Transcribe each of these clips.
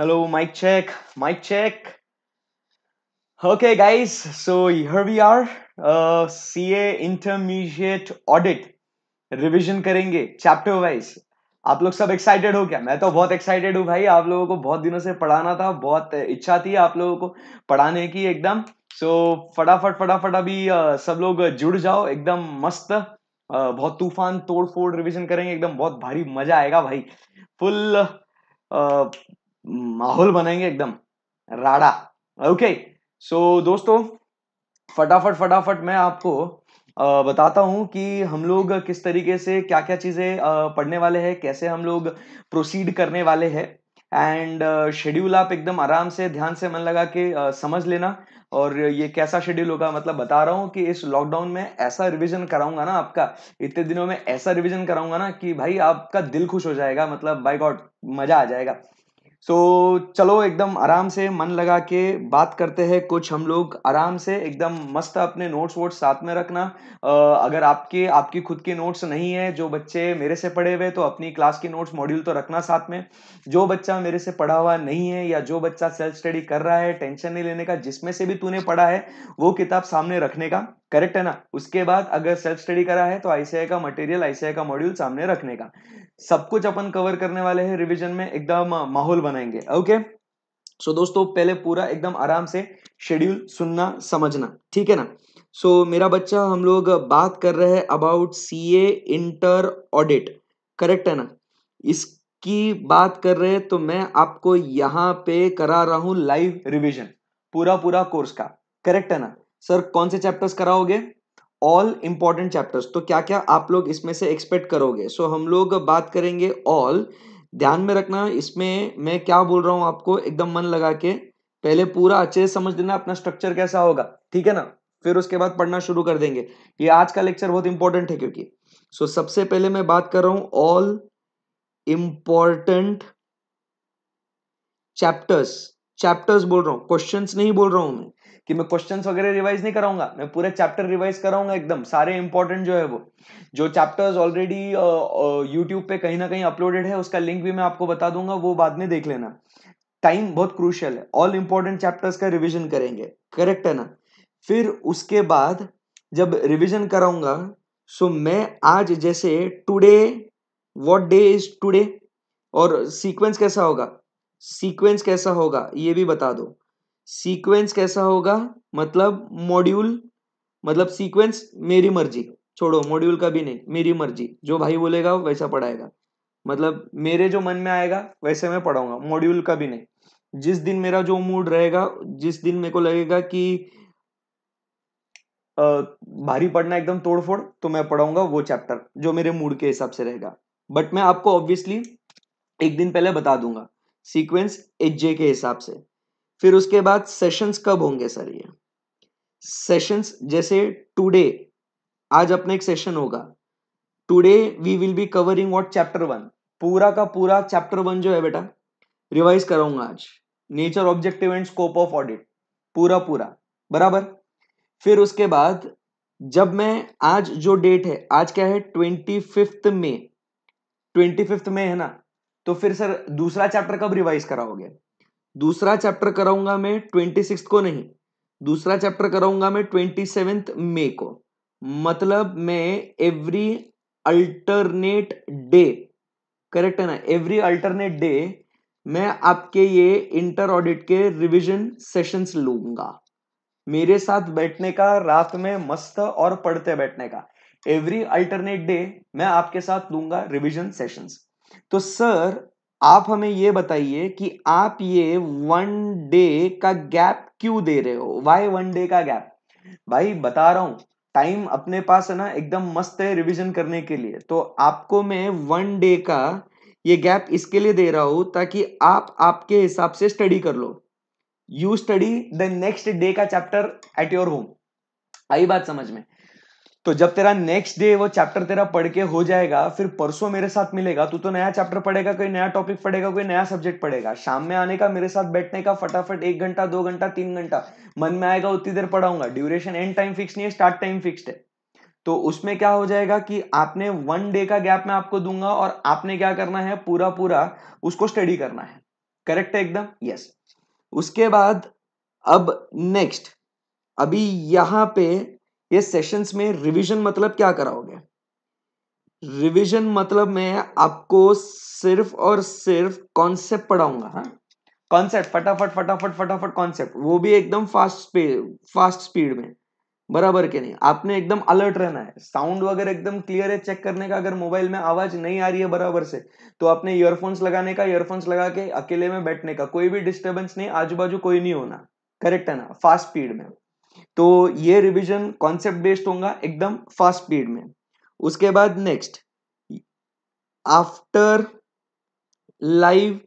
Hello, mic check, mic check. Okay, guys, so here we are. Uh, CA intermediate audit revision करेंगे chapter wise आप लोग सब excited हो क्या मैं तो बहुत एक्साइटेड हूँ भाई आप लोगों को बहुत दिनों से पढ़ाना था बहुत इच्छा थी आप लोगों को पढ़ाने की एकदम सो so, फटाफट फटाफट अभी uh, सब लोग जुड़ जाओ एकदम मस्त uh, बहुत तूफान तोड़ फोड़ रिविजन करेंगे एकदम बहुत भारी मजा आएगा भाई फुल माहौल बनाएंगे एकदम राड़ा ओके सो so, दोस्तों फटाफट फटाफट मैं आपको बताता हूं कि हम लोग किस तरीके से क्या क्या चीज़ें पढ़ने वाले हैं कैसे हम लोग प्रोसीड करने वाले हैं एंड शेड्यूल आप एकदम आराम से ध्यान से मन लगा के समझ लेना और ये कैसा शेड्यूल होगा मतलब बता रहा हूँ कि इस लॉकडाउन में ऐसा रिवीजन कराऊंगा ना आपका इतने दिनों में ऐसा रिवीजन कराऊंगा ना कि भाई आपका दिल खुश हो जाएगा मतलब बाई गॉड मजा आ जाएगा सो so, चलो एकदम आराम से मन लगा के बात करते हैं कुछ हम लोग आराम से एकदम मस्त अपने नोट्स वोट्स साथ में रखना uh, अगर आपके आपकी खुद के नोट्स नहीं है जो बच्चे मेरे से पढ़े हुए तो अपनी क्लास के नोट्स मॉड्यूल तो रखना साथ में जो बच्चा मेरे से पढ़ा हुआ नहीं है या जो बच्चा सेल्फ स्टडी कर रहा है टेंशन नहीं लेने का जिसमें से भी तूने पढ़ा है वो किताब सामने रखने का करेक्ट है ना उसके बाद अगर सेल्फ स्टडी करा है तो आईसीआई का मटेरियल आईसीआई का मॉड्यूल सामने रखने का सब कुछ अपन कवर करने वाले हैं रिवीजन में एकदम माहौल बनाएंगे ओके सो so, दोस्तों पहले पूरा एकदम आराम से शेड्यूल सुनना समझना ठीक है ना सो so, मेरा बच्चा हम लोग बात कर रहे हैं about C A inter audit correct है ना इसकी बात कर रहे हैं तो मैं आपको यहाँ पे करा रहा हूँ लाइव रिविजन पूरा पूरा कोर्स का करेक्ट है ना सर कौन से चैप्टर्स कराओगे ऑल इंपॉर्टेंट चैप्टर्स तो क्या क्या आप लोग इसमें से एक्सपेक्ट करोगे सो so, हम लोग बात करेंगे ऑल ध्यान में रखना इसमें मैं क्या बोल रहा हूँ आपको एकदम मन लगा के पहले पूरा अच्छे से समझ देना अपना स्ट्रक्चर कैसा होगा ठीक है ना फिर उसके बाद पढ़ना शुरू कर देंगे ये आज का लेक्चर बहुत इंपॉर्टेंट है क्योंकि सो so, सबसे पहले मैं बात कर रहा हूँ ऑल इंपॉर्टेंट चैप्टर्स चैप्टर्स बोल रहा हूँ क्वेश्चंस नहीं बोल रहा हूँ मैं कि मैं क्वेश्चंस वगैरह रिवाइज नहीं कराऊंगा मैं पूरे चैप्टर रिवाइज कराऊंगा एकदम सारे इंपॉर्टेंट जो है वो जो चैप्टर्स ऑलरेडी यूट्यूब पे कहीं ना कहीं अपलोडेड है उसका लिंक भी मैं आपको बता दूंगा वो बाद में देख लेना टाइम बहुत क्रूशियल है ऑल इंपॉर्टेंट चैप्टर्स का रिविजन करेंगे करेक्ट है ना फिर उसके बाद जब रिविजन कराऊंगा सो मैं आज जैसे today what day is today और सीक्वेंस कैसा होगा सीक्वेंस कैसा होगा ये भी बता दो सीक्वेंस कैसा होगा मतलब मॉड्यूल मतलब सीक्वेंस मेरी मर्जी छोड़ो मॉड्यूल का भी नहीं मेरी मर्जी जो भाई बोलेगा वैसा पढ़ाएगा मतलब मेरे जो मन में आएगा वैसे मैं पढ़ाऊंगा मॉड्यूल का भी नहीं जिस दिन मेरा जो मूड रहेगा जिस दिन मेरे को लगेगा कि भारी पढ़ना एकदम तोड़फोड़ तो मैं पढ़ाऊंगा वो चैप्टर जो मेरे मूड के हिसाब से रहेगा बट मैं आपको ऑब्वियसली एक दिन पहले बता दूंगा सीक्वेंस एच के हिसाब से फिर उसके बाद सेशंस कब होंगे सर ये सेशंस जैसे टुडे आज अपना एक सेशन होगा today we will be covering what chapter one पूरा का पूरा चैप्टर वन जो है बेटा रिवाइज कराऊंगा आज nature objective and scope of audit पूरा पूरा बराबर फिर उसके बाद जब मैं आज जो डेट है आज क्या है twenty fifth May twenty fifth में है ना तो फिर सर दूसरा चैप्टर कब रिवाइज कराओगे दूसरा चैप्टर कराऊंगा मैं ट्वेंटी सिक्स को नहीं दूसरा चैप्टर कराऊंगा मैं ट्वेंटी सेवेंथ मे को मतलब मैं एवरी अल्टरनेट डे करेक्ट है ना एवरी अल्टरनेट डे मैं आपके ये इंटर ऑडिट के रिविजन सेशंस लूंगा मेरे साथ बैठने का रात में मस्त और पढ़ते बैठने का एवरी अल्टरनेट डे मैं आपके साथ लूंगा रिविजन सेशंस तो सर आप हमें ये बताइए कि आप ये वन डे का गैप क्यों दे रहे हो वाई वन डे का गैप भाई बता रहा हूं टाइम अपने पास है ना एकदम मस्त है रिवीजन करने के लिए तो आपको मैं वन डे का ये गैप इसके लिए दे रहा हूं ताकि आप आपके हिसाब से स्टडी कर लो you study the next day का चैप्टर एट योर होम आई बात समझ में तो जब तेरा नेक्स्ट डे वो चैप्टर तेरा पढ़ के हो जाएगा फिर परसों मेरे साथ मिलेगा तू तो नया चैप्टर पढ़ेगा कोई नया टॉपिक पढ़ेगा कोई नया सब्जेक्ट पढ़ेगा शाम में आने का मेरे साथ बैठने का फटाफट एक घंटा दो घंटा तीन घंटा मन में आएगा उतनी देर पढ़ाऊंगा ड्यूरेशन एंड टाइम फिक्स नहीं है स्टार्ट टाइम फिक्स है तो उसमें क्या हो जाएगा कि आपने वन डे का गैप मैं आपको दूंगा और आपने क्या करना है पूरा पूरा उसको स्टडी करना है करेक्ट है एकदम यस yes. उसके बाद अब नेक्स्ट अभी यहां पे ये सेशंस में रिवीजन मतलब क्या कराओगे रिवीजन मतलब मैं आपको सिर्फ और सिर्फ कॉन्सेप्ट पढ़ाऊंगा हाँ कॉन्सेप्ट फटाफट फटाफट फटाफट कॉन्सेप्ट वो भी एकदम फास्ट फास्ट स्पीड में बराबर के नहीं आपने एकदम अलर्ट रहना है साउंड वगैरह एकदम क्लियर है चेक करने का अगर मोबाइल में आवाज नहीं आ रही है बराबर से तो आपने ईयरफोन्स लगाने का ईयरफोन्स लगा के अकेले में बैठने का कोई भी डिस्टर्बेंस नहीं आजू बाजू कोई नहीं होना करेक्ट है ना फास्ट स्पीड में तो ये रिविजन कॉन्सेप्ट बेस्ड होगा एकदम फास्ट स्पीड में उसके बाद next after live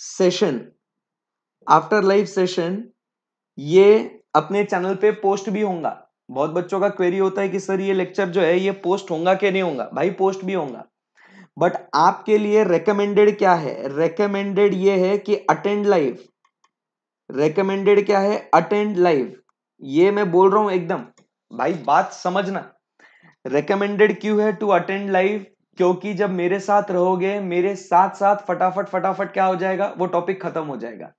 session after live session ये अपने चैनल पे पोस्ट भी होगा बहुत बच्चों का क्वेरी होता है कि सर ये लेक्चर जो है ये पोस्ट होगा कि नहीं होगा भाई पोस्ट भी होगा बट आपके लिए रेकमेंडेड क्या है रेकमेंडेड ये है कि अटेंड लाइव रेकमेंडेड क्या है अटेंड लाइव ये मैं बोल रहा हूं एकदम भाई बात समझना रिकमेंडेड क्यों है टू अटेंड लाइव क्योंकि जब मेरे साथ रहोगे मेरे साथ साथ फटाफट फटाफट क्या हो जाएगा वो टॉपिक खत्म हो जाएगा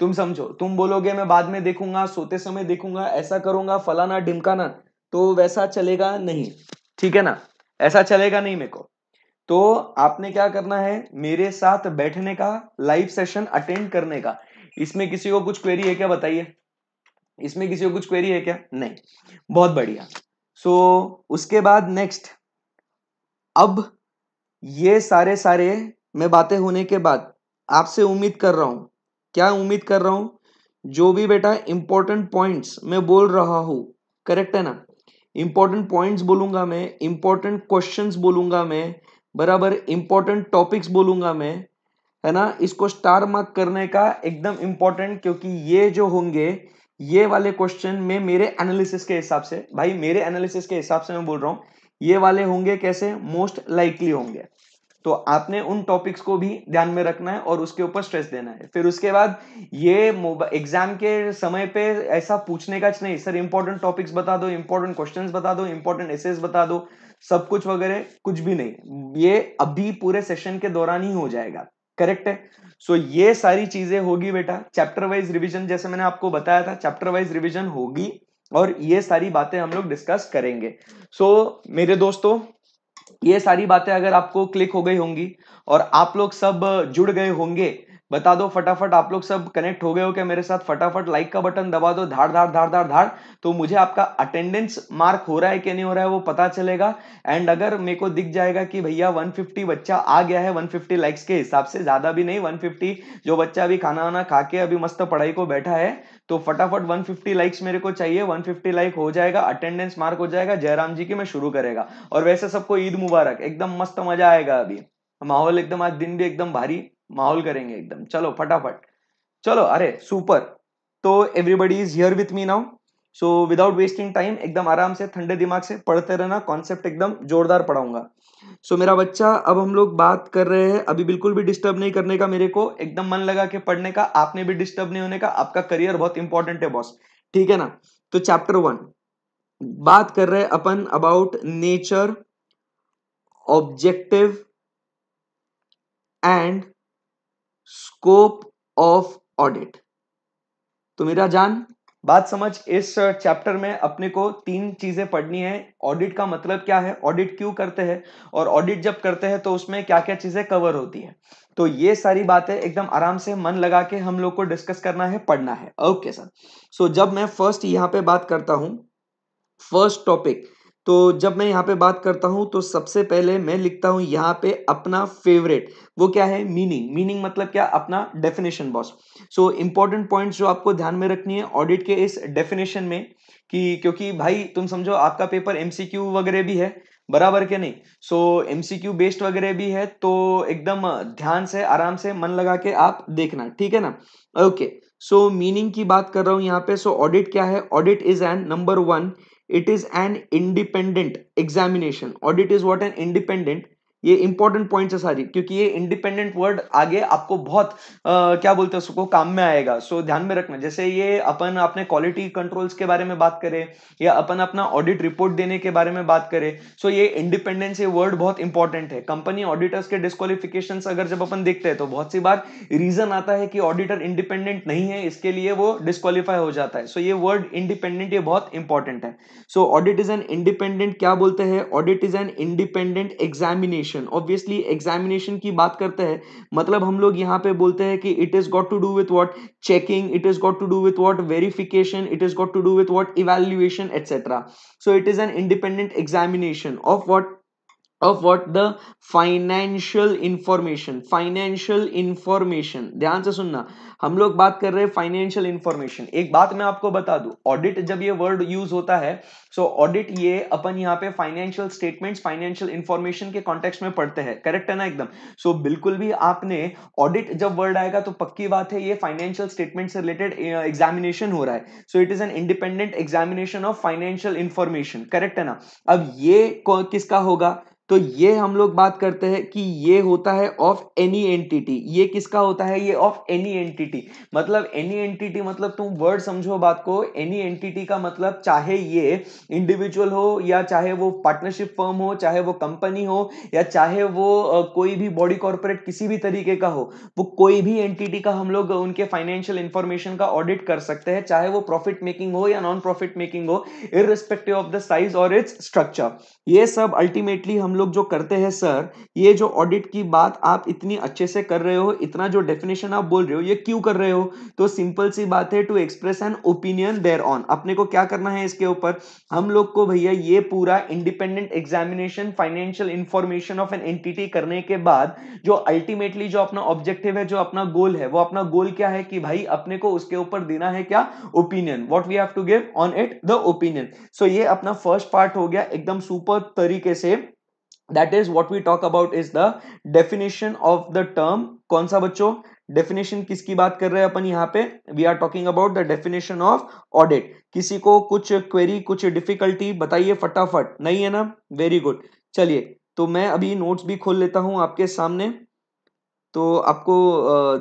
तुम समझो तुम बोलोगे मैं बाद में देखूंगा सोते समय देखूंगा ऐसा करूंगा फलाना ढिमकाना तो वैसा चलेगा नहीं ठीक है ना ऐसा चलेगा नहीं मेरे को तो आपने क्या करना है मेरे साथ बैठने का लाइव सेशन अटेंड करने का इसमें किसी को कुछ क्वेरी है क्या बताइए इसमें किसी को कुछ क्वेरी है क्या नहीं बहुत बढ़िया सो so, उसके बाद नेक्स्ट अब ये सारे सारे में बातें होने के बाद आपसे उम्मीद कर रहा हूं क्या उम्मीद कर रहा हूं जो भी बेटा इंपॉर्टेंट पॉइंट्स मैं बोल रहा हूं करेक्ट है ना इंपॉर्टेंट पॉइंट्स बोलूंगा मैं इंपॉर्टेंट क्वेश्चंस बोलूंगा मैं बराबर इंपॉर्टेंट टॉपिक्स बोलूंगा मैं है ना इसको स्टार मार्क करने का एकदम इंपॉर्टेंट क्योंकि ये जो होंगे ये वाले क्वेश्चन में मेरे एनालिसिस के हिसाब से भाई मेरे एनालिसिस के हिसाब से मैं बोल रहा हूँ ये वाले होंगे कैसे मोस्ट लाइकली होंगे तो आपने उन टॉपिक्स को भी ध्यान में रखना है और उसके ऊपर स्ट्रेस देना है फिर उसके बाद ये एग्जाम के समय पे ऐसा पूछने का नहीं सर इंपॉर्टेंट टॉपिक्स बता दो इंपॉर्टेंट क्वेश्चंस बता दो इंपॉर्टेंट एसेस बता दो सब कुछ वगैरह कुछ भी नहीं ये अभी पूरे सेशन के दौरान ही हो जाएगा करेक्ट है सो so, ये सारी चीजें होगी बेटा चैप्टर वाइज रिविजन जैसे मैंने आपको बताया था चैप्टर वाइज रिविजन होगी और ये सारी बातें हम लोग डिस्कस करेंगे सो so, मेरे दोस्तों ये सारी बातें अगर आपको क्लिक हो गई होंगी और आप लोग सब जुड़ गए होंगे बता दो फटाफट आप लोग सब कनेक्ट हो गए हो क्या मेरे साथ फटाफट लाइक का बटन दबा दो धार धार धार धार धार तो मुझे आपका अटेंडेंस मार्क हो रहा है कि नहीं हो रहा है वो पता चलेगा एंड अगर मेरे को दिख जाएगा कि भैया 150 बच्चा आ गया है 150 लाइक्स के हिसाब से ज़्यादा भी नहीं 150 जो बच्चा अभी खाना वाना खा के अभी मस्त पढ़ाई को बैठा है तो फटाफट 150 लाइक्स मेरे को चाहिए 150 लाइक हो जाएगा अटेंडेंस मार्क हो जाएगा जयराम जी की मैं शुरू करेगा और वैसे सबको ईद मुबारक एकदम मस्त मजा आएगा अभी माहौल एकदम आज दिन भी एकदम भारी माहौल करेंगे एकदम चलो फटाफट चलो अरे सुपर तो everybody is here with me now so without wasting time एकदम आराम से ठंडे दिमाग से पढ़ते रहना कॉन्सेप्ट एकदम जोरदार पढ़ाऊंगा सो so, मेरा बच्चा अब हम लोग बात कर रहे हैं अभी बिल्कुल भी डिस्टर्ब नहीं करने का मेरे को एकदम मन लगा के पढ़ने का आपने भी डिस्टर्ब नहीं होने का आपका करियर बहुत इंपॉर्टेंट है बॉस ठीक है ना तो चैप्टर वन बात कर रहे हैं अपन about nature objective and scope of audit तो मेरा जान बात समझ इस चैप्टर में अपने को तीन चीजें पढ़नी है ऑडिट का मतलब क्या है ऑडिट क्यों करते हैं और ऑडिट जब करते हैं तो उसमें क्या क्या चीजें कवर होती है तो ये सारी बातें एकदम आराम से मन लगा के हम लोग को डिस्कस करना है पढ़ना है ओके सर सो जब मैं फर्स्ट यहाँ पे बात करता हूं फर्स्ट टॉपिक तो जब मैं यहाँ पे बात करता हूँ तो सबसे पहले मैं लिखता हूँ यहाँ पे अपना फेवरेट वो क्या है मीनिंग मीनिंग मतलब क्या अपना definition boss so important point जो आपको ध्यान में रखनी है ऑडिट के इस डेफिनेशन में कि क्योंकि भाई तुम समझो आपका पेपर एम वगैरह भी है बराबर के नहीं so M C Q based वगैरह भी है तो एकदम ध्यान से आराम से मन लगा के आप देखना ठीक है ना ओके सो मीनिंग की बात कर रहा हूँ यहाँ पे सो so, ऑडिट क्या है audit is an number one it is an independent examination audit is what an independent ये इंपॉर्टेंट पॉइंट है सारी क्योंकि ये इंडिपेंडेंट वर्ड आगे आपको बहुत आ, क्या बोलते हैं उसको काम में आएगा सो so, ध्यान में रखना जैसे ये अपन अपने क्वालिटी कंट्रोल्स के बारे में बात करें या अपन अपना ऑडिट रिपोर्ट देने के बारे में बात करें सो so, ये इंडिपेंडेंस ये वर्ड बहुत इंपॉर्टेंट है कंपनी ऑडिटर्स के डिस्कालिफिकेशन अगर जब अपन देखते हैं तो बहुत सी बार रीजन आता है कि ऑडिटर इंडिपेंडेंट नहीं है इसके लिए वो डिस्कालीफाई हो जाता है सो so, ये वर्ड इंडिपेंडेंट ये बहुत इंपॉर्टेंट है so audit is an independent क्या बोलते हैं audit is an independent examination examination obviously examination की बात करते हैं मतलब हम लोग यहाँ पे बोलते हैं कि it is got to do with what checking it is got to do with what verification it is got to do with what evaluation etcetera so it is an independent examination of what of what the financial information financial information ध्यान से सुनना हम लोग बात कर रहे हैं financial information एक बात मैं आपको बता दू ऑडिट जब ये वर्ड यूज होता है सो so ऑडिट ये अपन यहाँ पे फाइनेंशियल स्टेटमेंट्स फाइनेंशियल इंफॉर्मेशन के कॉन्टेक्स्ट में पढ़ते हैं करेक्ट है ना एकदम सो so, बिल्कुल भी आपने ऑडिट जब वर्ड आएगा तो पक्की बात है ये फाइनेंशियल स्टेटमेंट से रिलेटेड एग्जामिनेशन हो रहा है so it is an independent examination of financial information correct है ना अब ये किसका होगा तो ये हम लोग बात करते हैं कि ये होता है ऑफ एनी एंटिटी ये किसका होता है ये ऑफ एनी एंटिटी मतलब एनी एंटिटी मतलब तुम वर्ड समझो बात को एनी एंटिटी का मतलब चाहे ये इंडिविजुअल हो या चाहे वो पार्टनरशिप फर्म हो चाहे वो कंपनी हो या चाहे वो कोई भी बॉडी कॉर्पोरेट किसी भी तरीके का हो वो कोई भी एंटिटी का हम लोग उनके फाइनेंशियल इंफॉर्मेशन का ऑडिट कर सकते हैं चाहे वो प्रॉफिट मेकिंग हो या नॉन प्रॉफिट मेकिंग हो इरिस्पेक्टिव ऑफ द साइज और इट्स स्ट्रक्चर ये सब अल्टीमेटली हम लोग जो करते हैं सर ये जो ऑडिट की बात आप इतनी अच्छे से कर रहे हो इतना जो डेफिनेशन आप बोल रहे हो ये क्यों कर रहे हो तो सिंपल सी बात है to express an opinion thereon अपने को क्या करना है इसके ऊपर हम लोग को भैया ये पूरा independent examination financial information of an entity करने के बाद जो अल्टीमेटली जो अपना ऑब्जेक्टिव है जो अपना गोल है वो अपना गोल क्या है कि भाई अपने को उसके ऊपर देना है क्या opinion what we have to give on it the opinion so ये अपना फर्स्ट पार्ट हो गया एकदम सुपर तरीके से that is what we talk about is the definition of the term कौन सा बच्चों डेफिनेशन किसकी बात कर रहे हैं अपन यहाँ पे we are talking about the definition of audit किसी को कुछ क्वेरी कुछ डिफिकल्टी बताइए फटाफट नहीं है ना वेरी गुड चलिए तो मैं अभी नोट्स भी खोल लेता हूँ आपके सामने तो आपको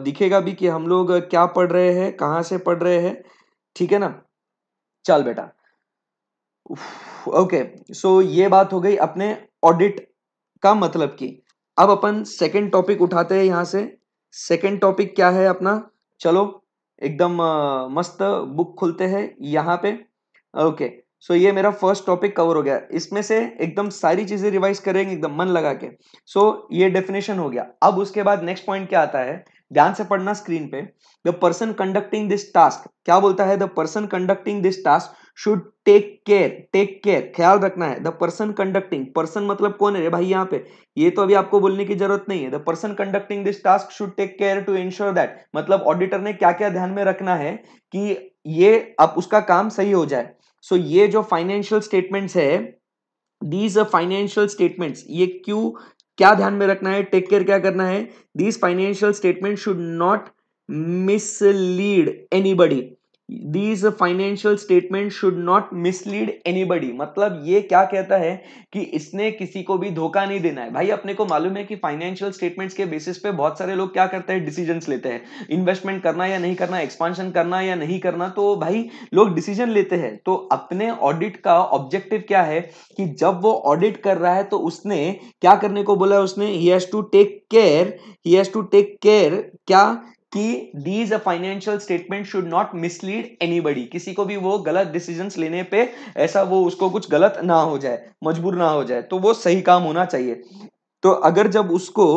दिखेगा भी कि हम लोग क्या पढ़ रहे हैं कहाँ से पढ़ रहे हैं ठीक है ना चल बेटा ओके सो ये बात हो गई अपने ऑडिट का मतलब की अब अपन सेकेंड टॉपिक उठाते हैं यहाँ से सेकेंड टॉपिक क्या है अपना चलो एकदम मस्त बुक खुलते हैं यहाँ पे ओके सो ये मेरा फर्स्ट टॉपिक कवर हो गया इसमें से एकदम सारी चीजें रिवाइज करेंगे एकदम मन लगा के सो so, ये डेफिनेशन हो गया अब उसके बाद नेक्स्ट पॉइंट क्या आता है ध्यान से पढ़ना स्क्रीन पे the person conducting this task क्या बोलता है the person conducting this task should take care take care ख्याल रखना है द पर्सन कंडक्टिंग पर्सन मतलब कौन है भाई यहाँ पे ये तो अभी आपको बोलने की जरूरत नहीं है the person conducting this task should take care to ensure that मतलब ऑडिटर ने क्या क्या ध्यान में रखना है कि ये अब उसका काम सही हो जाए सो so, ये जो फाइनेंशियल स्टेटमेंट्स है दीज फाइनेंशियल स्टेटमेंट्स ये क्यों क्या ध्यान में रखना है टेक केयर क्या करना है these financial statement should not mislead anybody these financial statement should not mislead anybody मतलब ये क्या कहता है कि इसने किसी को भी धोखा नहीं देना है भाई अपने को मालूम है कि फाइनेंशियल स्टेटमेंट्स के बेसिस पे बहुत सारे लोग क्या करते हैं डिसीजंस लेते हैं इन्वेस्टमेंट करना या नहीं करना एक्सपांशन करना या नहीं करना तो भाई लोग डिसीजन लेते हैं तो अपने ऑडिट का ऑब्जेक्टिव क्या है कि जब वो ऑडिट कर रहा है तो उसने क्या करने को बोला उसने he has to take care he has to take care क्या कि these financial statement should not mislead anybody किसी को भी वो गलत डिसीजंस लेने पे ऐसा वो उसको कुछ गलत ना हो जाए मजबूर ना हो जाए तो वो सही काम होना चाहिए तो अगर जब उसको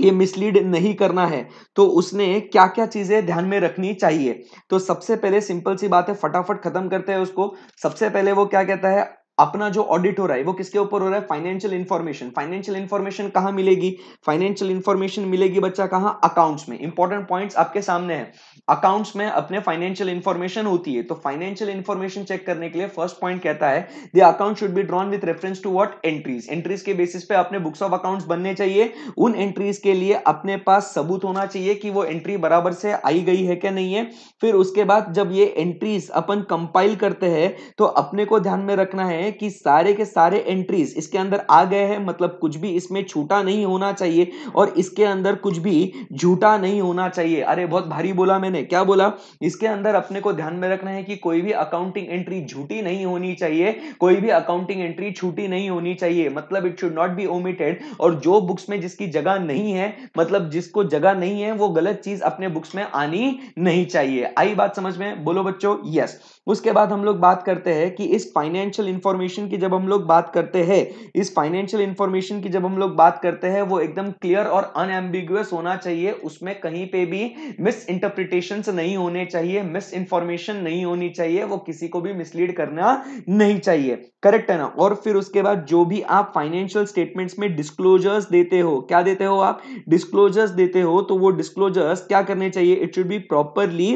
ये मिसलीड नहीं करना है तो उसने क्या क्या चीज़ें ध्यान में रखनी चाहिए तो सबसे पहले सिंपल सी बात है फटाफट खत्म करते हैं उसको सबसे पहले वो क्या कहता है अपना जो ऑडिट हो रहा है वो किसके ऊपर हो रहा है फाइनेंशियल इन्फॉर्मेशन फाइनेंशियल इन्फॉर्मेशन कहाँ मिलेगी फाइनेंशियल इन्फॉर्मेशन मिलेगी बच्चा कहाँ अकाउंट्स में इंपॉर्टेंट पॉइंट्स आपके सामने हैं अकाउंट्स में अपने फाइनेंशियल इन्फॉर्मेशन होती है तो फाइनेंशियल इन्फॉर्मेशन चेक करने के लिए फर्स्ट पॉइंट कहता है the account should be drawn with reference to what entries entries के बेसिस पे अपने बुक्स ऑफ अकाउंट्स बनने चाहिए उन एंट्रीज के लिए अपने पास सबूत होना चाहिए कि वो एंट्री बराबर से आई गई है क्या नहीं है फिर उसके बाद जब ये एंट्रीज अपन कंपाइल करते हैं तो अपने को ध्यान में रखना है हैं कि सारे के सारे एंट्रीज इसके अंदर आ गए हैं मतलब कुछ भी इसमें छूटा नहीं होना चाहिए और इसके अंदर कुछ भी झूठा नहीं होना चाहिए अरे बहुत भारी बोला मैंने क्या बोला इसके अंदर अपने को ध्यान में रखना है कि कोई भी अकाउंटिंग एंट्री झूठी नहीं होनी चाहिए कोई भी अकाउंटिंग एंट्री छूटी नहीं होनी चाहिए मतलब it should not be omitted और जो बुक्स में जिसकी जगह नहीं है मतलब जिसको जगह नहीं है वो गलत चीज अपने बुक्स में आनी नहीं चाहिए आई बात समझ में बोलो बच्चों यस उसके बाद हम लोग बात करते हैं कि इस फाइनेंशियल इंफॉर्मेशन की जब हम लोग बात करते हैं इस फाइनेंशियल इंफॉर्मेशन की जब हम लोग बात करते हैं वो एकदम क्लियर और अनएम्बिगुअस होना चाहिए उसमें कहीं पे भी मिस इंटरप्रिटेशन नहीं होने चाहिए मिस इंफॉर्मेशन नहीं होनी चाहिए वो किसी को भी मिसलीड करना नहीं चाहिए करेक्ट है ना और फिर उसके बाद जो भी आप फाइनेंशियल स्टेटमेंट्स में डिस्क्लोजर्स देते हो क्या देते हो आप डिस्क्लोजर्स देते हो तो वो डिस्क्लोजर्स क्या करने चाहिए it should be properly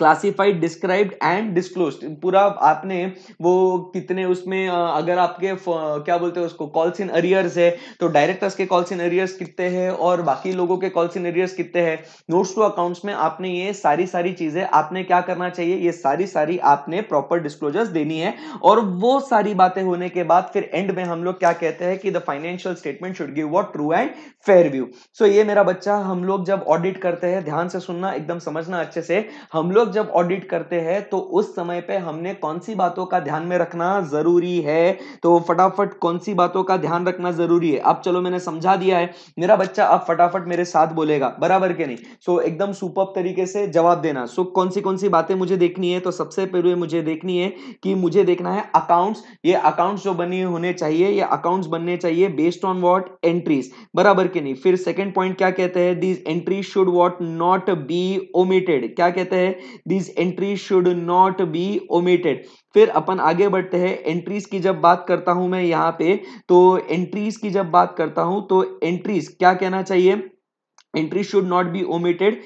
classified described and disclose पूरा आपने वो कितने उसमें अगर आपके क्या बोलते हैं उसको कॉल्स इन अरियर्स है तो डायरेक्टर्स के कॉल्स इन अरियर्स कितने हैं और बाकी लोगों के कॉल्स इन अरियर्स कितने हैं नोट्स टू अकाउंट्स में आपने ये सारी सारी चीजें आपने क्या करना चाहिए ये सारी सारी आपने प्रॉपर डिस्क्लोजर्स देनी है और वो सारी बातें होने के बाद फिर एंड में हम लोग क्या कहते हैं कि the financial statement should give what true and fair view so ये मेरा बच्चा हम लोग जब ऑडिट करते हैं ध्यान से सुनना एकदम समझना अच्छे से हम लोग लोग जब ऑडिट करते हैं तो उस समय पे हमने कौन सी बातों का ध्यान में रखना जरूरी है तो फटाफट कौन सी बातों का ध्यान रखना जरूरी है अब चलो मैंने समझा दिया है मेरा बच्चा अब फटाफट मेरे साथ बोलेगा बराबर के नहीं सो so, एकदम सुपर तरीके से जवाब देना सो so, कौन सी कौन सी बातें मुझे देखनी है तो सबसे पहले मुझे देखनी है कि मुझे देखना है अकाउंट्स ये अकाउंट्स जो बने होने चाहिए ये अकाउंट्स बनने चाहिए बेस्ड ऑन वॉट एंट्रीज बराबर के नहीं फिर सेकेंड पॉइंट क्या कहते हैं these entry should what not be omitted क्या कहते हैं these entry should not be omitted फिर अपन आगे बढ़ते हैं एंट्रीज की जब बात करता हूं मैं यहाँ पे तो एंट्रीज की जब बात करता हूं तो एंट्रीज क्या कहना चाहिए entry should not be omitted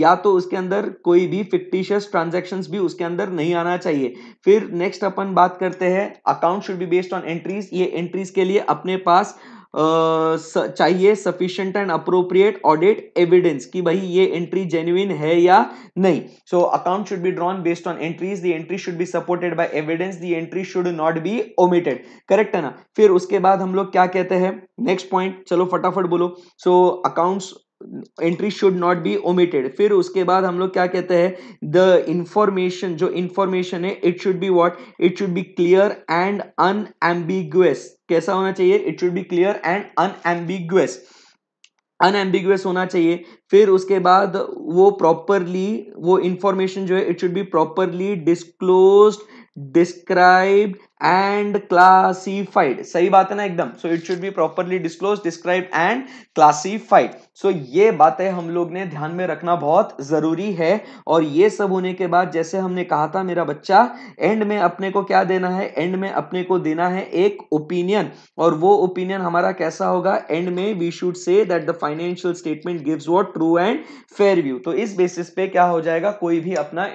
या तो उसके अंदर कोई भी फिक्टिशियस ट्रांजेक्शन भी उसके अंदर नहीं आना चाहिए फिर नेक्स्ट अपन बात करते हैं account should be based on entries ये एंट्रीज के लिए अपने पास uh, चाहिए sufficient and appropriate audit evidence कि भाई ये एंट्री जेन्यून है या नहीं so account should be drawn based on entries the entry should be supported by evidence the entry should not be omitted correct है ना फिर उसके बाद हम लोग क्या कहते हैं नेक्स्ट पॉइंट चलो फटाफट बोलो so accounts entry should not be omitted फिर उसके बाद हम लोग क्या कहते हैं द इंफॉर्मेशन जो इंफॉर्मेशन है it should be what it should be clear and unambiguous कैसा होना चाहिए it should be clear and unambiguous unambiguous होना चाहिए फिर उसके बाद वो प्रॉपरली वो इंफॉर्मेशन जो है it should be properly disclose described and classified सही बात है ना एकदम so it should be properly disclose describe and classified so ये बातें हम लोग ने ध्यान में रखना बहुत ज़रूरी है और ये सब होने के बाद जैसे हमने कहा था मेरा बच्चा एंड में अपने को क्या देना है एंड में अपने को देना है एक ओपिनियन और वो ओपिनियन हमारा कैसा होगा एंड में we should say that the financial statement gives what true and fair view तो इस बेसिस पे क्या हो जाएगा कोई भी अपना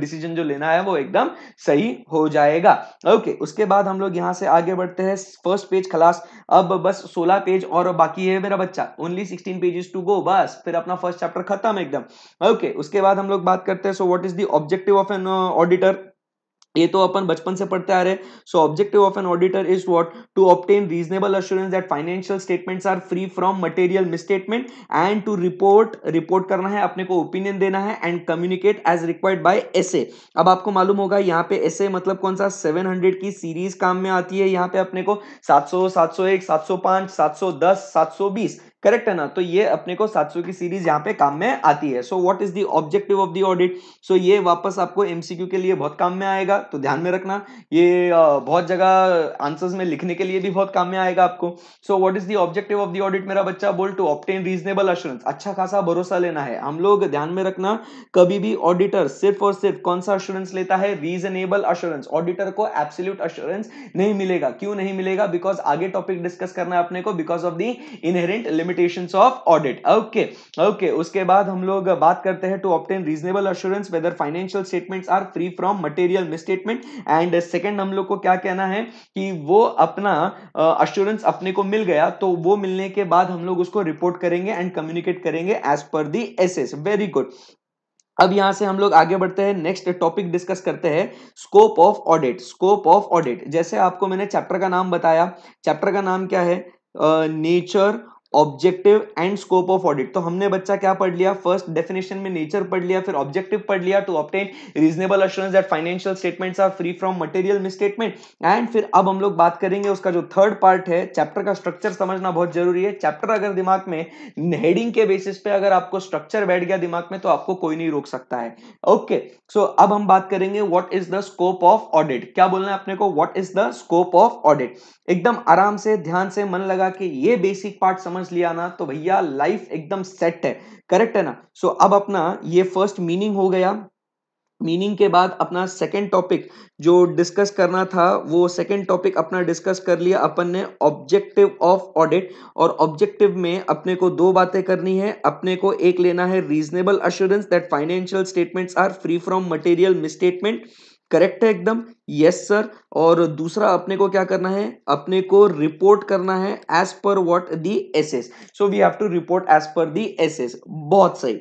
डिसीजन जो लेना है वो एकदम सही हो जाएगा ओके okay. उसके बाद हम लोग यहाँ से आगे बढ़ते हैं फर्स्ट पेज खलास अब बस सोलह पेज और बाकी है मेरा बच्चा only sixteen pages to go बस फिर अपना फर्स्ट चैप्टर खत्म एकदम ओके okay, उसके बाद हम लोग बात करते हैं so what is the objective of an auditor ये तो अपन बचपन से पढ़ते आ रहे हैं so objective of an auditor is what to obtain reasonable assurance that financial statements are free from material misstatement and to report report करना है अपने को ओपिनियन देना है and communicate as required by SA अब आपको मालूम होगा यहाँ पे एसए मतलब कौन सा सेवन की सीरीज काम में आती है यहाँ पे अपने को सौ दस सात सौ बीस करेक्ट है ना तो ये अपने को 700 की सीरीज यहाँ पे काम में आती है so what is the objective of the audit so ये वापस आपको एमसीक्यू के लिए बहुत काम में आएगा तो ध्यान में रखना ये बहुत जगह आंसर्स में लिखने के लिए भी बहुत काम में आएगा आपको so what is the objective of the audit मेरा बच्चा बोल टू ऑप्टेन रीजनेबल अश्योरेंस अच्छा खासा भरोसा लेना है हम लोग ध्यान में रखना कभी भी ऑडिटर सिर्फ और सिर्फ कौन सा अश्योरेंस लेता है रीजनेबल अश्योरेंस ऑडिटर को एब्सोल्यूट अश्योरेंस नहीं मिलेगा क्यों नहीं मिलेगा बिकॉज आगे टॉपिक डिस्कस करना है अपने को because of the inherent limit limitation of audit okay okay उसके बाद हम लोग बात करते हैं to obtain reasonable assurance whether financial statement are free from material misstatement and second हम लोग को क्या कहना है कि वो अपना अश्योरेंस uh, अपने को मिल गया तो वो मिलने के बाद हम लोग उसको रिपोर्ट करेंगे एंड कम्युनिकेट करेंगे as per the S very good अब यहां से हम लोग आगे बढ़ते हैं नेक्स्ट टॉपिक डिस्कस करते हैं scope of audit scope of audit जैसे आपको मैंने चैप्टर का नाम बताया चैप्टर का नाम क्या है nature uh, objective and scope of audit तो हमने बच्चा क्या पढ़ लिया फर्स्ट डेफिनेशन में नेचर पढ़ लिया फिर ऑब्जेक्टिव पढ़ लिया to obtain reasonable assurance that financial statements are free from material misstatement and फिर अब हम लोग बात करेंगे उसका जो थर्ड पार्ट है चैप्टर का स्ट्रक्चर समझना बहुत जरूरी है चैप्टर अगर दिमाग में हेडिंग के बेसिस पे अगर आपको स्ट्रक्चर बैठ गया दिमाग में तो आपको कोई नहीं रोक सकता है ओके okay, सो so अब हम बात करेंगे what is the scope of audit क्या बोलना है अपने को what is the scope of audit एकदम आराम से ध्यान से मन लगा के ये बेसिक पार्ट समझ समझ लिया ना तो भैया लाइफ एकदम सेट है करेक्ट है ना सो so, अब अपना ये फर्स्ट मीनिंग हो गया मीनिंग के बाद अपना सेकंड टॉपिक जो डिस्कस करना था वो सेकंड टॉपिक अपना डिस्कस कर लिया अपन ने ऑब्जेक्टिव ऑफ ऑडिट और ऑब्जेक्टिव में अपने को दो बातें करनी है अपने को एक लेना है reasonable assurance that financial statements are free from material misstatement correct है एकदम यस सर और दूसरा अपने को क्या करना है अपने को रिपोर्ट करना है as per what the S S so we have to report as per the S S बहुत सही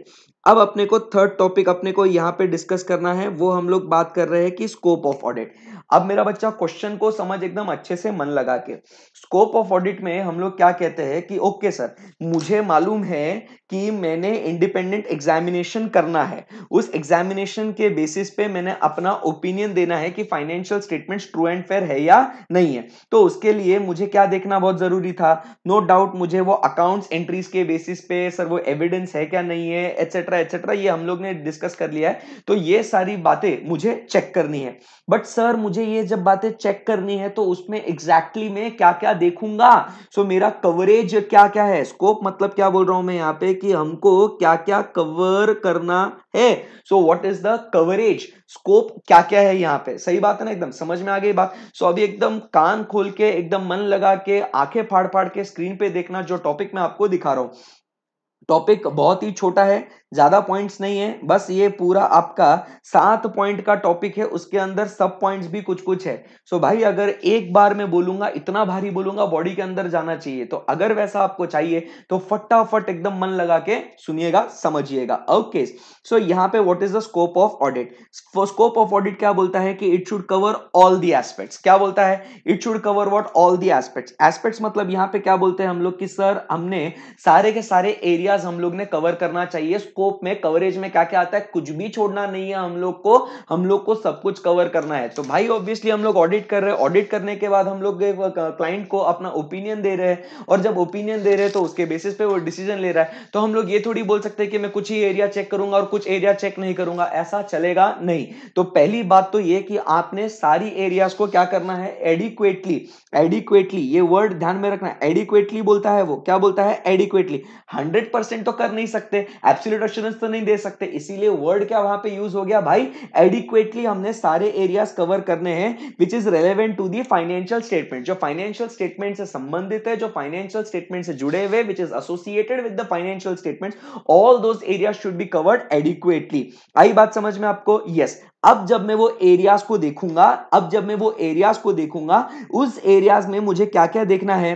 अब अपने को थर्ड टॉपिक अपने को यहाँ पे डिस्कस करना है वो हम लोग बात कर रहे हैं कि स्कोप ऑफ ऑडिट अब मेरा बच्चा क्वेश्चन को समझ एकदम अच्छे से मन लगा के स्कोप ऑफ ऑडिट में हम लोग क्या कहते हैं कि ओके सर मुझे मालूम है कि मैंने इंडिपेंडेंट एग्जामिनेशन करना है उस एग्जामिनेशन के बेसिस पे मैंने अपना ओपिनियन देना है कि financial statements true and fair है या नहीं है तो उसके लिए मुझे क्या देखना बहुत जरूरी था नो no डाउट मुझे वो अकाउंट्स एंट्रीज के बेसिस पे सर वो एविडेंस है क्या नहीं है एटसेट्रा एटसेट्रा ये हम लोग ने डिस्कस कर लिया है तो ये सारी बातें मुझे चेक करनी है बट सर मुझे ये जब बातें चेक करनी है तो उसमें एग्जैक्टली exactly मैं क्या क्या देखूंगा सो so, मेरा कवरेज क्या क्या है स्कोप मतलब क्या बोल रहा हूं मैं यहाँ पे कि हमको क्या क्या कवर करना है so what is the coverage scope क्या क्या है यहाँ पे सही बात है ना एकदम समझ में आ गई बात सो so, अभी एकदम कान खोल के एकदम मन लगा के आंखें फाड़ फाड़ के स्क्रीन पे देखना जो टॉपिक मैं आपको दिखा रहा हूं टॉपिक बहुत ही छोटा है ज़्यादा पॉइंट्स नहीं है बस ये पूरा आपका सात पॉइंट का टॉपिक है उसके अंदर सब पॉइंट्स भी कुछ कुछ है सो so भाई अगर एक बार में बोलूंगा इतना भारी बोलूंगा बॉडी के अंदर जाना चाहिए तो अगर वैसा आपको चाहिए तो फटाफट एकदम मन लगा के सुनिएगा समझिएगा ओके सो यहाँ पे what is the scope of audit scope of audit क्या बोलता है कि it should cover all the aspects क्या बोलता है it should cover what all the aspects aspects मतलब यहाँ पे क्या बोलते हैं हम लोग कि सर हमने सारे के सारे एरियाज हम लोग ने कवर करना चाहिए स्कोप में कवरेज में क्या क्या आता है कुछ भी छोड़ना नहीं है हम लोग को हम लोग को सब कुछ कवर करना है तो भाई ऑब्वियसली हम लोग ऑडिट कर रहे हैं ऑडिट करने के बाद हम लोग क्लाइंट को अपना ओपिनियन दे रहे हैं और जब ओपिनियन दे रहे हैं तो उसके बेसिस पे वो डिसीजन ले रहा है तो हम लोग ये थोड़ी बोल सकते हैं कि मैं कुछ ही एरिया चेक करूंगा और कुछ एरिया चेक नहीं करूंगा ऐसा चलेगा नहीं तो पहली बात तो ये कि आपने सारी एरियाज को क्या करना है एडिक्वेटली एडिक्वेटली ये वर्ड ध्यान में रखना एडिक्वेटली बोलता है वो क्या बोलता है एडिक्वेटली हंड्रेड परसेंट तो कर नहीं सकते एब्सोल्यूट एश्योरेंस तो नहीं दे सकते इसीलिए वर्ड क्या वहां पे यूज हो गया भाई एडिक्वेटली हमने सारे एरियाज कवर करने हैं which is relevant to the financial statement जो फाइनेंशियल स्टेटमेंट से संबंधित है जो फाइनेंशियल स्टेटमेंट से जुड़े हुए which is associated with the financial statement all those area should be covered adequately आई बात समझ में आपको यस yes. अब जब मैं वो एरियाज को देखूंगा अब जब मैं वो एरियाज को देखूंगा उस एरियाज में मुझे क्या क्या देखना है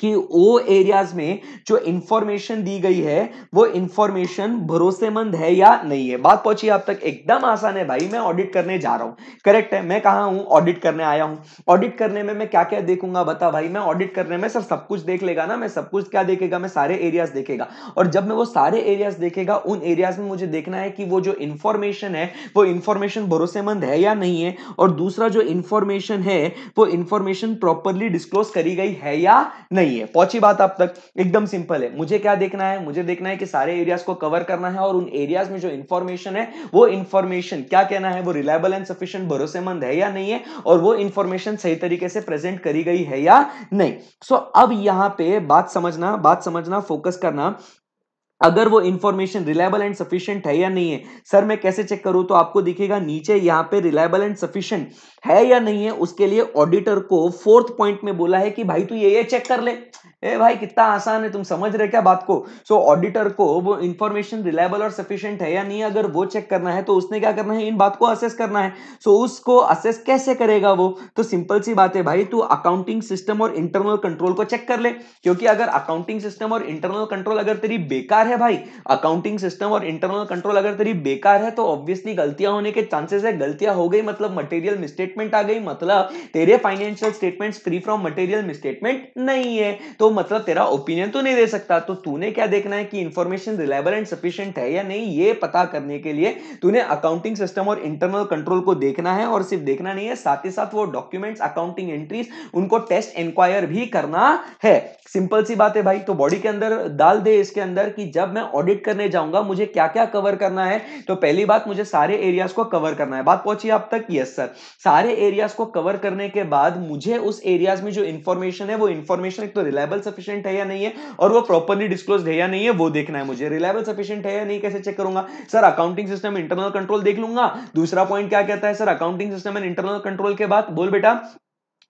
कि वो एरियाज में जो इंफॉर्मेशन दी गई है वो इंफॉर्मेशन भरोसेमंद है या नहीं है बात पहुंची आप तक एकदम आसान है भाई मैं ऑडिट करने जा रहा हूं करेक्ट है मैं कहा हूं ऑडिट करने आया हूं ऑडिट करने में मैं क्या क्या देखूंगा बता भाई मैं ऑडिट करने में सर सब कुछ देख लेगा ना मैं सब कुछ क्या देखेगा मैं सारे एरियाज देखेगा और जब मैं वो सारे एरियाज देखेगा उन एरियाज में मुझे देखना है कि वो जो इंफॉर्मेशन है वो इंफॉर्मेशन भरोसेमंद है या नहीं है और दूसरा जो इंफॉर्मेशन है वो इंफॉर्मेशन प्रॉपरली डिस्क्लोज करी गई है या नहीं नहीं है पहुंची बात आप तक एकदम सिंपल है मुझे क्या देखना है मुझे देखना है कि सारे एरियाज को कवर करना है और उन एरियाज में जो इन्फॉर्मेशन है वो इन्फॉर्मेशन क्या कहना है वो रिलायबल एंड सफिशियंट भरोसेमंद है या नहीं है और वो इन्फॉर्मेशन सही तरीके से प्रेजेंट करी गई है या नहीं सो so, अब यहां पे बात समझना बात समझना फोकस करना अगर वो इन्फॉर्मेशन रिलायबल एंड सफिशियंट है या नहीं है सर मैं कैसे चेक करूँ तो आपको दिखेगा नीचे यहाँ पे रिलायबल एंड सफिशियंट है या नहीं है उसके लिए ऑडिटर को फोर्थ पॉइंट में बोला है कि भाई तू ये ये चेक कर ले ए भाई कितना आसान है तुम समझ रहे क्या बात को सो so, ऑडिटर को वो इन्फॉर्मेशन रिलायबल और सफिशियंट है या नहीं अगर वो चेक करना है तो उसने क्या करना है इन बात को असेस करना है सो so, उसको असेस कैसे करेगा वो तो सिंपल सी बात है भाई तू अकाउंटिंग सिस्टम और इंटरनल कंट्रोल को चेक कर ले क्योंकि अगर अकाउंटिंग सिस्टम और इंटरनल कंट्रोल अगर तेरी बेकार है भाई अकाउंटिंग सिस्टम और इंटरनल कंट्रोल अगर तेरी बेकार है तो ऑब्वियसली गलतियां होने के चांसेस है गलतियां हो गई मतलब मटेरियल मिसस्टेटमेंट आ गई मतलब तेरे financial statements free from material misstatement नहीं है तो मतलब तेरा ओपिनियन तो नहीं दे सकता तो तूने क्या देखना है कि इंफॉर्मेशन रिलायबल एंड सफिशियंट है या नहीं ये पता करने के लिए तूने अकाउंटिंग सिस्टम और इंटरनल कंट्रोल को देखना है और सिर्फ देखना नहीं है साथ ही साथ वो डॉक्यूमेंट्स अकाउंटिंग एंट्रीज उनको टेस्ट इंक्वायर भी करना है सिंपल सी बात है भाई तो बॉडी के अंदर डाल दे इसके अंदर कि जब मैं ऑडिट करने जाऊंगा मुझे क्या क्या कवर करना है तो पहली बात मुझे सारे एरियाज को कवर करना है बात पहुंची आप तक यस सर सारे एरियाज को कवर करने के बाद मुझे उस एरियाज में जो इंफॉर्मेशन है वो इंफॉर्मेशन एक तो रिलायबल सफिशियंट है या नहीं है और वो प्रॉपरली डिस्क्लोज है या नहीं है वो देखना है मुझे रिलायबल सफिशियंट है या नहीं कैसे चेक करूंगा sir accounting system internal control देख लूंगा दूसरा पॉइंट क्या कहता है sir accounting system and internal control के बाद बोल बेटा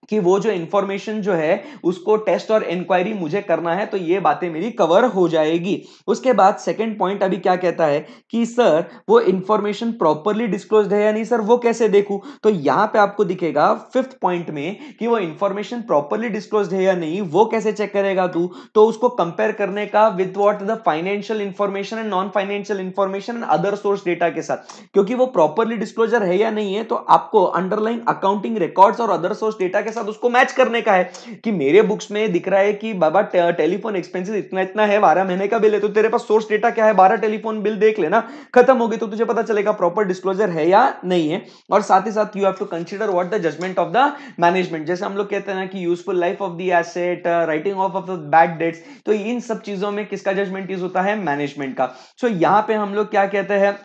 कि वो जो इंफॉर्मेशन जो है उसको टेस्ट और इंक्वायरी मुझे करना है तो ये बातें मेरी कवर हो जाएगी उसके बाद सेकंड पॉइंट अभी क्या कहता है कि सर वो इंफॉर्मेशन प्रॉपरली डिस्क्लोज है या नहीं सर वो कैसे देखूं तो यहां पे आपको दिखेगा फिफ्थ पॉइंट में कि वो इंफॉर्मेशन प्रॉपरली डिस्क्लोज है या नहीं वो कैसे चेक करेगा तू तो उसको कंपेयर करने का with what the financial information and non financial information and other source data के साथ क्योंकि वो प्रॉपरली डिस्क्लोजर है या नहीं है तो आपको अंडरलाइन अकाउंटिंग रिकॉर्ड्स और अदर सोर्स डेटा के साथ उसको मैच करने का है कि मेरे बुक्स में दिख रहा है कि बाबा टेलीफोन एक्सपेंसिस इतना इतना है बारह महीने का बिल है तो तेरे पास सोर्स डेटा क्या है बारह टेलीफोन बिल देख लेना खत्म हो गई तो तुझे पता चलेगा प्रॉपर डिस्क्लोजर है या नहीं है और साथ ही साथ you have to consider what the judgement of the management जैसे हम लोग कहते हैं ना कि useful life of the asset writing off of the bad debts तो इन सब चीजों में किसका जजमेंट यूज होता है मैनेजमेंट का सो so, यहाँ पे हम लोग क्या कहते हैं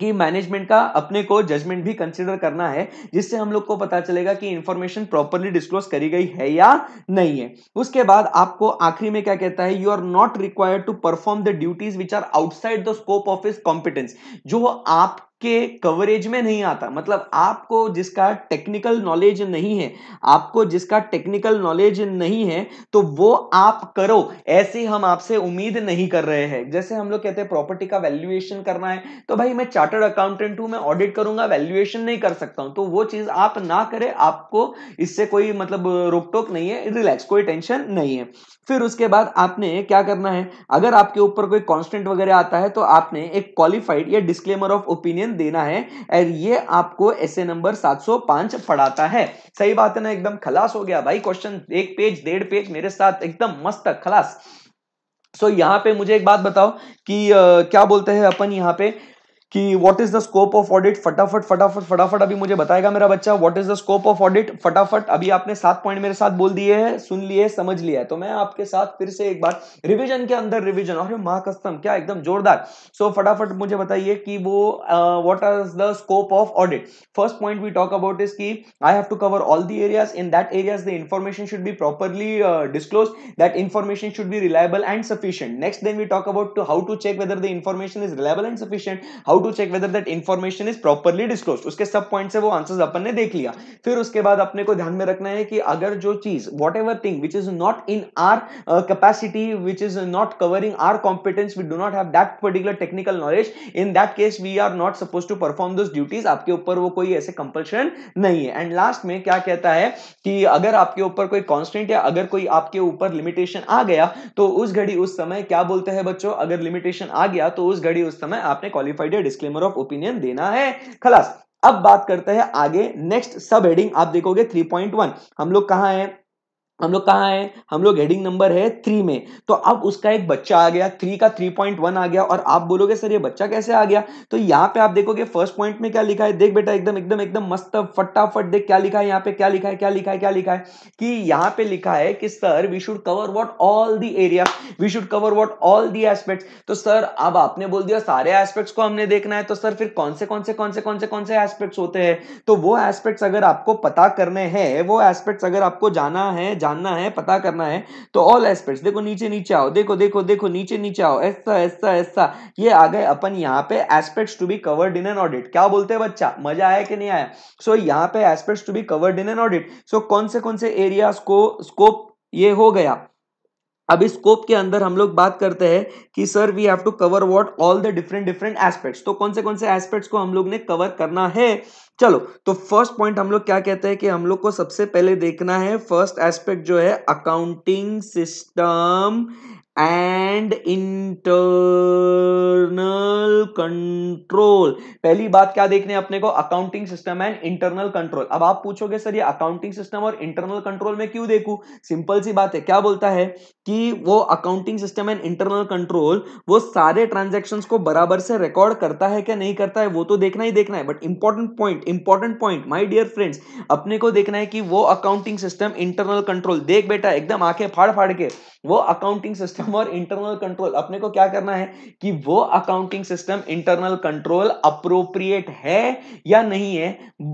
कि मैनेजमेंट का अपने को जजमेंट भी कंसिडर करना है जिससे हम लोग को पता चलेगा कि इंफॉर्मेशन प्रॉपरली डिस्क्लोज करी गई है या नहीं है उसके बाद आपको आखिरी में क्या कहता है you are not required to perform the duties which are outside the scope of his competence जो आप के कवरेज में नहीं आता मतलब आपको जिसका टेक्निकल नॉलेज नहीं है आपको जिसका टेक्निकल नॉलेज नहीं है तो वो आप करो ऐसे हम आपसे उम्मीद नहीं कर रहे हैं जैसे हम लोग कहते हैं प्रॉपर्टी का वैल्यूएशन करना है तो भाई मैं चार्टर्ड अकाउंटेंट हूं मैं ऑडिट करूंगा वैल्यूएशन नहीं कर सकता हूं तो वो चीज आप ना करें आपको इससे कोई मतलब रोक टोक नहीं है रिलैक्स कोई टेंशन नहीं है फिर उसके बाद आपने क्या करना है अगर आपके ऊपर कोई कांस्टेंट वगैरह आता है तो आपने एक क्वालिफाइड या डिस्क्लेमर ऑफ ओपिनियन देना है और ये आपको ऐसे नंबर 705 पढ़ाता है सही बात है ना एकदम खलास हो गया भाई क्वेश्चन एक पेज डेढ़ पेज मेरे साथ एकदम मस्त खलास सो so, यहाँ पे मुझे एक बात बताओ कि आ, क्या बोलते हैं अपन यहाँ पे कि what is the scope of audit फटाफट फटाफट फटाफट अभी मुझे बताएगा मेरा बच्चा what is the scope of audit फटाफट अभी आपने सात पॉइंट मेरे साथ बोल दिए हैं सुन लिए समझ लिया है तो मैं आपके साथ फिर से एक बार रिविजन के अंदर रिविजन और माँ कस्तम क्या एकदम जोरदार सो so, फटाफट मुझे बताइए कि वो what is the scope of audit first point we talk about is की I have to cover all the areas in that areas the information should be properly disclose that information should be reliable and sufficient next then we talk about how to check whether the information is reliable and sufficient how to check whether that information is properly disclose उसके सब point से वो answers अपन ने देख लिया फिर उसके बाद अपने को ध्यान में रखना है कि अगर जो चीज whatever thing which is not in our capacity which is not covering our competence we do not have that particular technical knowledge in that case we are not suppose to perform those duties आपके ऊपर वो कोई ऐसे compulsion नहीं है and last में क्या कहता है कि अगर आपके ऊपर कोई कॉन्स्टेंट या अगर कोई आपके ऊपर लिमिटेशन आ गया तो उस घड़ी उस समय क्या बोलते हैं बच्चों अगर लिमिटेशन आ गया तो उस घड़ी उस समय आपने क्वालिफाइड डिस्क्लेमर ऑफ ओपिनियन देना है खलास अब बात करते हैं आगे नेक्स्ट सब हेडिंग आप देखोगे 3.1 हम लोग कहां हैं हम लोग कहाँ हैं हम लोग हेडिंग नंबर है थ्री में तो अब उसका एक बच्चा आ गया थ्री का थ्री पॉइंट वन आ गया और आप बोलोगे सर ये बच्चा कैसे आ गया तो यहाँ पे आप देखोगे फर्स्ट पॉइंट में क्या लिखा है देख बेटा एकदम एकदम एकदम मस्त फटाफट देख क्या लिखा है यहाँ पे क्या लिखा है क्या लिखा है क्या लिखा है कि यहाँ पे लिखा है कि sir we should cover what all the area we should cover what all the aspect तो सर अब आपने बोल दिया सारे एस्पेक्ट्स को हमने देखना है तो सर फिर कौन से कौन से कौन से कौन से कौन से एस्पेक्ट्स होते हैं तो वो एस्पेक्ट्स अगर आपको पता करने हैं वो एस्पेक्ट्स अगर आपको जाना है जानना है पता करना है तो ऑल एस्पेक्ट्स देखो नीचे नीचे आओ देखो देखो देखो नीचे नीचे आओ ऐसा ऐसा ऐसा ये आ गए अपन यहाँ पे aspects to be covered in an audit क्या बोलते हैं बच्चा मजा आया कि नहीं आया सो so, यहाँ पे aspects to be covered in an audit so कौन से कौन से एरिया को स्कोप ये हो गया अब इस स्कोप के अंदर हम लोग बात करते हैं कि sir we have to cover what all the different different aspects तो कौन से कौन से एस्पेक्ट्स को हम लोग ने कवर करना है चलो तो फर्स्ट पॉइंट हम लोग क्या कहते हैं कि हम लोग को सबसे पहले देखना है फर्स्ट एस्पेक्ट जो है accounting system and internal control पहली बात क्या देखने अपने को accounting system and internal control अब आप पूछोगे सर ये अकाउंटिंग सिस्टम और इंटरनल कंट्रोल में क्यों देखू सिंपल सी बात है क्या बोलता है कि वो accounting system and internal control वो सारे ट्रांजेक्शन को बराबर से रिकॉर्ड करता है क्या नहीं करता है वो तो देखना ही देखना है but important point important point my dear friends अपने को देखना है कि वो अकाउंटिंग सिस्टम इंटरनल कंट्रोल देख बेटा एकदम आंखें फाड़ फाड़ के वो अकाउंटिंग सिस्टम सिस्टम और इंटरनल कंट्रोल अपने को क्या करना है कि वो accounting system internal control appropriate है या नहीं है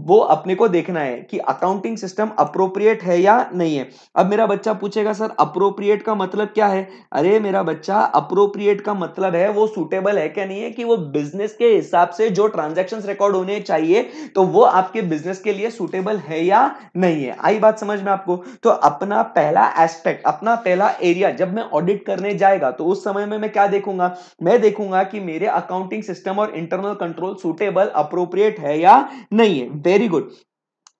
वो अपने को देखना है कि अकाउंटिंग सिस्टम अप्रोप्रिएट है या नहीं है अब मेरा बच्चा पूछेगा सर अप्रोप्रिएट का मतलब क्या है अरे मेरा बच्चा अप्रोप्रिएट का मतलब है वो सुटेबल है क्या नहीं है कि वो बिजनेस के हिसाब से जो ट्रांजेक्शन रिकॉर्ड होने चाहिए तो वो आपके बिजनेस के लिए सुटेबल है या नहीं है आई बात समझ में आपको तो अपना पहला एस्पेक्ट अपना पहला एरिया जब मैं ऑडिट कर करने जाएगा तो उस समय में मैं क्या देखूंगा मैं देखूंगा कि मेरे अकाउंटिंग सिस्टम और इंटरनल कंट्रोल सुटेबल अप्रोप्रिएट है या नहीं है वेरी गुड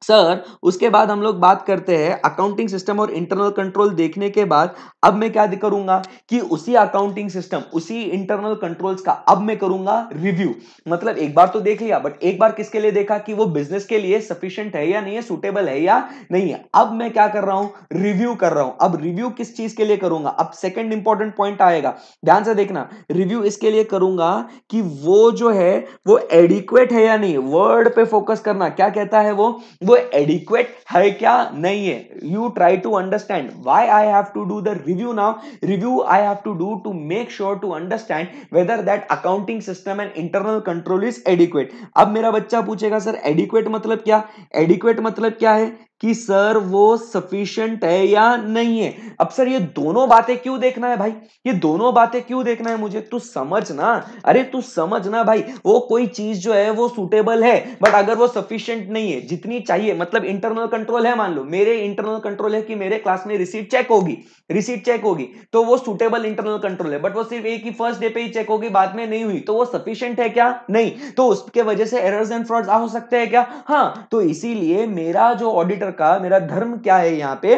सर उसके बाद हम लोग बात करते हैं अकाउंटिंग सिस्टम और इंटरनल कंट्रोल देखने के बाद अब मैं क्या करूंगा कि उसी अकाउंटिंग सिस्टम उसी इंटरनल कंट्रोल्स का अब मैं करूंगा रिव्यू मतलब एक बार तो देख लिया बट एक बार किसके लिए देखा कि वो बिजनेस के लिए सफिशियंट है या नहीं है सुटेबल है या नहीं है अब मैं क्या कर रहा हूं रिव्यू कर रहा हूं अब रिव्यू किस चीज के लिए करूंगा अब सेकेंड इंपॉर्टेंट पॉइंट आएगा ध्यान से देखना रिव्यू इसके लिए करूंगा कि वो जो है वो एडिक्वेट है या नहीं वर्ड पे फोकस करना क्या कहता है वो वो एडिक्वेट है क्या नहीं है you try to understand why I have to do the review now review I have to do to make sure to understand whether that accounting system and internal control is adequate अब मेरा बच्चा पूछेगा sir adequate मतलब क्या adequate मतलब क्या है कि सर वो सफिशियंट है या नहीं है अब सर ये दोनों बातें क्यों देखना है भाई ये दोनों बातें क्यों देखना है मुझे तू समझ ना अरे तू समझ ना भाई वो कोई चीज जो है वो सूटेबल है बट अगर वो सफिशियंट नहीं है जितनी चाहिए मतलब इंटरनल कंट्रोल है मान लो मेरे इंटरनल कंट्रोल है कि मेरे क्लास में रिसीट चेक होगी रिसीट चेक होगी तो वो सुटेबल इंटरनल कंट्रोल है बट वो सिर्फ एक ही फर्स्ट डे पे ही चेक होगी बाद में नहीं हुई तो वो सफिशियंट है क्या नहीं तो उसके वजह से एरर्स एंड फ्रॉड्स हो सकते हैं क्या हाँ तो इसीलिए मेरा जो ऑडिटर का मेरा धर्म क्या है यहाँ पे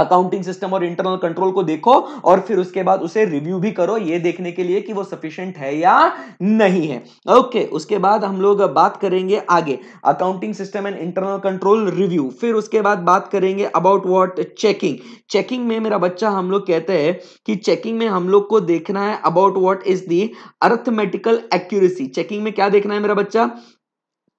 अकाउंटिंग सिस्टम और इंटरनल कंट्रोल को देखो और फिर उसके बाद उसे रिव्यू भी करो ये देखने के लिए कि वो सफिशियंट है या नहीं है ओके okay, उसके बाद हम लोग बात करेंगे आगे accounting system and internal control review फिर उसके बाद बात करेंगे अबाउट व्हाट चेकिंग चेकिंग में मेरा बच्चा हम लोग कहते हैं कि चेकिंग में हम लोग को देखना है about what is the arithmetical accuracy checking में क्या देखना है मेरा बच्चा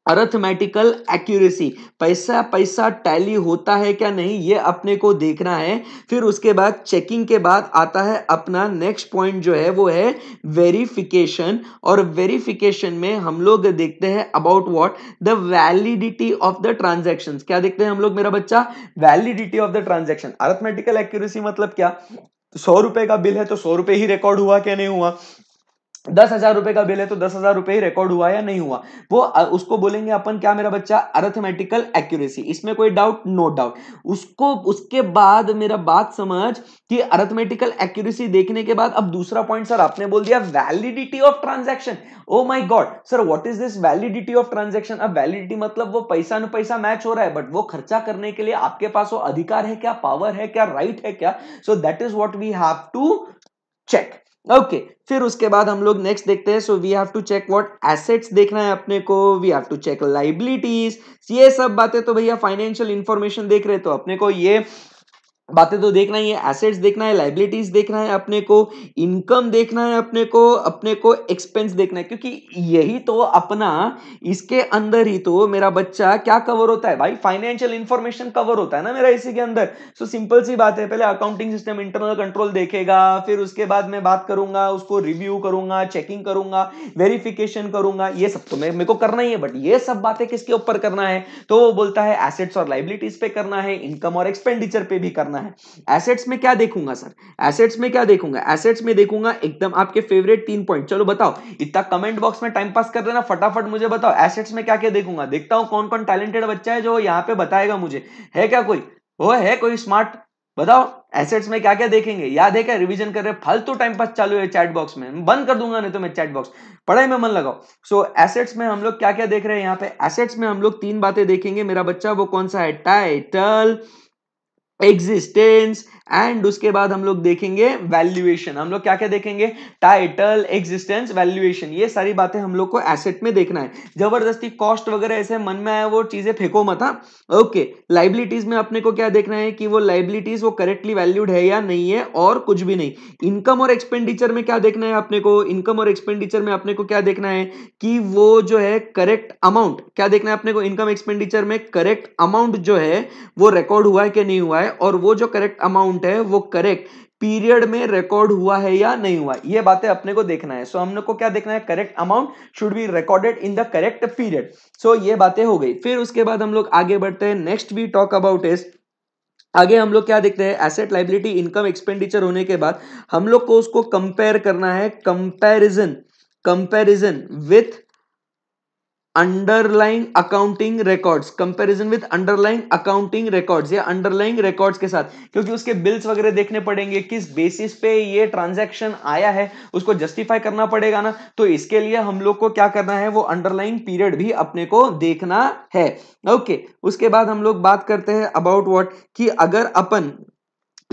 अरथमेटिकल एक्यूरेसी पैसा पैसा टैली होता है क्या नहीं ये अपने को देखना है फिर उसके बाद चेकिंग के बाद आता है अपना नेक्स्ट पॉइंट जो है वो है वेरिफिकेशन और वेरिफिकेशन में हम लोग देखते हैं about what the validity of the transaction क्या देखते हैं हम लोग मेरा बच्चा validity of the transaction arithmetical accuracy मतलब क्या तो सौ रुपए का बिल है तो सौ रुपए ही रिकॉर्ड हुआ क्या नहीं हुआ दस हजार रुपए का बिल है तो दस हजार रुपए ही रिकॉर्ड हुआ या नहीं हुआ वो उसको बोलेंगे अपन क्या मेरा बच्चा अरेथमेटिकल एक्यूरेसी इसमें कोई डाउट नो डाउट उसको उसके बाद मेरा बात समझ कि अरेथमेटिकल एक्यूरेसी देखने के बाद अब दूसरा पॉइंट सर आपने बोल दिया validity of transaction oh my God sir what is this validity of transaction अब वैलिडिटी मतलब वो पैसा न पैसा मैच हो रहा है बट वो खर्चा करने के लिए आपके पास वो अधिकार है क्या पावर है क्या राइट right है क्या so that is what we have to check okay फिर उसके बाद हम लोग नेक्स्ट देखते हैं so we have to check what assets देखना है अपने को we have to check liabilities ये सब बातें तो भैया फाइनेंशियल इंफॉर्मेशन देख रहे तो अपने को ये बातें तो देखना ही है एसेट्स देखना है लाइबिलिटीज देखना है अपने को इनकम देखना है अपने को अपने को एक्सपेंस देखना है क्योंकि यही तो अपना इसके अंदर ही तो मेरा बच्चा क्या कवर होता है भाई फाइनेंशियल इंफॉर्मेशन कवर होता है ना मेरा इसी के अंदर सो सिंपल सी बात है पहले अकाउंटिंग सिस्टम इंटरनल कंट्रोल देखेगा फिर उसके बाद मैं बात करूंगा उसको रिव्यू करूंगा चेकिंग करूंगा वेरिफिकेशन करूंगा ये सब तो मेरे को करना ही है बट ये सब बातें किसके ऊपर करना है तो वो बोलता है एसेट्स और लाइबिलिटीज पे करना है इनकम और एक्सपेंडिचर पे भी करना करना है एसेट्स में क्या देखूंगा सर एसेट्स में क्या देखूंगा एसेट्स में देखूंगा एकदम आपके फेवरेट तीन पॉइंट चलो बताओ इतना कमेंट बॉक्स में टाइम पास कर देना फटाफट मुझे बताओ एसेट्स में क्या क्या देखूंगा देखता हूँ कौन कौन टैलेंटेड बच्चा है जो यहाँ पे बताएगा मुझे है क्या कोई वो है कोई स्मार्ट बताओ एसेट्स में क्या क्या देखेंगे याद है क्या रिवीजन कर रहे फल तो टाइम पास चालू है चैट बॉक्स में बंद कर दूंगा नहीं तो मैं चैट बॉक्स पढ़ाई में मन लगाओ सो so, एसेट्स में हम लोग क्या क्या देख रहे हैं यहाँ पे एसेट्स में हम लोग तीन बातें देखेंगे मेरा बच्चा वो कौन सा है टाइटल existence एंड उसके बाद हम लोग देखेंगे वैल्यूएशन हम लोग क्या क्या देखेंगे टाइटल एग्जिस्टेंस वैल्यूएशन ये सारी बातें हम लोग को एसेट में देखना है जबरदस्ती कॉस्ट वगैरह ऐसे मन में आया वो चीजें फेंको मत हाँ ओके लाइबिलिटीज में अपने को क्या देखना है कि वो लाइबिलिटीज वो करेक्टली वैल्यूड है या नहीं है और कुछ भी नहीं इनकम और एक्सपेंडिचर में क्या देखना है अपने को इनकम और एक्सपेंडिचर में अपने को क्या देखना है कि वो जो है करेक्ट अमाउंट क्या देखना है अपने को इनकम एक्सपेंडिचर में करेक्ट अमाउंट जो है वो रिकॉर्ड हुआ है कि नहीं हुआ है और वो जो करेक्ट अमाउंट अमाउंट है वो करेक्ट पीरियड में रिकॉर्ड हुआ है या नहीं हुआ ये बातें अपने को देखना है सो so, हमने को क्या देखना है correct amount should be recorded in the correct period so ये बातें हो गई फिर उसके बाद हम लोग आगे बढ़ते हैं next we talk about is आगे हम लोग क्या देखते हैं एसेट लाइबिलिटी इनकम एक्सपेंडिचर होने के बाद हम लोग को उसको कंपेयर करना है comparison comparison with underlying accounting records comparison with underlying accounting records या अंडरलाइंग रिकॉर्ड्स के साथ क्योंकि उसके बिल्स वगैरह देखने पड़ेंगे किस बेसिस पे ये ट्रांजैक्शन आया है उसको जस्टिफाई करना पड़ेगा ना तो इसके लिए हम लोग को क्या करना है वो अंडरलाइंग पीरियड भी अपने को देखना है ओके okay, उसके बाद हम लोग बात करते हैं अबाउट वॉट कि अगर अपन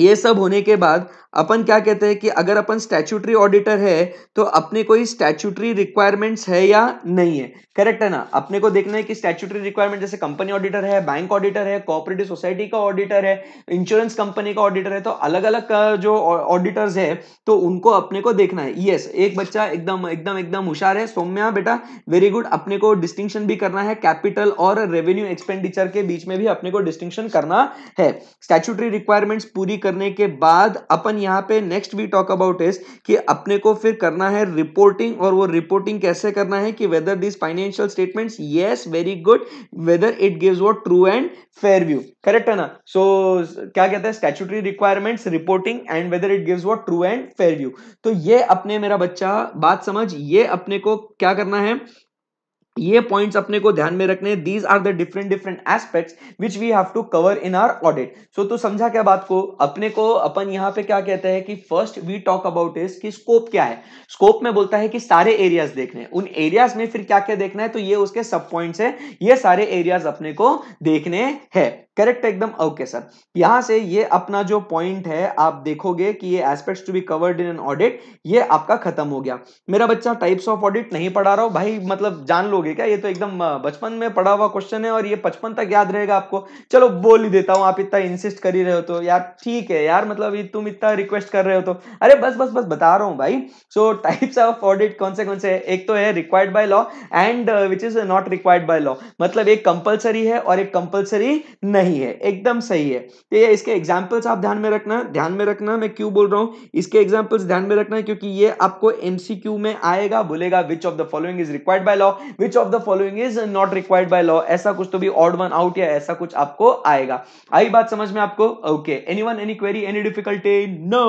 ये सब होने के बाद अपन क्या कहते हैं कि अगर अपन स्टैचूटरी ऑडिटर है तो अपने कोई स्टैचूटरी रिक्वायरमेंट्स है या नहीं है करेक्ट है ना अपने को देखना है कि स्टैचूटरी रिक्वायरमेंट जैसे कंपनी ऑडिटर है बैंक ऑडिटर है कोऑपरेटिव सोसाइटी का ऑडिटर है इंश्योरेंस कंपनी का ऑडिटर है तो अलग अलग जो ऑडिटर्स है तो उनको अपने को देखना है येस एक बच्चा एकदम एकदम एकदम होशार है सोम्या बेटा वेरी गुड अपने को डिस्टिंक्शन भी करना है कैपिटल और रेवेन्यू एक्सपेंडिचर के बीच में भी अपने को डिस्टिंक्शन करना है स्टैचूटरी रिक्वायरमेंट्स पूरी कर करने के बाद अपन यहाँ पे next we talk about is कि अपने को फिर करना है रिपोर्टिंग और वो रिपोर्टिंग कैसे करना है कि whether this financial statements yes very good whether it gives what true and fair view correct है ना सो so, क्या कहते हैं statutory requirements reporting and whether it gives what true and fair view तो ये अपने मेरा बच्चा बात समझ ये अपने को क्या करना है ये पॉइंट्स अपने को ध्यान में रखने these are the different different aspects which we have to cover in our audit so तो समझा क्या बात को अपने को अपन यहाँ पे क्या कहते हैं कि first we talk about is कि स्कोप क्या है स्कोप में बोलता है कि सारे एरियाज देखने उन एरियाज में फिर क्या क्या देखना है तो ये उसके सब पॉइंट्स है ये सारे एरियाज अपने को देखने हैं करेक्ट एकदम ओके सर यहां से ये अपना जो पॉइंट है आप देखोगे कि ये aspects to be covered in an audit ये आपका खत्म हो गया मेरा बच्चा टाइप्स ऑफ ऑडिट नहीं पढ़ा रहा हो भाई मतलब जान लोगे क्या ये तो एकदम बचपन में पढ़ा हुआ क्वेश्चन है और ये बचपन तक याद रहेगा आपको चलो बोल ही देता हूँ आप इतना इंसिस्ट कर ही रहे हो तो यार ठीक है यार मतलब ये तुम इतना रिक्वेस्ट कर रहे हो तो अरे बस बस बस बता रहा हूँ भाई सो टाइप्स ऑफ ऑडिट कौन से कौन से है एक तो है required by law and which is not required by law मतलब एक कंपल्सरी है और एक कंपल्सरी नहीं सही है एकदम सही है तो ये इसके एग्जाम्पल्स आप ध्यान में रखना ध्यान में रखना मैं क्यों बोल रहा हूँ इसके एग्जाम्पल्स ध्यान में रखना क्योंकि ये आपको एमसीक्यू में आएगा बोलेगा which of the following is required by law which of the following is not required by law ऐसा कुछ तो भी ऑड वन आउट या ऐसा कुछ आपको आएगा आई बात समझ में आपको okay anyone any query any difficulty no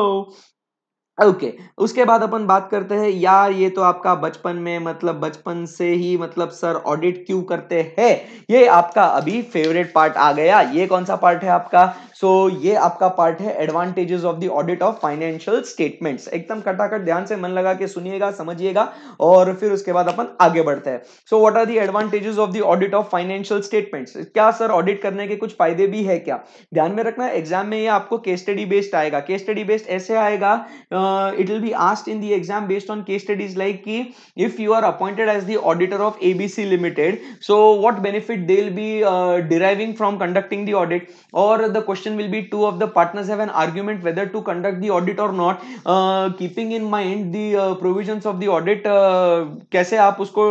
okay okay. उसके बाद अपन बात करते हैं यार ये तो आपका बचपन में मतलब बचपन से ही मतलब सर ऑडिट क्यों करते हैं ये आपका अभी फेवरेट पार्ट आ गया ये कौन सा पार्ट है आपका सो so, ये आपका पार्ट है advantages of the audit of financial statements एकदम कटाकट ध्यान से मन लगा के सुनिएगा समझिएगा और फिर उसके बाद अपन आगे बढ़ते हैं so what are the advantages of the audit of financial statements क्या सर ऑडिट करने के कुछ फायदे भी है क्या ध्यान में रखना एग्जाम में ये आपको केस स्टडी बेस्ड आएगा केस स्टडी बेस्ड ऐसे आएगा it will be asked in the exam based on case studies like कि if you are appointed as the auditor of ABC limited so what benefit they will be deriving from conducting the audit और the question question will be two of the partners have an argument whether to conduct the audit or not uh, keeping in mind the uh, provisions of the audit uh, कैसे आप उसको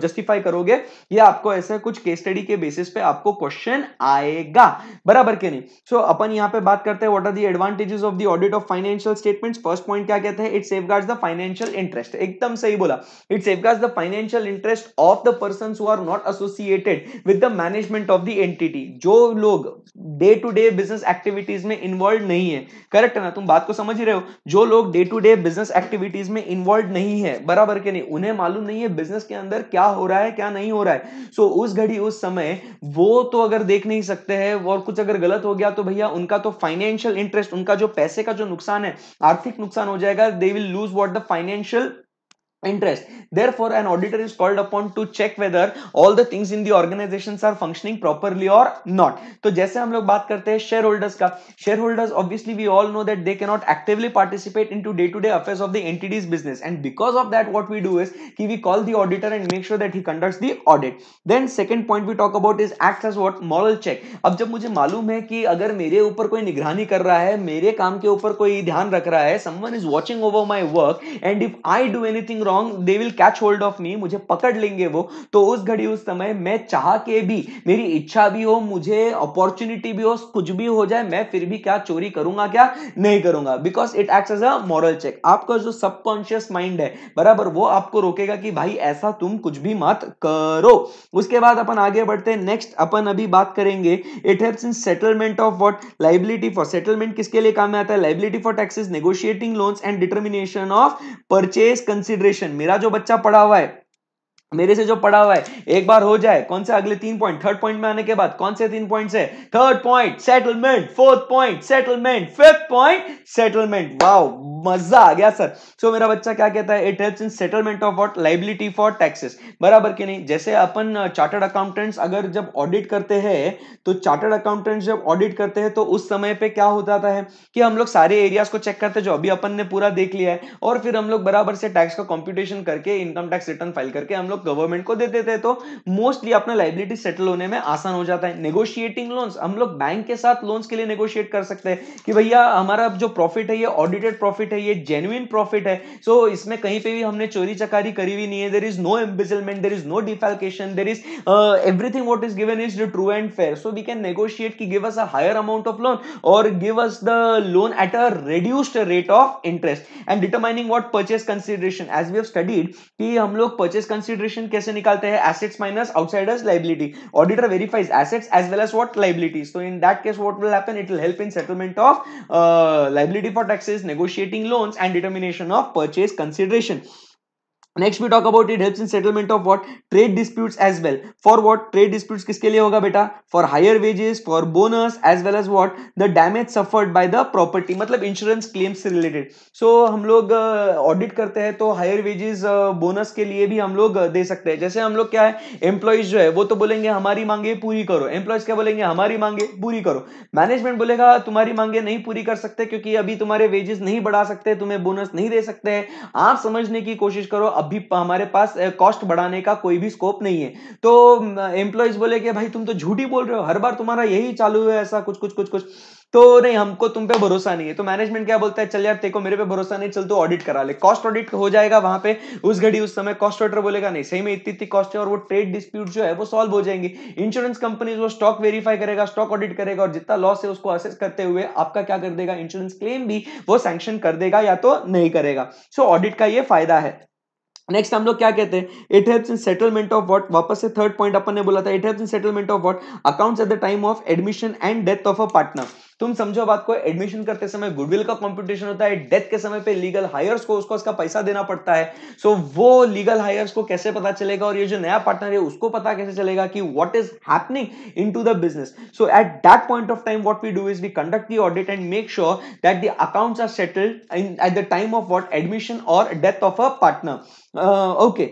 justify uh, uh करोगे ये आपको ऐसा कुछ case study के basis पे आपको क्वेश्चन आएगा बराबर के नहीं सो so, अपन यहाँ पे बात करते हैं what are the advantages of the audit of financial statements first point क्या कहते हैं it safe the financial interest एकदम सही बोला it safe the financial interest of the person who are not associated with the management of the entity जो लोग day to day day business activities में involve नहीं है करेक्ट है ना तुम बात को समझ रहे हो जो लोग day to day business activities में इन्वॉल्व नहीं है बराबर के नहीं उन्हें मालूम नहीं है बिजनेस के अंदर क्या हो रहा है क्या नहीं हो रहा है सो so, उस घड़ी उस समय वो तो अगर देख नहीं सकते हैं और कुछ अगर गलत हो गया तो भैया उनका तो फाइनेंशियल इंटरेस्ट उनका जो पैसे का जो नुकसान है आर्थिक नुकसान हो जाएगा they will lose what the financial interest therefore an auditor is called upon to check whether all the things in the organizations are functioning properly or not तो जैसे हम लोग बात करते हैं शेयर होल्डर्स का shareholders obviously we all know that they cannot actively participate in to day to day affairs of the entity's business and because of that what we do is कि we call the auditor and make sure that he conducts the audit then second point we talk about is act as what moral check अब जब मुझे मालूम है कि अगर मेरे ऊपर कोई निगरानी कर रहा है मेरे काम के ऊपर कोई ध्यान रख रहा है someone is watching over my work and if I do anything wrong strong they will catch hold of me मुझे पकड़ लेंगे वो तो उस घड़ी उस समय मैं चाह के भी मेरी इच्छा भी हो मुझे अपॉर्चुनिटी भी हो कुछ भी हो जाए मैं फिर भी क्या चोरी करूंगा क्या नहीं करूंगा because it act as a moral check आपका जो सबकॉन्शियस माइंड है बराबर वो आपको रोकेगा कि भाई ऐसा तुम कुछ भी मत करो उसके बाद अपन आगे बढ़ते हैं नेक्स्ट अपन अभी बात करेंगे it helps in settlement of what liability for settlement किसके लिए काम में आता है liability for taxes negotiating loans and determination of purchase consideration मेरा जो बच्चा पढ़ा हुआ है मेरे से जो पढ़ा हुआ है एक बार हो जाए कौन से अगले तीन पॉइंट थर्ड पॉइंट में आने के बाद कौन से तीन पॉइंट है third point settlement fourth point settlement fifth point settlement wow मजा आ गया सर सो so, मेरा बच्चा क्या कहता है it helps in settlement of what liability for taxes बराबर कि नहीं जैसे अपन चार्टर्ड अकाउंटेंट्स अगर जब ऑडिट करते हैं तो चार्टर्ड अकाउंटेंट जब ऑडिट करते हैं तो उस समय पे क्या हो जाता है कि हम लोग सारे एरियाज को चेक करते हैं जो अभी अपन ने पूरा देख लिया है और फिर हम लोग बराबर से टैक्स का कॉम्पिटिशन करके इनकम टैक्स रिटर्न फाइल करके हम लोग गवर्नमेंट को दे देते तो मोस्टली अपना लाइबिलिटी सेटल होने में आसान हो जाता है नेगोशिएटिंग लोन्स हम लोग बैंक के साथ लोन्स के लिए नेगोशिएट कर सकते हैं कि भैया हमारा जो प्रॉफिट है ये ऑडिटेड प्रॉफिट है ये जेन्युन प्रॉफिट है सो so, इसमें कहीं पे भी हमने चोरी चकारी करी हुई नहीं है there is no embezzlement there is no defalcation there is everything what is given is true and fair so we can negotiate की give us a higher amount of loan और give us the loan at a reduced rate of interest and determining what purchase consideration as we have studied कि हम लोग purchase consideration consideration कैसे निकालते हैं assets minus outsiders liability auditor verifies assets as well as what liabilities तो in that case what will happen it will help in settlement of liability for taxes negotiating loans and determination of purchase consideration next we talk about it helps in settlement of what trade disputes as well for what trade disputes किसके लिए होगा बेटा for higher wages for bonus as well as what the damage suffered by the property मतलब insurance claims से related so हम लोग audit uh, करते हैं तो हायर वेजेस बोनस के लिए भी हम लोग uh, दे सकते हैं जैसे हम लोग क्या है एम्प्लॉयज जो है वो तो बोलेंगे हमारी मांगे पूरी करो एम्प्लॉयज क्या बोलेंगे हमारी मांगे पूरी करो मैनेजमेंट बोलेगा तुम्हारी मांगे नहीं पूरी कर सकते क्योंकि अभी तुम्हारे वेजेस नहीं बढ़ा सकते तुम्हें बोनस नहीं दे सकते आप समझने की कोशिश करो अभी हमारे पास कॉस्ट बढ़ाने का कोई भी स्कोप नहीं है तो एम्प्लॉयज बोले कि भाई तुम तो झूठी बोल रहे हो हर बार तुम्हारा यही चालू है ऐसा कुछ कुछ कुछ कुछ तो नहीं हमको तुम पे भरोसा नहीं है तो मैनेजमेंट क्या बोलता है चल यार देखो मेरे पे भरोसा नहीं चल तो ऑडिट करा ले कॉस्ट ऑडिट हो जाएगा वहां पे उस घड़ी उस समय कॉस्ट ऑडिटर बोलेगा नहीं सही में इतनी इतनी कॉस्ट है और वो ट्रेड डिस्प्यूट जो है वो सॉल्व हो जाएंगे इंश्योरेंस कंपनीज वो स्टॉक वेरीफाई करेगा स्टॉक ऑडिट करेगा और जितना लॉस है उसको असेस करते हुए आपका क्या कर देगा इंश्योरेंस क्लेम भी वो सैंक्शन कर देगा या तो नहीं करेगा सो so, ऑडिट का ये फायदा है नेक्स्ट हम लोग क्या कहते हैं it helps in settlement of what वापस से थर्ड पॉइंट अपन ने बोला था it helps in settlement of what accounts at the time of admission and death of a partner तुम समझो बात को एडमिशन करते समय गुडविल का कंपटीशन होता है डेथ के समय पे लीगल हायर्स को उसको उसका पैसा देना पड़ता है सो so, वो लीगल हायर्स को कैसे पता चलेगा और ये जो नया पार्टनर है उसको पता कैसे चलेगा कि what is happening in to the business so at that point of time what we do is we conduct the audit and make sure that the accounts are settled at the time of what admission और death of a partner okay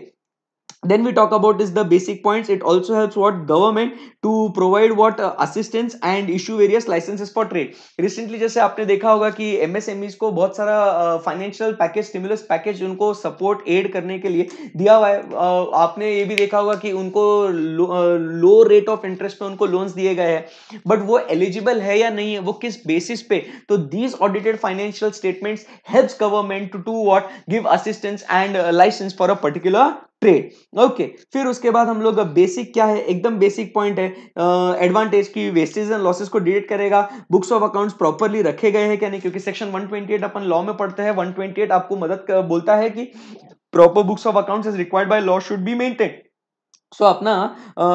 then we talk about is the basic points it also helps what government to provide what uh, assistance and issue various licenses for trade recently जैसे आपने देखा होगा कि MSMEs को बहुत सारा financial package stimulus package उनको support aid करने के लिए दिया हुआ है uh, आपने ये भी देखा होगा कि उनको लो रेट ऑफ इंटरेस्ट पे उनको लोन्स दिए गए हैं बट वो एलिजिबल है या नहीं है वो किस बेसिस पे तो these audited financial statements helps government to to what give assistance and license for a particular trade okay फिर उसके बाद हम लोग बेसिक क्या है एकदम बेसिक पॉइंट है एडवांटेज की वेस्टेज एंड लॉसेस को डिलीट करेगा बुक्स ऑफ अकाउंट्स प्रॉपरली रखे गए हैं क्या नहीं क्योंकि सेक्शन 128 अपन लॉ में पढ़ते हैं 128 आपको मदद कर, बोलता है कि proper books of accounts is required by law should be maintain so so, अपना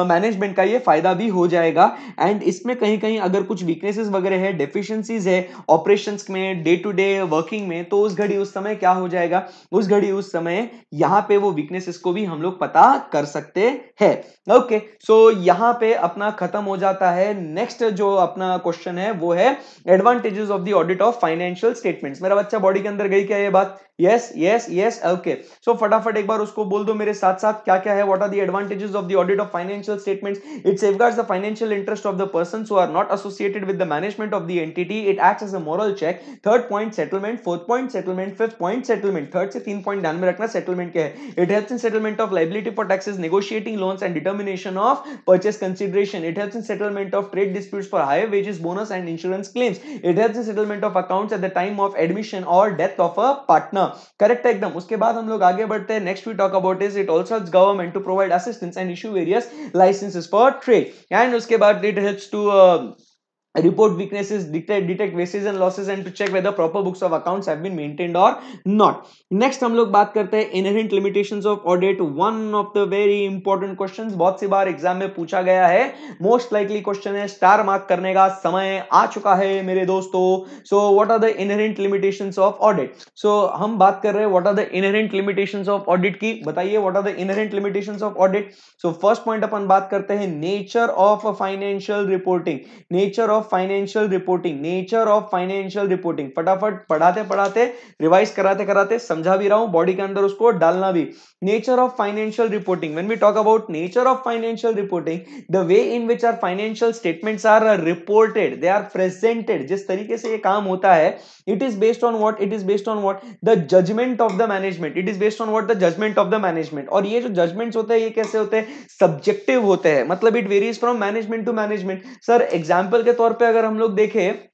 मैनेजमेंट uh, का ये फायदा भी हो जाएगा एंड इसमें कहीं कहीं अगर कुछ वीकनेसेस वगैरह है डेफिशिएंसीज है ऑपरेशन में डे टू डे वर्किंग में तो उस घड़ी उस समय क्या हो जाएगा उस घड़ी उस समय यहाँ पे वो वीकनेसेस को भी हम लोग पता कर सकते हैं ओके सो यहाँ पे अपना खत्म हो जाता है नेक्स्ट जो अपना क्वेश्चन है वो है advantages of the audit of financial statements मेरा बच्चा बॉडी के अंदर गई क्या ये बात yes yes yes okay so फटाफट एक बार उसको बोल दो मेरे साथ साथ क्या क्या है what are the advantages of the audit of financial statements it guard the financial interest of the person who are not associated with the management of the entity it act as a moral check third point settlement fourth point settlement fifth point settlement third से तीन point ध्यान में रखना settlement क्या है it helps in settlement of liability for taxes negotiating loans and determination of purchase consideration it helps in settlement of trade dispute for higher wages bonus and insurance claims it helps in settlement of accounts at the time of admission और death of a partner correct है एकदम उसके बाद हम लोग आगे बढ़ते हैं next we talk about is it also government to provide assistance and issue various licenses for trade and उसके बाद it help to report weaknesses, detect, detect wastes and losses and to check whether proper books of accounts have been maintained or not. Next हम लोग बात करते हैं inherent limitations of audit. One of the very important questions बहुत सी बार exam में पूछा गया है मोस्ट लाइकली क्वेश्चन है स्टार मार्क करने का समय आ चुका है मेरे दोस्तों so what are the inherent limitations of audit so हम बात कर रहे हैं what are the inherent limitations of audit की बताइए what are the inherent limitations of audit so first point अपन बात करते हैं nature of financial reporting nature of of financial reporting nature of financial reporting फटाफट पढ़ाते पढ़ाते रिवाइज कराते कराते समझा भी रहा हूं बॉडी के अंदर उसको डालना भी nature of financial reporting when we talk about nature of financial reporting the way in which are financial statements are reported they are presented जिस तरीके से ये काम होता है it is based on what it is based on what the judgment of the management it is based on what the judgment of the management और ये जो judgments होते हैं ये कैसे होते हैं subjective होते हैं मतलब it varies from management to management sir example के तौर पे अगर हम लोग देखें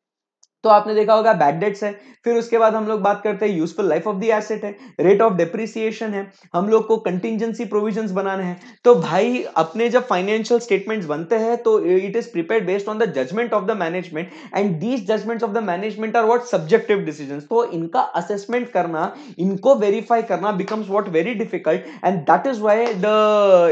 तो आपने देखा होगा बैड डेट्स है फिर उसके बाद हम लोग बात करते हैं useful life of the asset है रेट ऑफ डिप्रिसिएशन है हम लोग को कंटिजेंसी प्रोविजंस बनाने हैं तो भाई अपने जब फाइनेंशियल स्टेटमेंट्स बनते हैं तो it is prepare based on the judgement of the management and these judgments of the management are what subjective decision तो इनका असेसमेंट करना इनको वेरीफाई करना becomes what very difficult and that is why the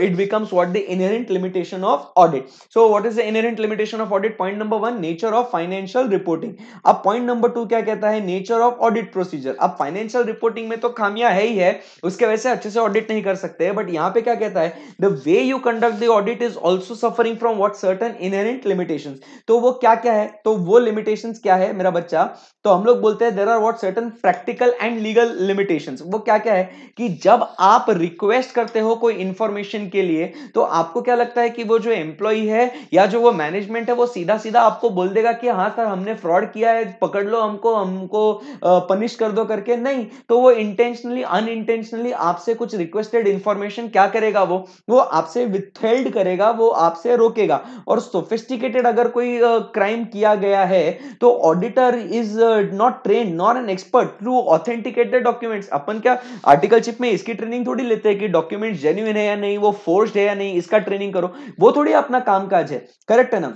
it becomes what the inherent limitation of audit so what is the inherent limitation of audit point number one nature of financial reporting अब point number two क्या कहता है nature of audit procedure अब financial reporting में तो खामिया है ही है उसके वजह से अच्छे से ऑडिट नहीं कर सकते बट यहाँ पे क्या कहता है the way you conduct the audit is also suffering from what certain inherent limitation तो वो क्या क्या है तो वो लिमिटेशन क्या है मेरा बच्चा तो हम लोग बोलते हैं there are what certain practical and legal limitation वो क्या क्या है कि जब आप रिक्वेस्ट करते हो कोई इंफॉर्मेशन के लिए तो आपको क्या लगता है कि वो जो एम्प्लॉय है या जो वो मैनेजमेंट है वो सीधा सीधा आपको बोल देगा कि हाँ सर हमने फ्रॉड किया किया है पकड़ लो हमको हमको पनिश कर दो करके नहीं तो वो इंटेंशनली अनइंटेंशनली आपसे कुछ रिक्वेस्टेड इंफॉर्मेशन क्या करेगा वो वो आपसे विथहेल्ड करेगा वो आपसे रोकेगा और सोफिस्टिकेटेड अगर कोई क्राइम uh, किया गया है तो auditor is not train not an expert to authenticated documents अपन क्या आर्टिकल चिप में इसकी ट्रेनिंग थोड़ी लेते हैं कि डॉक्यूमेंट जेन्यून है या नहीं वो फोर्स है या नहीं इसका ट्रेनिंग करो वो थोड़ी अपना कामकाज है करेक्ट है ना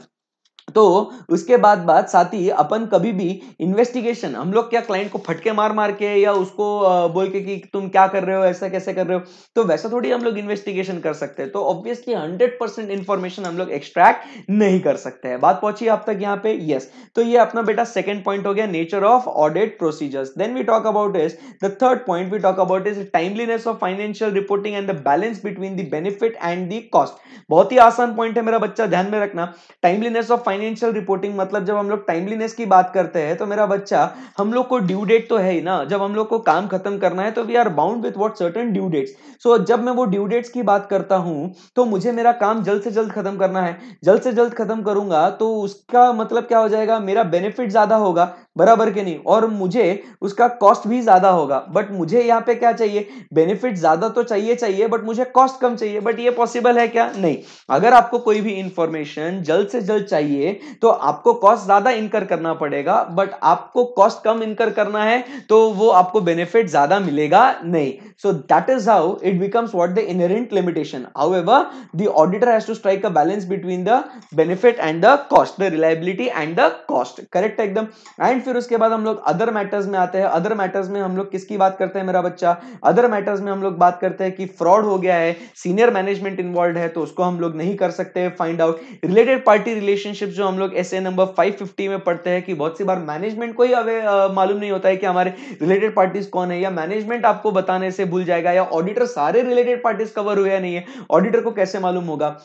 तो उसके बाद बात साथ ही अपन कभी भी इन्वेस्टिगेशन हम लोग क्या क्लाइंट को फटके मार मार के या उसको बोल के कि तुम क्या कर रहे हो ऐसा कैसे कर रहे हो तो वैसा थोड़ी हम लोग इन्वेस्टिगेशन कर सकते हैं तो ऑब्वियसली हंड्रेड परसेंट इन्फॉर्मेशन हम लोग एक्सट्रैक्ट नहीं कर सकते हैं बात पहुंची आप तक यहाँ पे यस तो ये अपना बेटा सेकेंड पॉइंट हो गया nature of audit procedures then we talk about is the third point we talk about is timeliness of financial reporting and the balance between the benefit and the cost बहुत ही आसान point है मेरा बच्चा ध्यान में रखना टाइमलीनेस ऑफ फाइनेंशियल रिपोर्टिंग मतलब जब हम लोग टाइमलीनेस की बात करते हैं तो मेरा बच्चा हम लोग को ड्यू डेट तो है ही ना जब हम लोग को काम खत्म करना है तो we are bound with what certain due dates so जब मैं वो ड्यू डेट्स की बात करता हूँ तो मुझे मेरा काम जल्द से जल्द खत्म करना है जल्द से जल्द खत्म करूंगा तो उसका मतलब क्या हो जाएगा मेरा बेनिफिट ज्यादा होगा बराबर के नहीं और मुझे उसका कॉस्ट भी ज्यादा होगा बट मुझे यहाँ पे क्या चाहिए बेनिफिट ज्यादा तो चाहिए चाहिए बट मुझे कॉस्ट कम चाहिए बट ये पॉसिबल है क्या नहीं अगर आपको कोई भी इंफॉर्मेशन जल्द से जल्द चाहिए तो आपको कॉस्ट ज्यादा इनकर करना पड़ेगा बट आपको कॉस्ट कम इनकर करना है तो वो आपको बेनिफिट ज्यादा मिलेगा नहीं so that is how it becomes what the limitation however the auditor has to strike a balance between the benefit and the cost the reliability and the cost correct एकदम and and फिर उसके बाद हम लोग other matters में आते हैं other matters में हम लोग किसकी बात करते हैं मेरा बच्चा अदर मैटर्स में हम लोग बात करते हैं कि फ्रॉड हो गया है सीनियर मैनेजमेंट इन्वॉल्व है तो उसको हम लोग नहीं कर सकते find out related party relationship जो हम लोग एस नंबर फाइव में पढ़ते हैं कि बहुत सी बार मैनेजमेंट को ही अवे मालूम नहीं होता है कि हमारे रिलेटेड पार्टीज कौन है या मैनेजमेंट आपको बताने से भूल जाएगा या ऑडिटर सारे रिलेटेड पार्टीज कवर हुए या नहीं है ऑडिटर को कैसे मालूम होगा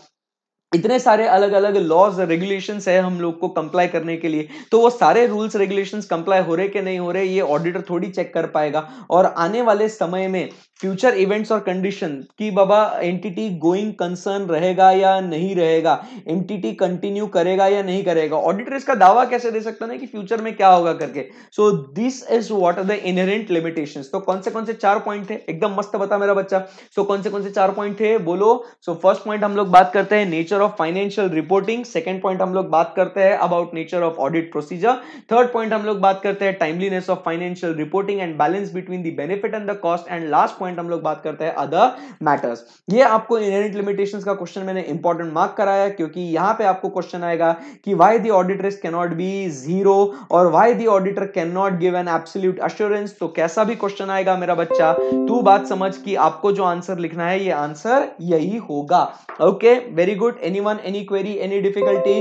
इतने सारे अलग अलग लॉज रेगुलेशंस है हम लोग को कंप्लाई करने के लिए तो वो सारे रूल्स रेगुलेशंस कंप्लाई हो रहे कि नहीं हो रहे ये ऑडिटर थोड़ी चेक कर पाएगा और आने वाले समय में फ्यूचर इवेंट्स और कंडीशन की बाबा एंटिटी गोइंग कंसर्न रहेगा या नहीं रहेगा एंटिटी कंटिन्यू करेगा या नहीं करेगा ऑडिटर इसका दावा कैसे दे सकता ना कि फ्यूचर में क्या होगा करके so this is what are the inherent limitation तो कौन से कौन से चार पॉइंट थे एकदम मस्त बता मेरा बच्चा सो so, कौन से कौन से चार पॉइंट थे बोलो सो फर्स्ट पॉइंट हम लोग बात करते हैं nature of financial reporting second point हम लोग बात करते हैं about nature of audit procedure third point हम लोग बात करते हैं timeliness of financial reporting and balance between the benefit and the cost and last point हम लोग बात करते हैं अदर मैटर्स ये आपको इनहेरिट लिमिटेशन का क्वेश्चन मैंने इंपॉर्टेंट मार्क कराया क्योंकि यहां पर आपको क्वेश्चन आएगा कि why the auditors cannot be zero और why the auditor can not give an absolute assurance तो कैसा भी क्वेश्चन आएगा मेरा बच्चा तू बात समझ कि आपको जो आंसर लिखना है ये आंसर यही होगा okay very good any anyone any query any difficulty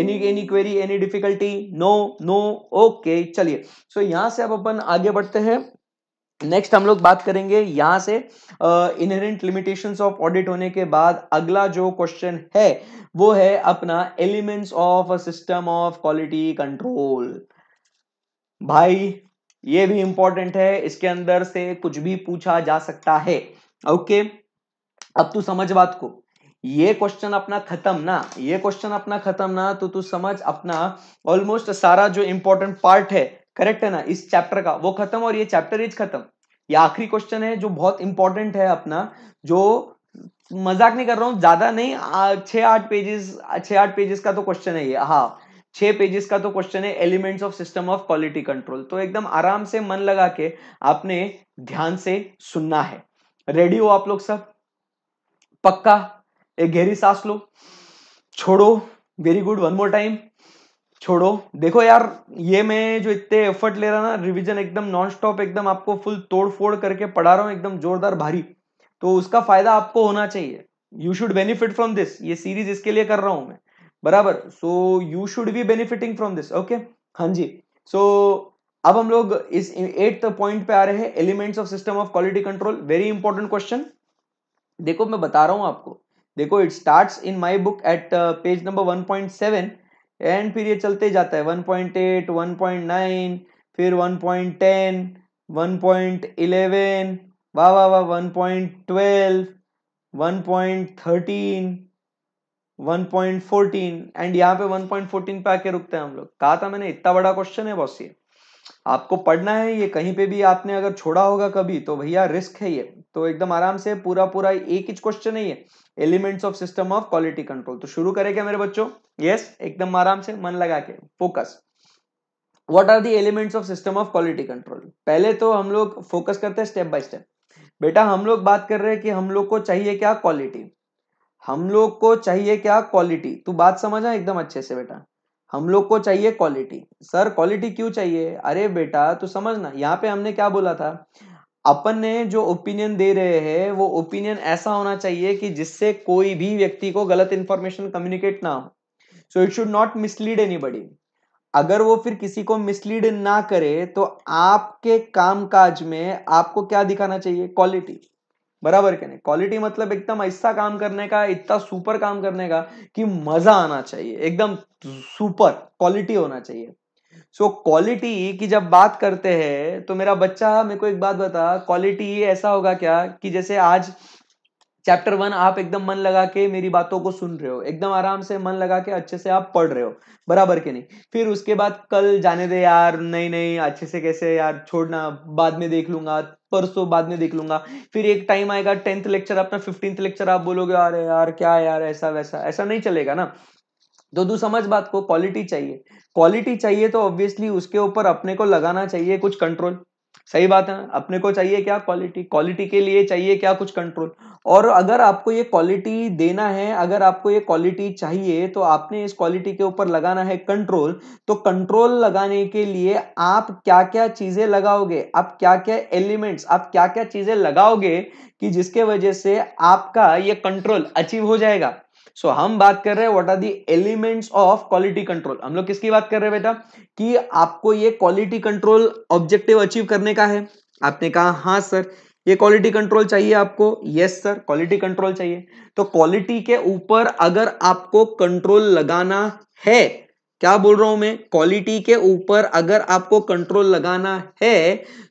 any any query any difficulty no no okay चलिए सो यहां से अब अपन आगे बढ़ते हैं नेक्स्ट हम लोग बात करेंगे यहां से इनहेरेंट लिमिटेशंस ऑफ ऑडिट होने के बाद अगला जो क्वेश्चन है वो है अपना elements of system of quality control भाई ये भी इंपॉर्टेंट है इसके अंदर से कुछ भी पूछा जा सकता है ओके okay? अब तू समझ बात को ये क्वेश्चन अपना खत्म ना ये क्वेश्चन अपना खत्म ना तो तू समझ अपना ऑलमोस्ट सारा जो इंपॉर्टेंट पार्ट है करेक्ट है ना इस चैप्टर का वो खत्म और ये चैप्टर इज खत्म ये आखिरी क्वेश्चन है जो बहुत इंपॉर्टेंट है अपना जो मजाक नहीं कर रहा हूं ज्यादा नहीं छः आठ पेजेस छह आठ पेजेस का तो क्वेश्चन है ये हाँ छह पेजेस का तो क्वेश्चन है elements of system of quality control तो एकदम आराम से मन लगा के आपने ध्यान से सुनना है रेडी हो आप लोग सब पक्का एक गहरी सांस लो छोड़ो very good one more time छोड़ो देखो यार ये मैं जो इतने एफर्ट ले रहा ना रिवीजन एकदम नॉन स्टॉप एकदम आपको फुल तोड़ फोड़ करके पढ़ा रहा हूँ एकदम जोरदार भारी तो उसका फायदा आपको होना चाहिए you should benefit from this ये सीरीज इसके लिए कर रहा हूं मैं बराबर so you should be benefiting from this okay हाँ जी सो so, अब हम लोग इस एट्थ पॉइंट पे आ रहे हैं elements of system of quality control very important question देखो मैं बता रहा हूँ आपको देखो it starts in my book at page number 1.7 and फिर ये चलते जाता है 1.8 1.9 फिर 1.10 1.11 वाह वाह वाह 1.12 1.13 1.14 एंड यहाँ पे 1.14 पे आके रुकते हैं हम लोग कहा था मैंने इतना बड़ा क्वेश्चन है बॉस ये आपको पढ़ना है ये कहीं पे भी आपने अगर छोड़ा होगा कभी तो भैया रिस्क है ये तो एकदम आराम से पूरा पूरा एक ही क्वेश्चन है ये elements of system of quality control तो शुरू करें क्या मेरे बच्चों यस yes, एकदम आराम से मन लगा के focus what are the elements of system of quality control पहले तो हम लोग फोकस करते हैं स्टेप बाय स्टेप बेटा हम लोग बात कर रहे हैं कि हम लोग को चाहिए क्या क्वालिटी हम लोग को चाहिए क्या क्वालिटी तू बात समझा एकदम अच्छे से बेटा हम लोग को चाहिए क्वालिटी सर क्वालिटी क्यों चाहिए अरे बेटा तू समझना यहाँ पे हमने क्या बोला था अपन ने जो ओपिनियन दे रहे हैं वो ओपिनियन ऐसा होना चाहिए कि जिससे कोई भी व्यक्ति को गलत इंफॉर्मेशन कम्युनिकेट ना हो so it should not mislead any अगर वो फिर किसी को मिसलीड ना करे तो आपके कामकाज में आपको क्या दिखाना चाहिए क्वालिटी बराबर के नहीं क्वालिटी मतलब एकदम ऐसा काम करने का इतना सुपर काम करने का कि मजा आना चाहिए एकदम सुपर क्वालिटी होना चाहिए सो so, क्वालिटी की जब बात करते हैं तो मेरा बच्चा मेरे को एक बात बता क्वालिटी ऐसा होगा क्या कि जैसे आज चैप्टर वन आप एकदम मन लगा के मेरी बातों को सुन रहे हो एकदम आराम से मन लगा के अच्छे से आप पढ़ रहे हो बराबर के नहीं फिर उसके बाद कल जाने दे यार नहीं नहीं अच्छे से कैसे यार छोड़ना बाद में देख लूंगा परसों बाद में देख लूंगा फिर एक टाइम आएगा टेंथ लेक्चर अपना फिफ्टींथ लेक्चर आप बोलोगे अरे यार क्या यार ऐसा वैसा ऐसा नहीं चलेगा ना तो तू समझ बात को क्वालिटी चाहिए क्वालिटी चाहिए तो ऑब्वियसली उसके ऊपर अपने को लगाना चाहिए कुछ कंट्रोल सही बात है अपने को चाहिए क्या क्वालिटी क्वालिटी के लिए चाहिए क्या कुछ कंट्रोल और अगर आपको ये क्वालिटी देना है अगर आपको ये क्वालिटी चाहिए तो आपने इस क्वालिटी के ऊपर लगाना है कंट्रोल तो कंट्रोल लगाने के लिए आप क्या क्या चीज़ें लगाओगे आप क्या क्या एलिमेंट्स आप क्या क्या चीज़ें लगाओगे कि जिसके वजह से आपका ये कंट्रोल अचीव हो जाएगा सो हम बात कर रहे हैं what are the elements of quality control हम लोग किसकी बात कर रहे हैं बेटा कि आपको ये क्वालिटी कंट्रोल ऑब्जेक्टिव अचीव करने का है आपने कहा हाँ सर ये क्वालिटी कंट्रोल चाहिए आपको यस सर क्वालिटी कंट्रोल चाहिए तो क्वालिटी के ऊपर अगर आपको कंट्रोल लगाना है क्या बोल रहा हूं मैं क्वालिटी के ऊपर अगर आपको कंट्रोल लगाना है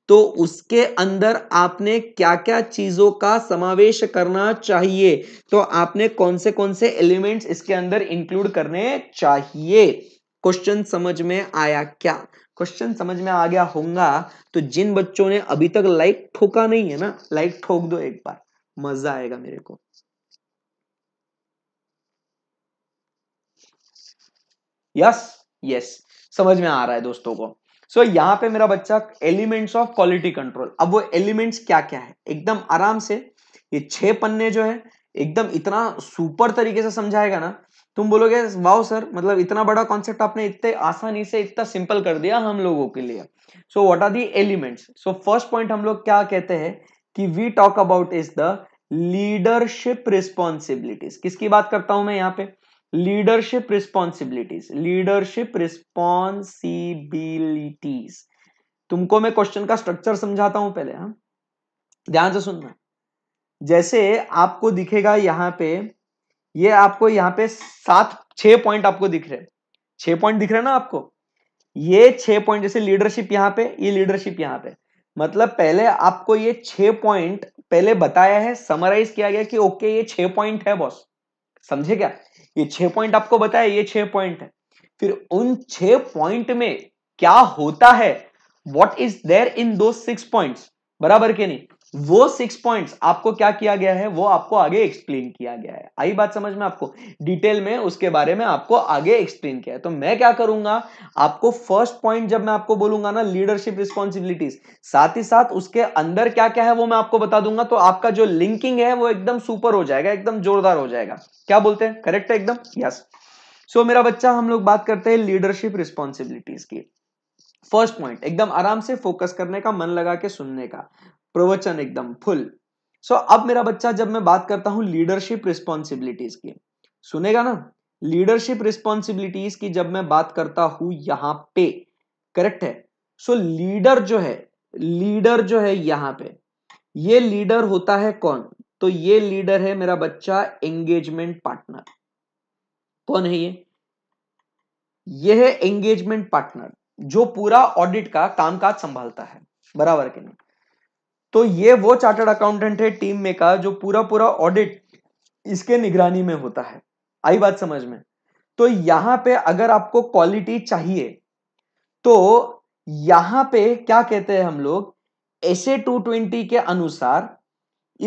तो उसके अंदर आपने क्या क्या चीजों का समावेश करना चाहिए तो आपने कौन से कौन से एलिमेंट्स इसके अंदर इंक्लूड करने चाहिए क्वेश्चन समझ में आया क्या क्वेश्चन समझ में आ गया होगा तो जिन बच्चों ने अभी तक लाइक ठोका नहीं है ना लाइक ठोक दो एक बार मजा आएगा मेरे को यस यस समझ में आ रहा है दोस्तों को सो so, यहाँ पे मेरा बच्चा एलिमेंट्स ऑफ क्वालिटी कंट्रोल अब वो एलिमेंट्स क्या क्या है एकदम आराम से ये छह पन्ने जो है एकदम इतना सुपर तरीके से समझाएगा ना तुम बोलोगे वाओ सर मतलब इतना बड़ा कॉन्सेप्ट आपने इतने आसानी से इतना सिंपल कर दिया हम लोगों के लिए so what are the elements so first point हम लोग क्या कहते हैं कि we talk about is the leadership responsibilities किसकी बात करता हूं मैं यहाँ पे लीडरशिप रिस्पॉन्सिबिलिटीज लीडरशिप रिस्पॉन्सिबिलिटीज तुमको मैं क्वेश्चन का स्ट्रक्चर समझाता हूं पहले हाँ ध्यान से सुनना जैसे आपको दिखेगा यहाँ पे ये आपको यहाँ पे सात छह पॉइंट आपको दिख रहे छह पॉइंट दिख रहे ना आपको ये छह पॉइंट जैसे लीडरशिप यहाँ पे ये लीडरशिप यहाँ पे मतलब पहले आपको ये छह पॉइंट पहले बताया है समराइज किया गया कि ओके ये छह पॉइंट है बॉस समझे क्या ये छह पॉइंट आपको बताया ये छह पॉइंट है फिर उन छह पॉइंट में क्या होता है वॉट इज देयर इन दो सिक्स पॉइंट बराबर के नहीं वो सिक्स पॉइंट्स आपको क्या किया गया है वो आपको आगे एक्सप्लेन किया गया है आई बात समझ में आपको डिटेल में उसके बारे में आपको आगे एक्सप्लेन किया है तो मैं क्या करूंगा आपको फर्स्ट पॉइंट जब मैं आपको बोलूंगा ना लीडरशिप रिस्पॉन्सिबिलिटीज साथ ही साथ उसके अंदर क्या क्या है वो मैं आपको बता दूंगा तो आपका जो लिंकिंग है वो एकदम सुपर हो जाएगा एकदम जोरदार हो जाएगा क्या बोलते हैं करेक्ट है एकदम यस yes. सो so, मेरा बच्चा हम लोग बात करते हैं लीडरशिप रिस्पॉन्सिबिलिटीज की फर्स्ट पॉइंट एकदम आराम से फोकस करने का मन लगा के सुनने का प्रवचन एकदम फुल सो so, अब मेरा बच्चा जब मैं बात करता हूं लीडरशिप रिस्पॉन्सिबिलिटीज की सुनेगा ना लीडरशिप रिस्पॉन्सिबिलिटीज की जब मैं बात करता हूं यहां पे करेक्ट है सो so, लीडर जो है लीडर जो है यहां पे ये लीडर होता है कौन तो ये लीडर है मेरा बच्चा एंगेजमेंट पार्टनर कौन है ये ये है एंगेजमेंट पार्टनर जो पूरा ऑडिट का कामकाज संभालता है बराबर के नहीं तो ये वो चार्टर्ड अकाउंटेंट है टीम में का जो पूरा पूरा ऑडिट इसके निगरानी में होता है आई बात समझ में तो यहां पे अगर आपको क्वालिटी चाहिए तो यहां पे क्या कहते हैं हम लोग टू 220 के अनुसार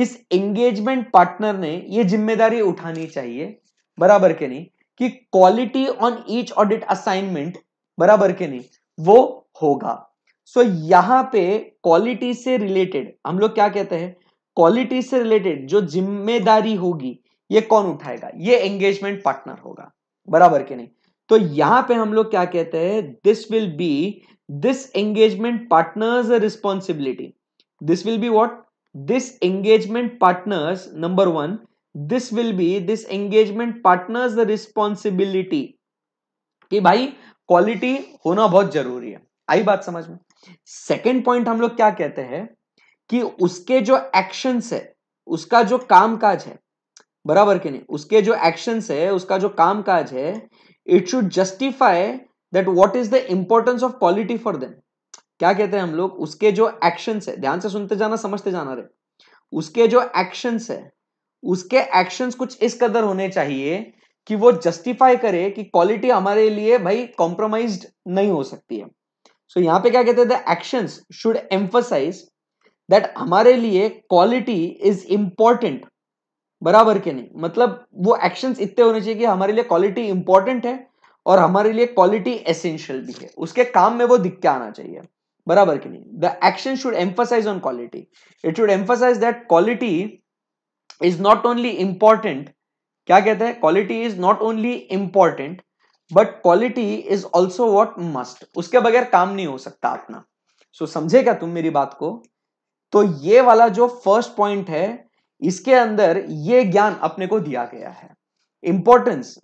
इस एंगेजमेंट पार्टनर ने ये जिम्मेदारी उठानी चाहिए बराबर के नहीं कि quality on each audit assignment बराबर के नहीं वो होगा सो so, यहाँ पे क्वालिटी से रिलेटेड हम लोग क्या कहते हैं क्वालिटी से रिलेटेड जो जिम्मेदारी होगी ये कौन उठाएगा ये एंगेजमेंट पार्टनर होगा बराबर के नहीं तो यहां पे हम लोग क्या कहते हैं this will be this engagement partners responsibility this will be what this engagement partners number one this will be this engagement partners responsibility कि भाई क्वालिटी होना बहुत जरूरी है आई बात समझ में सेकेंड पॉइंट हम लोग क्या कहते हैं कि उसके जो एक्शन है उसका जो काम काज है बराबर के नहीं उसके जो एक्शन है उसका जो काम काज है it should justify that what is the importance of quality for them क्या कहते हैं हम लोग उसके जो एक्शन है ध्यान से सुनते जाना समझते जाना रे उसके जो एक्शन है उसके एक्शन कुछ इस कदर होने चाहिए कि वो जस्टिफाई करे कि क्वालिटी हमारे लिए भाई कॉम्प्रोमाइज नहीं हो सकती है सो so, यहां पे क्या कहते हैं the actions should emphasize that हमारे लिए क्वालिटी इज इंपॉर्टेंट बराबर के नहीं मतलब वो एक्शंस इतने होने चाहिए कि हमारे लिए क्वालिटी इंपॉर्टेंट है और हमारे लिए क्वालिटी एसेंशियल भी है उसके काम में वो दिख के आना चाहिए बराबर के नहीं the action should emphasize on quality it should emphasize that quality is not only important क्या कहते हैं quality is not only important but quality is also what must उसके बगैर काम नहीं हो सकता अपना सो so, समझे क्या तुम मेरी बात को तो ये वाला जो फर्स्ट पॉइंट है इसके अंदर ये ज्ञान अपने को दिया गया है इंपॉर्टेंस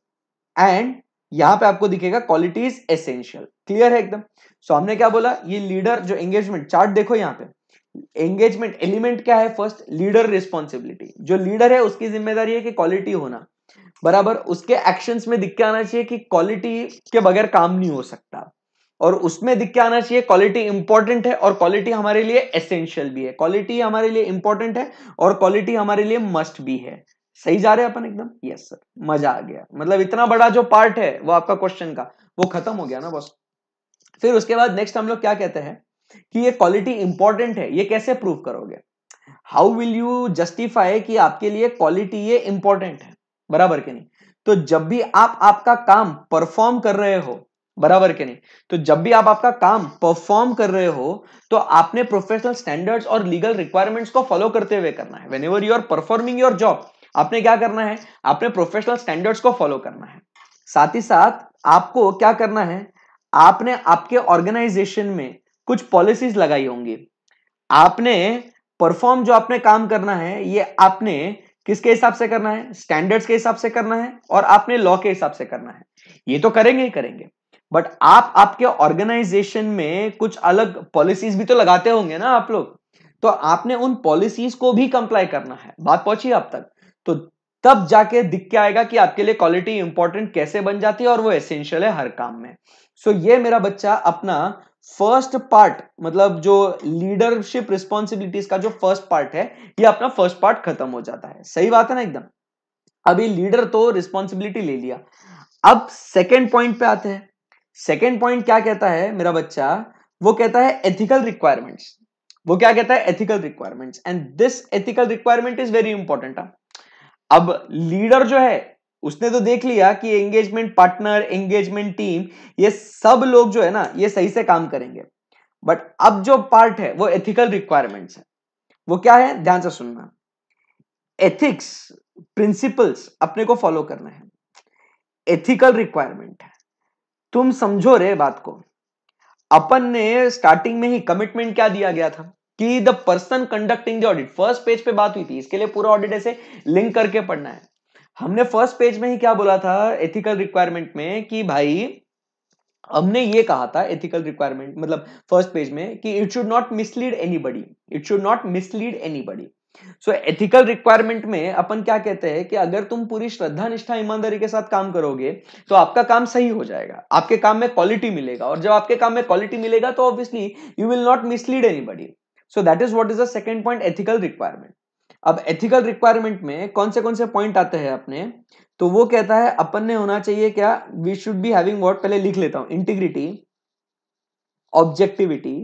एंड यहां पे आपको दिखेगा क्वालिटी इज एसेंशियल क्लियर है एकदम सो so, हमने क्या बोला ये लीडर जो एंगेजमेंट चार्ट देखो यहां पे एंगेजमेंट एलिमेंट क्या है फर्स्ट लीडर रिस्पॉन्सिबिलिटी जो लीडर है उसकी जिम्मेदारी है कि क्वालिटी होना बराबर उसके एक्शंस में दिख के आना चाहिए कि क्वालिटी के बगैर काम नहीं हो सकता और उसमें दिख के आना चाहिए क्वालिटी इंपॉर्टेंट है और क्वालिटी हमारे लिए एसेंशियल भी है क्वालिटी हमारे लिए इंपॉर्टेंट है और क्वालिटी हमारे लिए मस्ट भी है सही जा रहे हैं अपन एकदम यस सर मजा आ गया मतलब इतना बड़ा जो पार्ट है वो आपका क्वेश्चन का वो खत्म हो गया ना बस फिर उसके बाद नेक्स्ट हम लोग क्या कहते हैं कि ये क्वालिटी इंपॉर्टेंट है ये कैसे प्रूव करोगे हाउ विल यू जस्टिफाई कि आपके लिए क्वालिटी ये इंपॉर्टेंट है बराबर के नहीं तो जब भी आप आपका काम परफॉर्म कर रहे हो बराबर के नहीं तो जब भी आप आपका काम परफॉर्म कर रहे हो तो आपने प्रोफेशनल स्टैंडर्ड्स और लीगल रिक्वायरमेंट्स को फॉलो करते हुए करना है whenever you are performing your job आपने क्या करना है आपने प्रोफेशनल स्टैंडर्ड्स को फॉलो करना है साथ ही साथ आपको क्या करना है आपने आपके ऑर्गेनाइजेशन में कुछ पॉलिसीज लगाई होंगी आपने परफॉर्म जो आपने काम करना है ये आपने किसके हिसाब से करना है स्टैंडर्ड्स के हिसाब से करना है और आपने लॉ के हिसाब से करना है ये तो करेंगे ही करेंगे बट आप आपके ऑर्गेनाइजेशन में कुछ अलग पॉलिसीज भी तो लगाते होंगे ना आप लोग तो आपने उन पॉलिसीज को भी कंप्लाई करना है बात पहुंची आप तक तो तब जाके दिख के आएगा कि आपके लिए क्वालिटी इंपॉर्टेंट कैसे बन जाती है और वो एसेंशियल है हर काम में सो so, ये मेरा बच्चा अपना फर्स्ट पार्ट मतलब जो लीडरशिप रिस्पॉन्सिबिलिटीज का जो फर्स्ट पार्ट है ये अपना फर्स्ट पार्ट खत्म हो जाता है सही बात है ना एकदम अभी लीडर तो रिस्पॉन्सिबिलिटी ले लिया अब सेकेंड पॉइंट पे आते हैं सेकेंड पॉइंट क्या कहता है मेरा बच्चा वो कहता है एथिकल रिक्वायरमेंट्स वो क्या कहता है ethical requirements and this ethical requirement is very important अब लीडर जो है उसने तो देख लिया कि एंगेजमेंट पार्टनर एंगेजमेंट टीम ये सब लोग जो है ना ये सही से काम करेंगे बट अब जो पार्ट है वो एथिकल रिक्वायरमेंट्स है वो क्या है ध्यान से सुनना एथिक्स प्रिंसिपल्स अपने को फॉलो करना है एथिकल रिक्वायरमेंट है तुम समझो रे बात को अपन ने स्टार्टिंग में ही कमिटमेंट क्या दिया गया था कि the person conducting the audit first page पे बात हुई थी इसके लिए पूरा ऑडिट ऐसे लिंक करके पढ़ना है हमने फर्स्ट पेज में ही क्या बोला था एथिकल रिक्वायरमेंट में कि भाई हमने ये कहा था एथिकल रिक्वायरमेंट मतलब फर्स्ट पेज में कि it should not mislead anybody it should not mislead anybody so ethical requirement में अपन क्या कहते हैं कि अगर तुम पूरी श्रद्धा निष्ठा ईमानदारी के साथ काम करोगे तो आपका काम सही हो जाएगा आपके काम में क्वालिटी मिलेगा और जब आपके काम में क्वालिटी मिलेगा तो obviously you will not mislead anybody so that is what is the second point ethical requirement अब एथिकल रिक्वायरमेंट में कौन से कौन से पॉइंट आते हैं अपने तो वो कहता है अपन ने होना चाहिए क्या we should be having what पहले लिख लेता हूं इंटीग्रिटी ऑब्जेक्टिविटी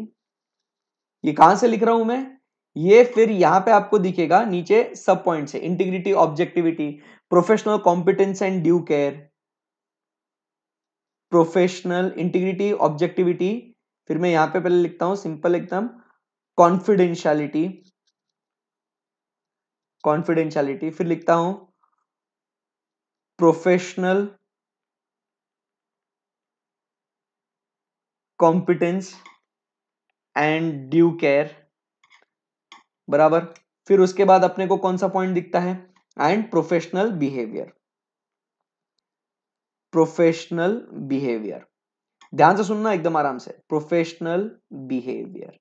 ये कहां से लिख रहा हूं मैं ये फिर यहां पे आपको दिखेगा नीचे सब पॉइंट से integrity objectivity professional competence and due care professional integrity objectivity फिर मैं यहां पे पहले लिखता हूं सिंपल एकदम कॉन्फिडेंशियलिटी कॉन्फिडेंशलिटी फिर लिखता हूं professional competence and due care बराबर फिर उसके बाद अपने को कौन सा पॉइंट दिखता है and professional behaviour professional behaviour ध्यान से सुनना एकदम आराम से प्रोफेशनल बिहेवियर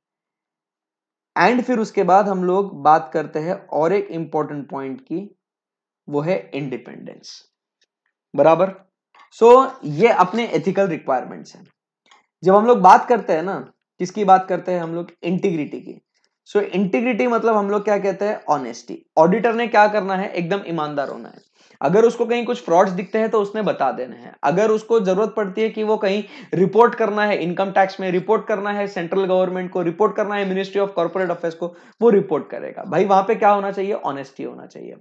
एंड फिर उसके बाद हम लोग बात करते हैं और एक इंपॉर्टेंट पॉइंट की वो है इंडिपेंडेंस बराबर सो so, ये अपने एथिकल रिक्वायरमेंट्स हैं जब हम लोग बात करते हैं ना किसकी बात करते हैं हम लोग इंटीग्रिटी की सो so, इंटीग्रिटी मतलब हम लोग क्या कहते हैं ऑनेस्टी ऑडिटर ने क्या करना है एकदम ईमानदार होना है अगर उसको कहीं कुछ फ्रॉड्स दिखते हैं तो उसने बता देने हैं अगर उसको जरूरत पड़ती है कि वो कहीं रिपोर्ट करना है इनकम टैक्स में रिपोर्ट करना है सेंट्रल गवर्नमेंट को रिपोर्ट करना है मिनिस्ट्री ऑफ कॉर्पोरेट अफेयर्स को वो रिपोर्ट करेगा भाई वहां पे क्या होना चाहिए ऑनेस्टी होना चाहिए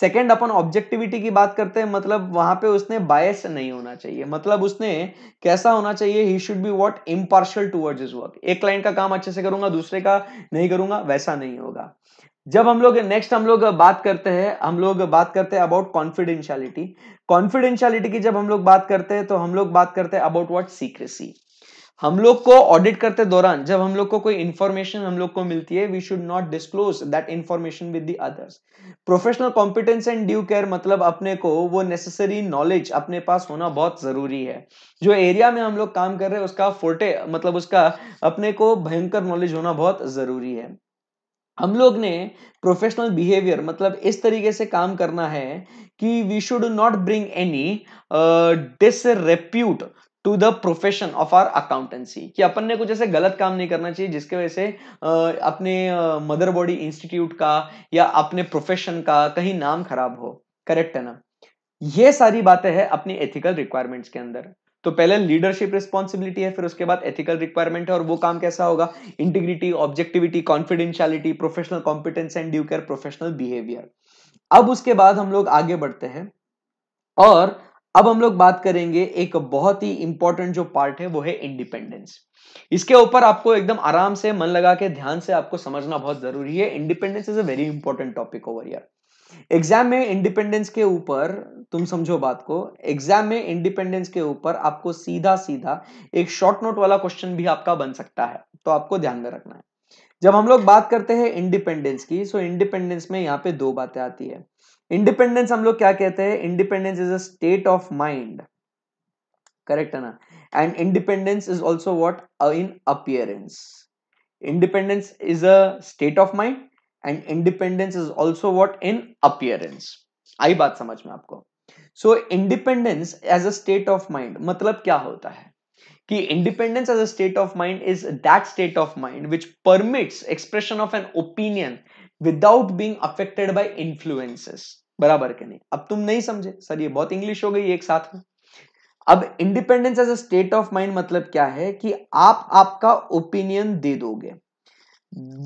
सेकेंड अपन ऑब्जेक्टिविटी की बात करते हैं मतलब वहां पे उसने बायस नहीं होना चाहिए मतलब उसने कैसा होना चाहिए he should be what impartial towards his work एक क्लाइंट का काम अच्छे से करूंगा दूसरे का नहीं करूंगा वैसा नहीं होगा जब हम लोग नेक्स्ट हम लोग बात करते हैं हम लोग बात करते हैं अबाउट कॉन्फिडेंशियलिटी कॉन्फिडेंशियलिटी की जब हम लोग बात करते हैं तो हम लोग बात करते हैं अबाउट व्हाट सीक्रेसी हम लोग को ऑडिट करते दौरान जब हम लोग को कोई इन्फॉर्मेशन हम लोग को मिलती है we should not disclose that information with the others professional competence and due care मतलब अपने को वो नेसेसरी नॉलेज अपने पास होना बहुत जरूरी है जो एरिया में हम लोग काम कर रहे हैं उसका फोटे मतलब उसका अपने को भयंकर नॉलेज होना बहुत जरूरी है हम लोग ने प्रोफेशनल बिहेवियर मतलब इस तरीके से काम करना है कि we should not bring any disrepute to the profession of our accountancy कि अपन ने कुछ ऐसे गलत काम नहीं करना चाहिए जिसके वजह से uh, अपने मदर बॉडी इंस्टीट्यूट का या अपने प्रोफेशन का कहीं नाम खराब हो करेक्ट है ना ये सारी बातें हैं अपनी एथिकल रिक्वायरमेंट्स के अंदर तो पहले लीडरशिप रिस्पॉन्सिबिलिटी है फिर उसके बाद एथिकल रिक्वायरमेंट है और वो काम कैसा होगा integrity objectivity confidentiality professional competence and due care professional behaviour अब उसके बाद हम लोग आगे बढ़ते हैं और अब हम लोग बात करेंगे एक बहुत ही इंपॉर्टेंट जो पार्ट है वो है इंडिपेंडेंस इसके ऊपर आपको एकदम आराम से मन लगा के ध्यान से आपको समझना बहुत जरूरी है independence is a very important topic over यार एग्जाम में इंडिपेंडेंस के ऊपर तुम समझो बात को एग्जाम में इंडिपेंडेंस के ऊपर आपको सीधा सीधा एक शॉर्ट नोट वाला क्वेश्चन भी आपका बन सकता है तो आपको ध्यान में रखना है जब हम लोग बात करते हैं इंडिपेंडेंस की सो इंडिपेंडेंस में यहाँ पे दो बातें आती है इंडिपेंडेंस हम लोग क्या कहते हैं independence is a state of mind correct है ना and independence is also what in appearance independence is a state of mind and independence is also what in appearance आई बात समझ में आपको so independence as a state of mind मतलब क्या होता है कि independence as a state of mind is that state of mind which permits expression of an opinion without being affected by influences बराबर के नहीं अब तुम नहीं समझे सर ये बहुत इंग्लिश हो गई एक साथ में अब independence as a state of mind मतलब क्या है कि आप आपका ओपिनियन दे दोगे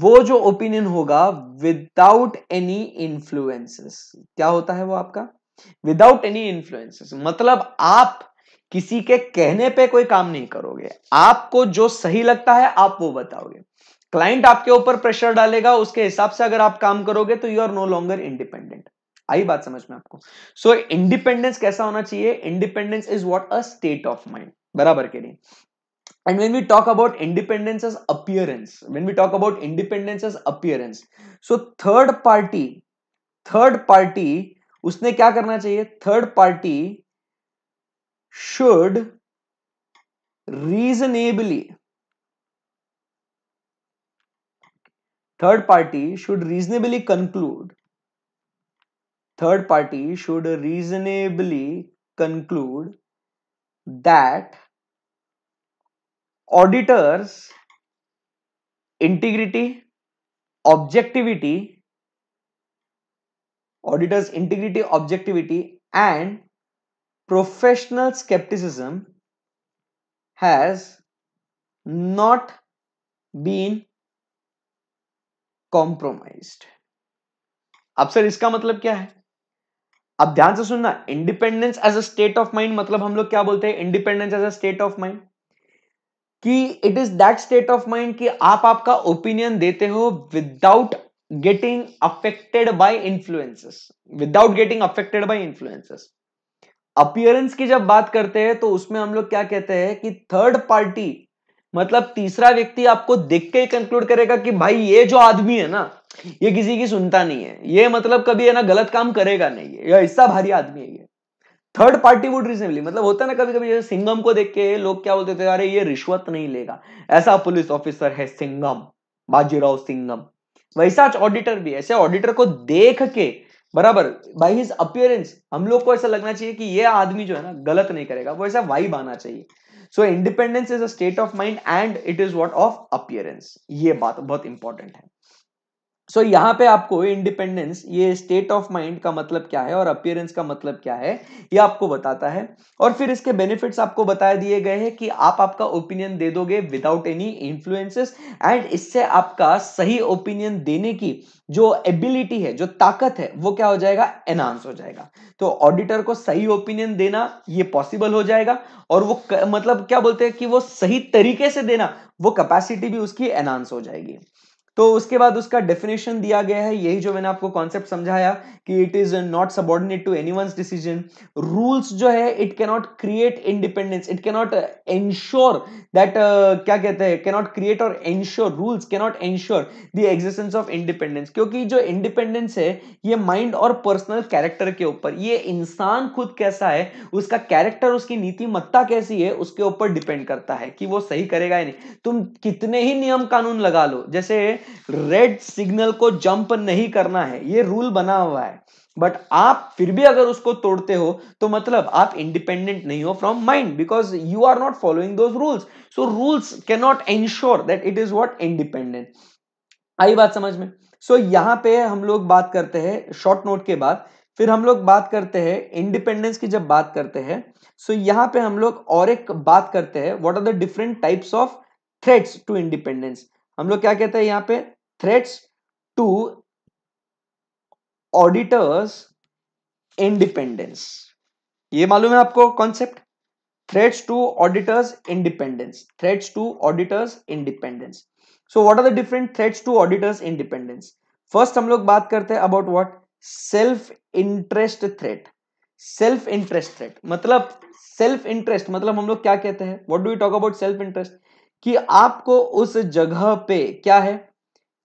वो जो ओपिनियन होगा विदाउट एनी इन्फ्लुएंसेस क्या होता है वो आपका विदाउट एनी इन्फ्लुएंसेस मतलब आप किसी के कहने पे कोई काम नहीं करोगे आपको जो सही लगता है आप वो बताओगे क्लाइंट आपके ऊपर प्रेशर डालेगा उसके हिसाब से अगर आप काम करोगे तो you are no longer independent आई बात समझ में आपको सो so, इंडिपेंडेंस कैसा होना चाहिए independence is what a state of mind बराबर के लिए and when we talk about independence as appearance when we talk about independence as appearance so third party third party usne kya karna chahiye? Third party should reasonably third party should reasonably conclude third party should reasonably conclude that auditors integrity objectivity auditors integrity objectivity and professional scepticism has not been compromised अब sir इसका मतलब क्या है अब ध्यान से सुनना independence as a state of mind मतलब हम लोग क्या बोलते हैं independence as a state of mind कि it is that state of mind कि आप आपका ओपिनियन देते हो without getting affected by influences without getting affected by influences appearance की जब बात करते हैं तो उसमें हम लोग क्या कहते हैं कि थर्ड पार्टी मतलब तीसरा व्यक्ति आपको देख के ही कंक्लूड करेगा कि भाई ये जो आदमी है ना ये किसी की सुनता नहीं है ये मतलब कभी है ना गलत काम करेगा नहीं ये ऐसा भारी आदमी है ये थर्ड पार्टी वुड रिजनेबली मतलब होता है ना कभी कभी जैसे सिंगम को देख के लोग क्या बोलते थे अरे ये रिश्वत नहीं लेगा ऐसा पुलिस ऑफिसर है सिंगम बाजीराव सिंगम वैसा ऑडिटर भी ऐसे ऑडिटर को देख के बराबर बाई हिज अपियरेंस हम लोग को ऐसा लगना चाहिए कि ये आदमी जो है ना गलत नहीं करेगा वो ऐसा वाइब आना चाहिए so independence is a state of mind and it is what of appearance ये बात बहुत इंपॉर्टेंट है सो so, यहाँ पे आपको इंडिपेंडेंस ये स्टेट ऑफ माइंड का मतलब क्या है और अपियरेंस का मतलब क्या है ये आपको बताता है और फिर इसके बेनिफिट्स आपको बता दिए गए हैं कि आप आपका ओपिनियन दे दोगे विदाउट एनी इन्फ्लुएंसेस एंड इससे आपका सही ओपिनियन देने की जो एबिलिटी है जो ताकत है वो क्या हो जाएगा एनहांस हो जाएगा तो ऑडिटर को सही ओपिनियन देना ये पॉसिबल हो जाएगा और वो क, मतलब क्या बोलते हैं कि वो सही तरीके से देना वो कैपेसिटी भी उसकी एनहांस हो जाएगी तो उसके बाद उसका डेफिनेशन दिया गया है यही जो मैंने आपको कॉन्सेप्ट समझाया कि it is not subordinate to any decision rules जो है it cannot create independence it cannot ensure that क्या कहते हैं कैनॉट क्रिएट और ensure rules cannot ensure the existence of independence क्योंकि जो इंडिपेंडेंस है ये माइंड और पर्सनल कैरेक्टर के ऊपर ये इंसान खुद कैसा है उसका कैरेक्टर उसकी नीतिमत्ता कैसी है उसके ऊपर डिपेंड करता है कि वो सही करेगा या नहीं तुम कितने ही नियम कानून लगा लो जैसे रेड सिग्नल को जंप नहीं करना है ये रूल बना हुआ है बट आप फिर भी अगर उसको तोड़ते हो तो मतलब आप इंडिपेंडेंट नहीं हो from mind because you are not following those rules so rules can not ensure that it is what independent आई बात समझ में सो so, यहां पे हम लोग बात करते हैं शॉर्ट नोट के बाद फिर हम लोग बात करते हैं इंडिपेंडेंस की जब बात करते हैं सो so, यहाँ पे हम लोग और एक बात करते हैं what are the different types of threats to independence हम लोग क्या कहते हैं यहां पे थ्रेट्स टू ऑडिटर्स इंडिपेंडेंस ये मालूम है आपको concept threats to auditors independence threats to auditors independence so what are the different threats to auditors independence first हम लोग बात करते हैं about what self interest threat self interest threat मतलब सेल्फ इंटरेस्ट मतलब हम लोग क्या कहते हैं what do you talk about self interest कि आपको उस जगह पे क्या है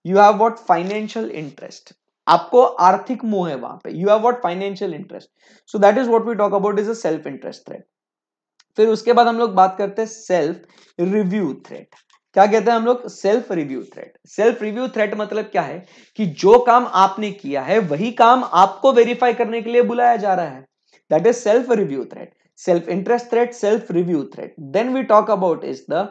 you have what financial interest आपको आर्थिक मुंह है वहां पे you have what financial interest so that is what we talk about is a self interest threat फिर उसके बाद हम लोग बात करते हैं सेल्फ रिव्यू थ्रेट क्या कहते हैं हम लोग self review threat self review threat मतलब क्या है कि जो काम आपने किया है वही काम आपको वेरीफाई करने के लिए बुलाया जा रहा है that is self review threat self interest threat self review threat then we talk about is the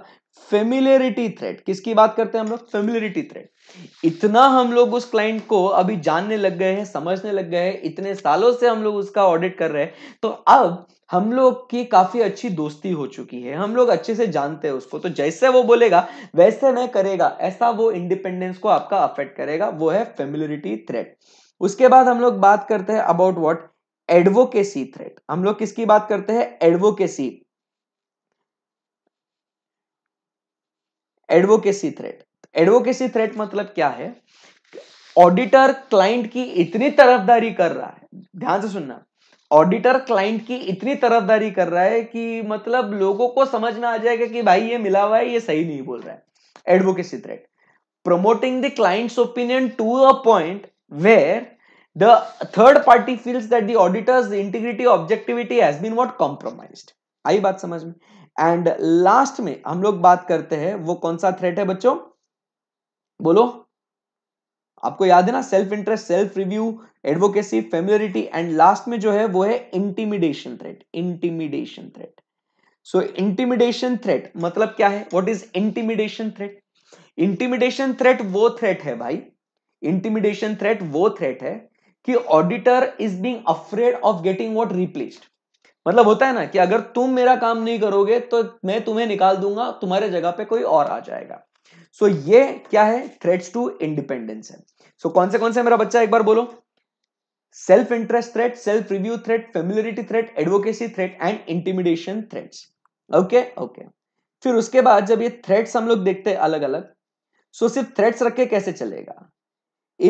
familiarity threat किसकी बात करते हैं हम लोग फेमिलियरिटी थ्रेट इतना हम लोग उस क्लाइंट को अभी जानने लग गए हैं समझने लग गए हैं इतने सालों से हम लोग उसका ऑडिट कर रहे हैं तो अब हम लोग की काफी अच्छी दोस्ती हो चुकी है हम लोग अच्छे से जानते हैं उसको तो जैसे वो बोलेगा वैसे मैं करेगा ऐसा वो इंडिपेंडेंस को आपका अफेक्ट करेगा वो है फेमिलियरिटी थ्रेट उसके बाद हम लोग बात करते हैं अबाउट वॉट एडवोकेसी थ्रेट हम लोग किसकी बात करते हैं advocacy advocacy threat advocacy threat मतलब क्या है ऑडिटर क्लाइंट की इतनी तरफदारी कर रहा है ध्यान से सुनना ऑडिटर क्लाइंट की इतनी तरफदारी कर रहा है कि मतलब लोगों को समझ ना आ जाएगा कि भाई ये मिला हुआ है ये सही नहीं बोल रहा है advocacy threat promoting the client's opinion to a point where the third party feels that the auditors integrity objectivity has been what compromised आई बात समझ में एंड लास्ट में हम लोग बात करते हैं वो कौन सा थ्रेट है बच्चों बोलो आपको याद है ना self interest self review advocacy familiarity and last में जो है वो है intimidation threat intimidation threat so intimidation threat मतलब क्या है what is intimidation threat intimidation threat वो थ्रेट है भाई इंटीमिडेशन थ्रेट वो थ्रेट है कि auditor is being afraid of getting what replaced मतलब होता है ना कि अगर तुम मेरा काम नहीं करोगे तो मैं तुम्हें निकाल दूंगा तुम्हारे जगह पे कोई और आ जाएगा सो so, ये क्या है थ्रेट्स टू इंडिपेंडेंस है सो so, कौन से कौन से मेरा बच्चा एक बार बोलो self interest threat self review threat familiarity threat advocacy threat and intimidation threats okay okay फिर उसके बाद जब ये थ्रेट्स हम लोग देखते हैं अलग अलग सो so, सिर्फ थ्रेट्स रख के कैसे चलेगा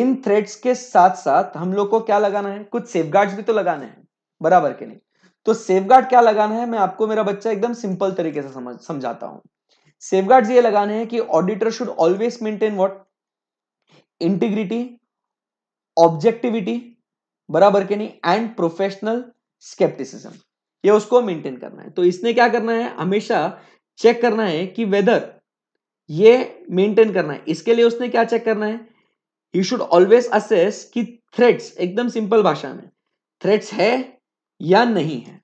इन थ्रेट्स के साथ साथ हम लोग को क्या लगाना है कुछ सेफ भी तो लगाने हैं बराबर के नहीं तो सेफगार्ड क्या लगाना है मैं आपको मेरा बच्चा एकदम सिंपल तरीके से समझ समझाता हूं गार्ड ये लगाने हैं कि auditor should always maintain what integrity objectivity बराबर के नहीं एंड प्रोफेशनल स्केप्टिसिज्म ये उसको मेंटेन करना है तो इसने क्या करना है हमेशा चेक करना है कि वेदर ये मेंटेन करना है इसके लिए उसने क्या चेक करना है यू शुड ऑलवेज असेस कि थ्रेट्स एकदम सिंपल भाषा में थ्रेट्स है या नहीं है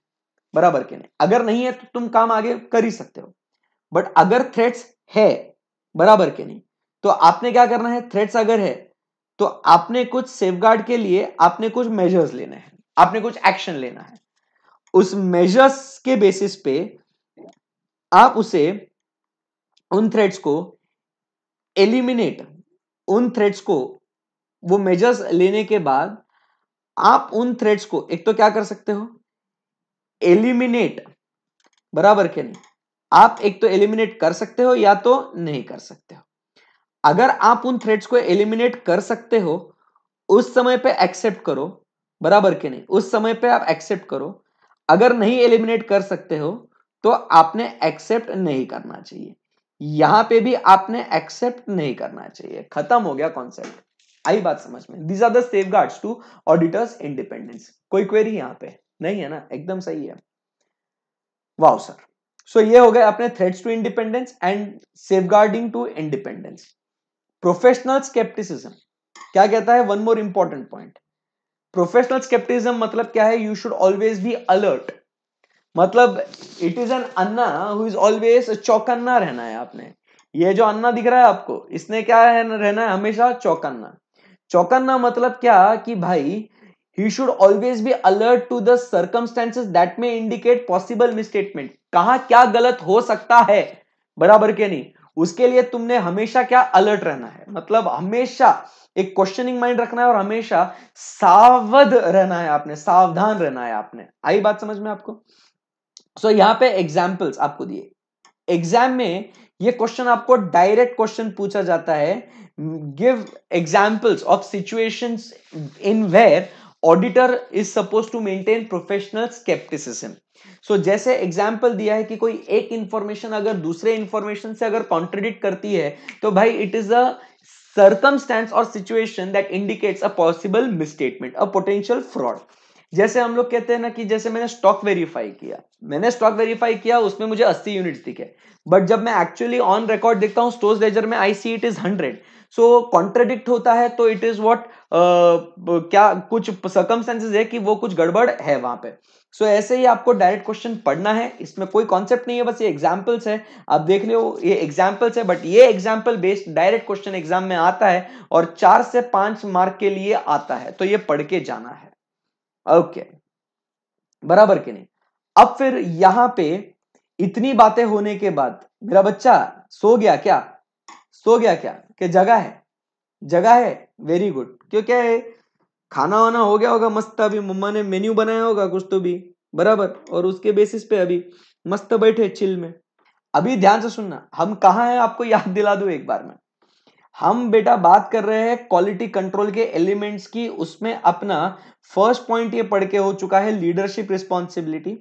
बराबर के नहीं अगर नहीं है तो तुम काम आगे कर ही सकते हो बट अगर थ्रेट्स है बराबर के नहीं तो आपने क्या करना है थ्रेट्स अगर है तो आपने कुछ सेफगार्ड के लिए आपने कुछ मेजर्स लेने हैं आपने कुछ एक्शन लेना है उस मेजर्स के बेसिस पे आप उसे उन थ्रेड्स को एलिमिनेट उन थ्रेड्स को वो मेजर्स लेने के बाद आप उन थ्रेड्स को एक तो क्या कर सकते हो एलिमिनेट बराबर के नहीं आप एक तो एलिमिनेट कर सकते हो या तो नहीं कर सकते हो अगर आप उन थ्रेड्स को एलिमिनेट कर सकते हो उस समय पे एक्सेप्ट करो बराबर के नहीं उस समय पे आप एक्सेप्ट करो अगर नहीं एलिमिनेट कर सकते हो तो आपने एक्सेप्ट नहीं करना चाहिए यहां पे भी आपने एक्सेप्ट नहीं करना चाहिए खत्म हो गया कॉन्सेप्ट आई बात समझ में these are safeguard to auditors independence कोई क्वेरी यहाँ पे नहीं है ना एकदम सही है वाओ सर सो ये हो गए अपने threats to independence and safeguarding to independence professional scepticism क्या कहता है one more important point professional scepticism मतलब क्या है you should always be alert मतलब इट इज एन अन्ना हु इज ऑलवेज चौकन्ना रहना है आपने ये जो अन्ना दिख रहा है आपको इसने क्या है रहना है हमेशा चौकन्ना चौकन्ना मतलब क्या कि भाई he should always be alert to the circumstances that may indicate possible misstatement कहा क्या गलत हो सकता है बराबर के नहीं उसके लिए तुमने हमेशा क्या अलर्ट रहना है मतलब हमेशा एक क्वेश्चनिंग माइंड रखना है और हमेशा सावध रहना है आपने सावधान रहना है आपने आई बात समझ में आपको सो so, यहाँ पे एग्जाम्पल्स आपको दिए एग्जाम में ये क्वेश्चन आपको डायरेक्ट क्वेश्चन पूछा जाता है give examples of situations in where auditor is suppose to maintain professional scepticism so जैसे एग्जाम्पल दिया है कि कोई एक इंफॉर्मेशन अगर दूसरे इंफॉर्मेशन से अगर कॉन्ट्रडिक्ट करती है तो भाई इट इज अ सर्कमस्टेंस और situation that indicates a possible misstatement a potential fraud जैसे हम लोग कहते हैं ना कि जैसे मैंने स्टॉक वेरीफाई किया मैंने स्टॉक वेरीफाई किया उसमें मुझे 80 यूनिट्स दिखे बट जब मैं एक्चुअली ऑन रिकॉर्ड देखता हूँ स्टोर्स लेजर में I see it is 100 so so, contradict होता है तो इट इज वॉट क्या कुछ सर्कमस्टेंसेज है कि वो कुछ गड़बड़ है वहां पे सो so, ऐसे ही आपको डायरेक्ट क्वेश्चन पढ़ना है इसमें कोई कॉन्सेप्ट नहीं है बस ये एग्जाम्पल्स है आप देख रहे हो ये एग्जाम्पल्स है बट ये example based direct question exam में आता है और चार से पांच मार्क के लिए आता है तो ये पढ़ के जाना है ओके okay. बराबर के नहीं अब फिर यहां पे इतनी बातें होने के बाद मेरा बच्चा सो गया क्या सो गया क्या कि जगह है जगह है वेरी गुड क्यों क्या है खाना वाना हो गया होगा मस्त अभी मम्मा ने मेन्यू बनाया होगा कुछ तो भी बराबर और उसके बेसिस पे अभी मस्त बैठे चिल में अभी ध्यान से सुनना हम कहा हैं आपको याद दिला दो एक बार में हम बेटा बात कर रहे हैं क्वालिटी कंट्रोल के एलिमेंट्स की उसमें अपना फर्स्ट पॉइंट ये पढ़ के हो चुका है लीडरशिप रिस्पॉन्सिबिलिटी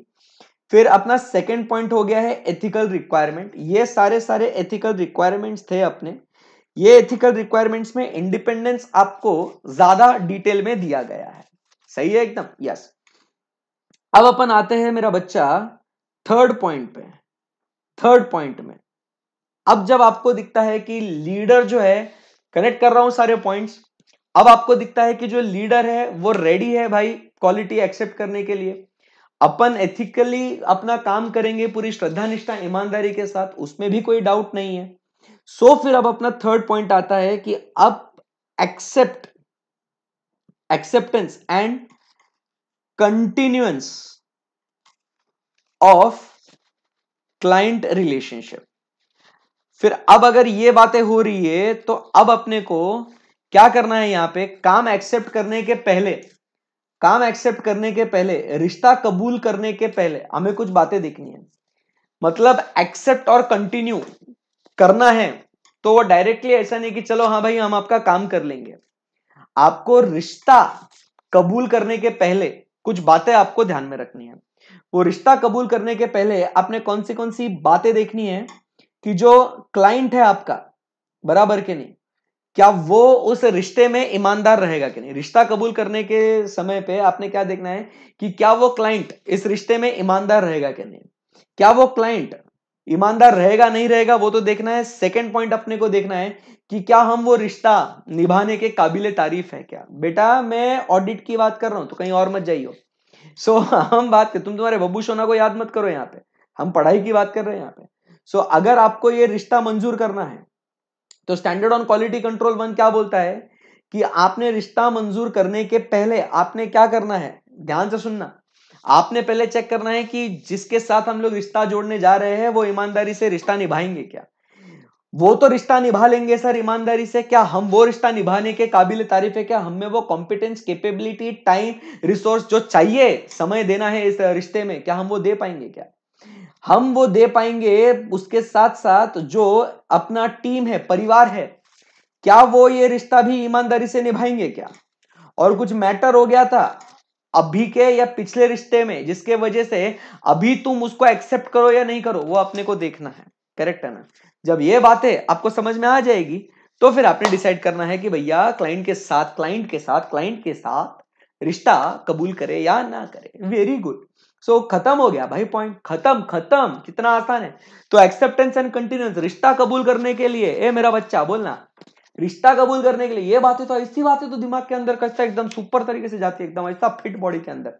फिर अपना सेकेंड पॉइंट हो गया है एथिकल रिक्वायरमेंट ये सारे सारे एथिकल रिक्वायरमेंट्स थे अपने ये एथिकल रिक्वायरमेंट्स में इंडिपेंडेंस आपको ज्यादा डिटेल में दिया गया है सही है एकदम यस अब अपन आते हैं मेरा बच्चा थर्ड पॉइंट पे थर्ड पॉइंट में अब जब आपको दिखता है कि लीडर जो है कनेक्ट कर रहा हूं सारे पॉइंट्स अब आपको दिखता है कि जो लीडर है वो रेडी है भाई क्वालिटी एक्सेप्ट करने के लिए अपन एथिकली अपना काम करेंगे पूरी श्रद्धा निष्ठा ईमानदारी के साथ उसमें भी कोई डाउट नहीं है सो so, फिर अब अपना थर्ड पॉइंट आता है कि अब except acceptance and continuance of client relationship फिर अब अगर ये बातें हो रही है तो अब अपने को क्या करना है यहां पे काम एक्सेप्ट करने के पहले काम एक्सेप्ट करने के पहले रिश्ता कबूल करने के पहले हमें कुछ बातें देखनी है मतलब एक्सेप्ट और कंटिन्यू करना है तो वो डायरेक्टली ऐसा नहीं कि चलो हाँ भाई हम आपका काम कर लेंगे आपको रिश्ता कबूल करने के पहले कुछ बातें आपको ध्यान में रखनी है वो रिश्ता कबूल करने के पहले आपने कौन सी कौन सी बातें देखनी है कि जो क्लाइंट है आपका बराबर के नहीं क्या वो उस रिश्ते में ईमानदार रहेगा कि नहीं रिश्ता कबूल करने के समय पे आपने क्या देखना है कि क्या वो क्लाइंट इस रिश्ते में ईमानदार रहेगा कि नहीं क्या वो क्लाइंट ईमानदार रहेगा नहीं रहेगा वो तो देखना है सेकेंड पॉइंट अपने को देखना है कि क्या हम वो रिश्ता निभाने के काबिल तारीफ है क्या बेटा मैं ऑडिट की बात कर रहा हूं तो कहीं और मत जाइयो सो so, हम बात कर तुम तुम्हारे बब्बू सोना को याद मत करो यहाँ पे हम पढ़ाई की बात कर रहे हैं यहाँ पे सो so, अगर आपको ये रिश्ता मंजूर करना है तो standard on quality control one क्या बोलता है कि आपने रिश्ता मंजूर करने के पहले आपने क्या करना है ध्यान से सुनना आपने पहले चेक करना है कि जिसके साथ हम लोग रिश्ता जोड़ने जा रहे हैं वो ईमानदारी से रिश्ता निभाएंगे क्या वो तो रिश्ता निभा लेंगे सर ईमानदारी से क्या हम वो रिश्ता निभाने के काबिल तारीफ है क्या हमें वो कॉम्पिटेंस केपेबिलिटी टाइम रिसोर्स जो चाहिए समय देना है इस रिश्ते में क्या हम वो दे पाएंगे क्या हम वो दे पाएंगे उसके साथ साथ जो अपना टीम है परिवार है क्या वो ये रिश्ता भी ईमानदारी से निभाएंगे क्या और कुछ मैटर हो गया था अभी के या पिछले रिश्ते में जिसके वजह से अभी तुम उसको एक्सेप्ट करो या नहीं करो वो अपने को देखना है करेक्ट है ना जब ये बातें आपको समझ में आ जाएगी तो फिर आपने डिसाइड करना है कि भैया क्लाइंट के साथ क्लाइंट के साथ क्लाइंट के साथ रिश्ता कबूल करे या ना करे वेरी गुड सो खत्म हो गया भाई पॉइंट खत्म खत्म कितना आसान है तो एक्सेप्टेंस एंड कंटिन्यूस रिश्ता कबूल करने के लिए ए मेरा बच्चा बोलना रिश्ता कबूल करने के लिए ये बातें तो ऐसी बातें तो दिमाग के अंदर कैसा एकदम सुपर तरीके से जाती है एकदम ऐसा फिट बॉडी के अंदर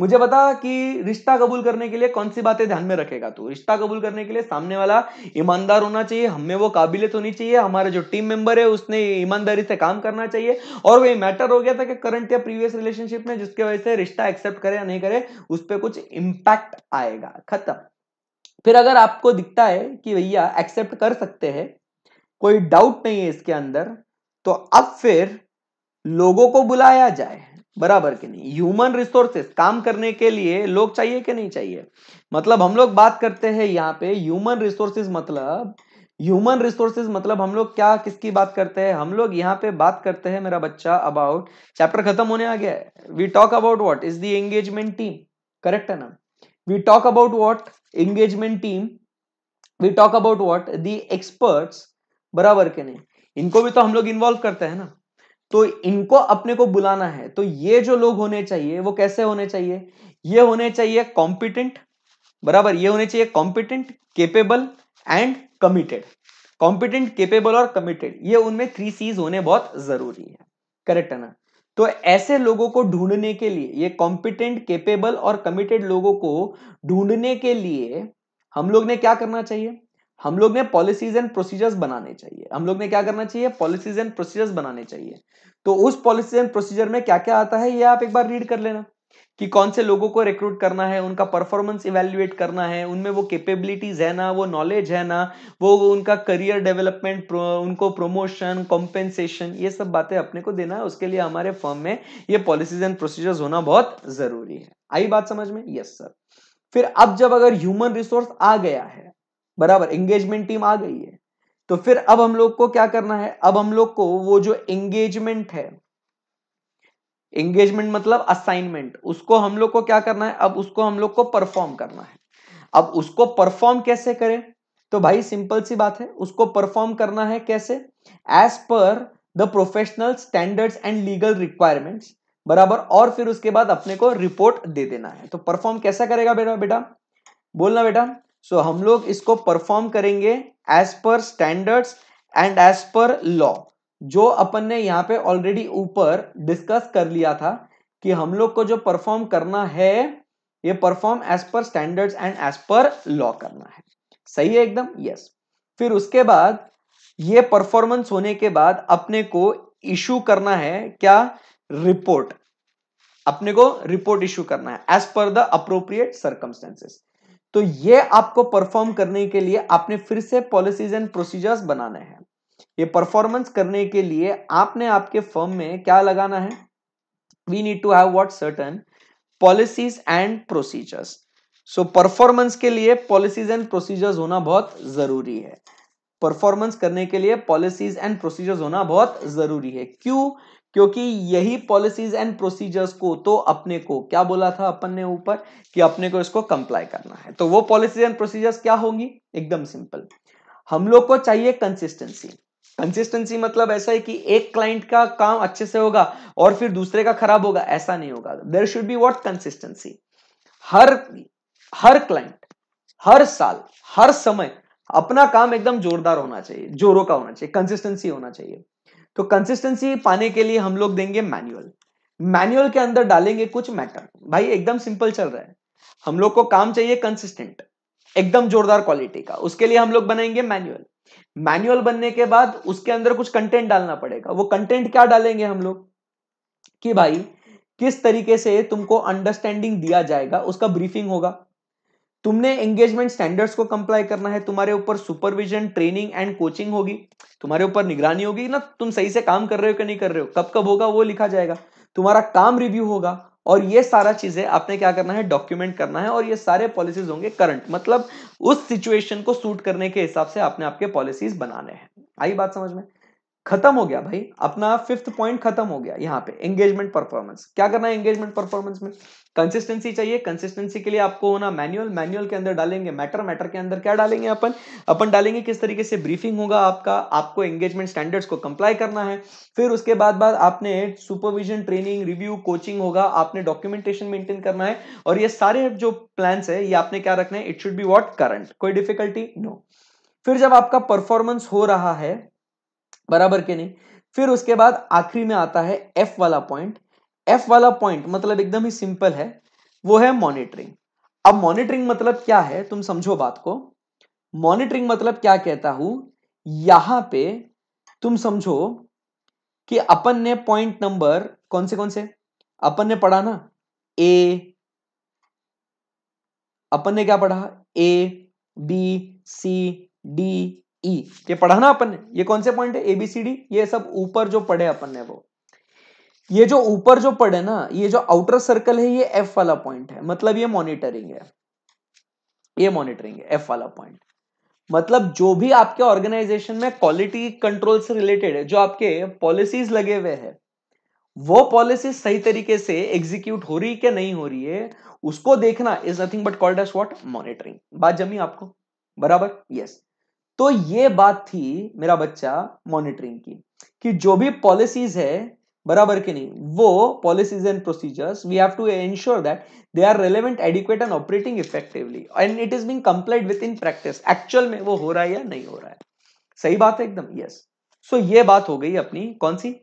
मुझे बता कि रिश्ता कबूल करने के लिए कौन सी बातें ध्यान में रखेगा तू रिश्ता कबूल करने के लिए सामने वाला ईमानदार होना चाहिए हमें वो काबिलियत होनी चाहिए हमारे जो टीम मेंबर है उसने ईमानदारी से काम करना चाहिए और वही मैटर हो गया था कि करंट या प्रीवियस रिलेशनशिप में जिसके वजह से रिश्ता एक्सेप्ट करे या नहीं करे उस पर कुछ इम्पैक्ट आएगा खत्म फिर अगर आपको दिखता है कि भैया एक्सेप्ट कर सकते हैं कोई डाउट नहीं है इसके अंदर तो अब फिर लोगों को बुलाया जाए बराबर कि नहीं ह्यूमन रिसोर्सेस काम करने के लिए लोग चाहिए कि नहीं चाहिए मतलब हम लोग बात करते हैं यहाँ पे ह्यूमन रिसोर्सेज मतलब ह्यूमन रिसोर्सेज मतलब हम लोग क्या किसकी बात करते हैं हम लोग यहाँ पे बात करते हैं मेरा बच्चा अबाउट चैप्टर खत्म होने आ गया है we talk about what is the engagement team correct है ना we talk about what engagement team we talk about what the experts बराबर के नहीं इनको भी तो हम लोग इन्वॉल्व करते हैं ना तो इनको अपने को बुलाना है तो ये जो लोग होने चाहिए वो कैसे होने चाहिए ये होने चाहिए कॉम्पिटेंट बराबर ये होने चाहिए competent capable and committed competent capable और कमिटेड ये उनमें थ्री सीज होने बहुत जरूरी है करेक्ट है ना तो ऐसे लोगों को ढूंढने के लिए ये कॉम्पिटेंट केपेबल और कमिटेड लोगों को ढूंढने के लिए हम लोग ने क्या करना चाहिए हम लोग ने पॉलिसीज एंड प्रोसीजर्स बनाने चाहिए हम लोग ने क्या करना चाहिए पॉलिसीज एंड प्रोसीजर्स बनाने चाहिए तो उस पॉलिसीज एंड प्रोसीजर में क्या क्या आता है ये आप एक बार रीड कर लेना कि कौन से लोगों को रिक्रूट करना है उनका परफॉर्मेंस इवेल्युएट करना है उनमें वो कैपेबिलिटीज है ना वो नॉलेज है ना वो उनका करियर डेवलपमेंट प्रो, उनको प्रोमोशन कॉम्पेंसेशन ये सब बातें अपने को देना है उसके लिए हमारे फर्म में ये पॉलिसीज एंड प्रोसीजर्स होना बहुत जरूरी है आई बात समझ में यस सर फिर अब जब अगर ह्यूमन रिसोर्स आ गया है बराबर एंगेजमेंट टीम आ गई है तो फिर अब हम लोग को क्या करना है अब हम लोग को वो जो एंगेजमेंट है एंगेजमेंट मतलब असाइनमेंट उसको हम लोग को क्या करना है अब उसको हम लोग को परफॉर्म करना है अब उसको परफॉर्म कैसे करें तो भाई सिंपल सी बात है उसको परफॉर्म करना है कैसे as per the professional standards and legal requirements बराबर और फिर उसके बाद अपने को रिपोर्ट दे देना है तो परफॉर्म कैसा करेगा बेटा बेटा बोलना बेटा सो so, हम लोग इसको परफॉर्म करेंगे as per standards and as per law जो अपन ने यहाँ पे ऑलरेडी ऊपर डिस्कस कर लिया था कि हम लोग को जो परफॉर्म करना है ये perform as per standards and as per law करना है सही है एकदम यस yes. फिर उसके बाद ये परफॉर्मेंस होने के बाद अपने को इशू करना है क्या रिपोर्ट अपने को रिपोर्ट इशू करना है as per the appropriate circumstances तो ये आपको परफॉर्म करने के लिए आपने फिर से पॉलिसीज एंड प्रोसीजर्स बनाने हैं ये परफॉर्मेंस करने के लिए आपने आपके फर्म में क्या लगाना है we need to have what certain policies and procedures so performance के लिए पॉलिसीज एंड प्रोसीजर्स होना बहुत जरूरी है परफॉर्मेंस करने के लिए पॉलिसीज एंड प्रोसीजर्स होना बहुत जरूरी है क्यों क्योंकि यही पॉलिसीज एंड प्रोसीजर्स को तो अपने को क्या बोला था अपन ने ऊपर कि अपने को इसको कंप्लाई करना है तो वो पॉलिसीज एंड प्रोसीजर्स क्या होंगी एकदम सिंपल हम लोग को चाहिए कंसिस्टेंसी कंसिस्टेंसी मतलब ऐसा है कि एक क्लाइंट का काम अच्छे से होगा और फिर दूसरे का खराब होगा ऐसा नहीं होगा there should be what consistency हर हर क्लाइंट हर साल हर समय अपना काम एकदम जोरदार होना चाहिए जोरों का होना चाहिए कंसिस्टेंसी होना चाहिए तो कंसिस्टेंसी पाने के लिए हम लोग देंगे मैनुअल मैनुअल के अंदर डालेंगे कुछ मैटर भाई एकदम सिंपल चल रहा है हम लोग को काम चाहिए कंसिस्टेंट एकदम जोरदार क्वालिटी का उसके लिए हम लोग बनाएंगे मैनुअल मैनुअल बनने के बाद उसके अंदर कुछ कंटेंट डालना पड़ेगा वो कंटेंट क्या डालेंगे हम लोग कि भाई किस तरीके से तुमको अंडरस्टैंडिंग दिया जाएगा उसका ब्रीफिंग होगा तुमने एंगेजमेंट स्टैंडर्ड्स को कंप्लाई करना है तुम्हारे ऊपर सुपरविजन ट्रेनिंग एंड कोचिंग होगी तुम्हारे ऊपर निगरानी होगी ना तुम सही से काम कर रहे हो कि नहीं कर रहे हो कब कब होगा वो लिखा जाएगा तुम्हारा काम रिव्यू होगा और ये सारा चीजें आपने क्या करना है डॉक्यूमेंट करना है और ये सारे पॉलिसीज होंगे करंट मतलब उस सिचुएशन को सूट करने के हिसाब से आपने आपके पॉलिसीज बनाने हैं आई बात समझ में खत्म हो गया भाई अपना फिफ्थ पॉइंट खत्म हो गया यहाँ पे एंगेजमेंट परफॉर्मेंस क्या करना है एंगेजमेंट परफॉर्मेंस में कंसिस्टेंसी चाहिए कंसिस्टेंसी के लिए आपको होना मैनुअल मैनुअल के अंदर डालेंगे मैटर मैटर के अंदर क्या डालेंगे अपन अपन डालेंगे किस तरीके से ब्रीफिंग होगा आपका आपको एंगेजमेंट स्टैंडर्ड्स को कंप्लाई करना है फिर उसके बाद बाद आपने सुपरविजन ट्रेनिंग रिव्यू कोचिंग होगा आपने डॉक्यूमेंटेशन मेंटेन करना है और ये सारे जो प्लान्स है ये आपने क्या रखना है it should be what current कोई डिफिकल्टी नो फिर जब आपका परफॉर्मेंस हो रहा है बराबर के नहीं फिर उसके बाद आखिरी में आता है एफ वाला पॉइंट एफ वाला पॉइंट मतलब एकदम ही सिंपल है वो है मॉनिटरिंग अब मॉनिटरिंग मतलब क्या है तुम समझो बात को मॉनिटरिंग मतलब क्या कहता हूं यहां पे तुम समझो कि अपन ने पॉइंट नंबर कौन से कौन से अपन ने पढ़ा ना ए अपन ने क्या पढ़ा A B C D E e. ये पढ़ा ना अपन ने ये कौन से पॉइंट है एबीसीडी ये सब ऊपर जो पढ़े अपन ने वो ये जो ऊपर जो पढ़े ना ये जो आउटर सर्कल है ये एफ वाला पॉइंट है मतलब ये मॉनिटरिंग है ये मॉनिटरिंग है एफ वाला पॉइंट मतलब जो भी आपके ऑर्गेनाइजेशन में क्वालिटी कंट्रोल से रिलेटेड है जो आपके पॉलिसीज लगे हुए हैं वो पॉलिसी सही तरीके से एग्जीक्यूट हो रही है नहीं हो रही है उसको देखना is nothing but called as what monitoring बात जमी आपको बराबर यस yes. तो ये बात थी मेरा बच्चा मॉनिटरिंग की कि जो भी पॉलिसीज है बराबर के नहीं वो policies and procedures we have to ensure that they are relevant adequate and operating effectively and it is being complied with in practice actual में वो हो रहा है या नहीं हो रहा है सही बात है एकदम यस सो so, ये बात हो गई अपनी कौन सी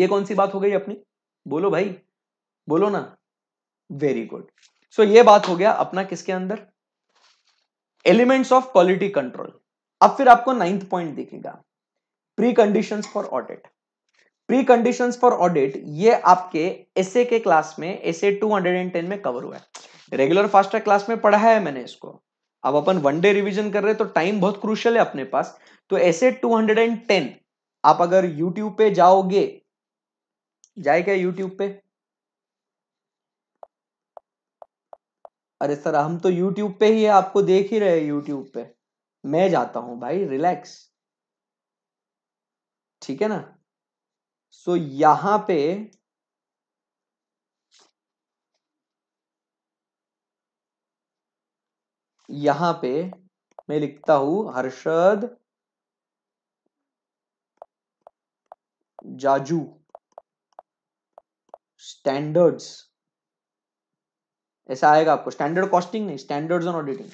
ये कौन सी बात हो गई अपनी बोलो भाई बोलो ना वेरी गुड सो ये बात हो गया अपना किसके अंदर एलिमेंट्स ऑफ क्वालिटी कंट्रोल अब फिर आपको नाइन्थ पॉइंट दिखेगा precondition for audit precondition for audit ये आपके एस के क्लास में एस ए में कवर हुआ है रेगुलर फास्ट ट्रैक क्लास में पढ़ा है मैंने इसको अब अपन वन डे रिविजन कर रहे हैं तो टाइम बहुत क्रूशल है अपने पास तो एस ए आप अगर यूट्यूब पे जाओगे जाए क्या यूट्यूब पे अरे सर हम तो यूट्यूब पे ही है आपको देख ही रहे यूट्यूब पे मैं जाता हूँ भाई रिलैक्स ठीक है ना सो so, यहां पे यहां पे मैं लिखता हूं हर्षद जाजू स्टैंडर्ड्स ऐसा आएगा आपको स्टैंडर्ड कॉस्टिंग नहीं standard on auditing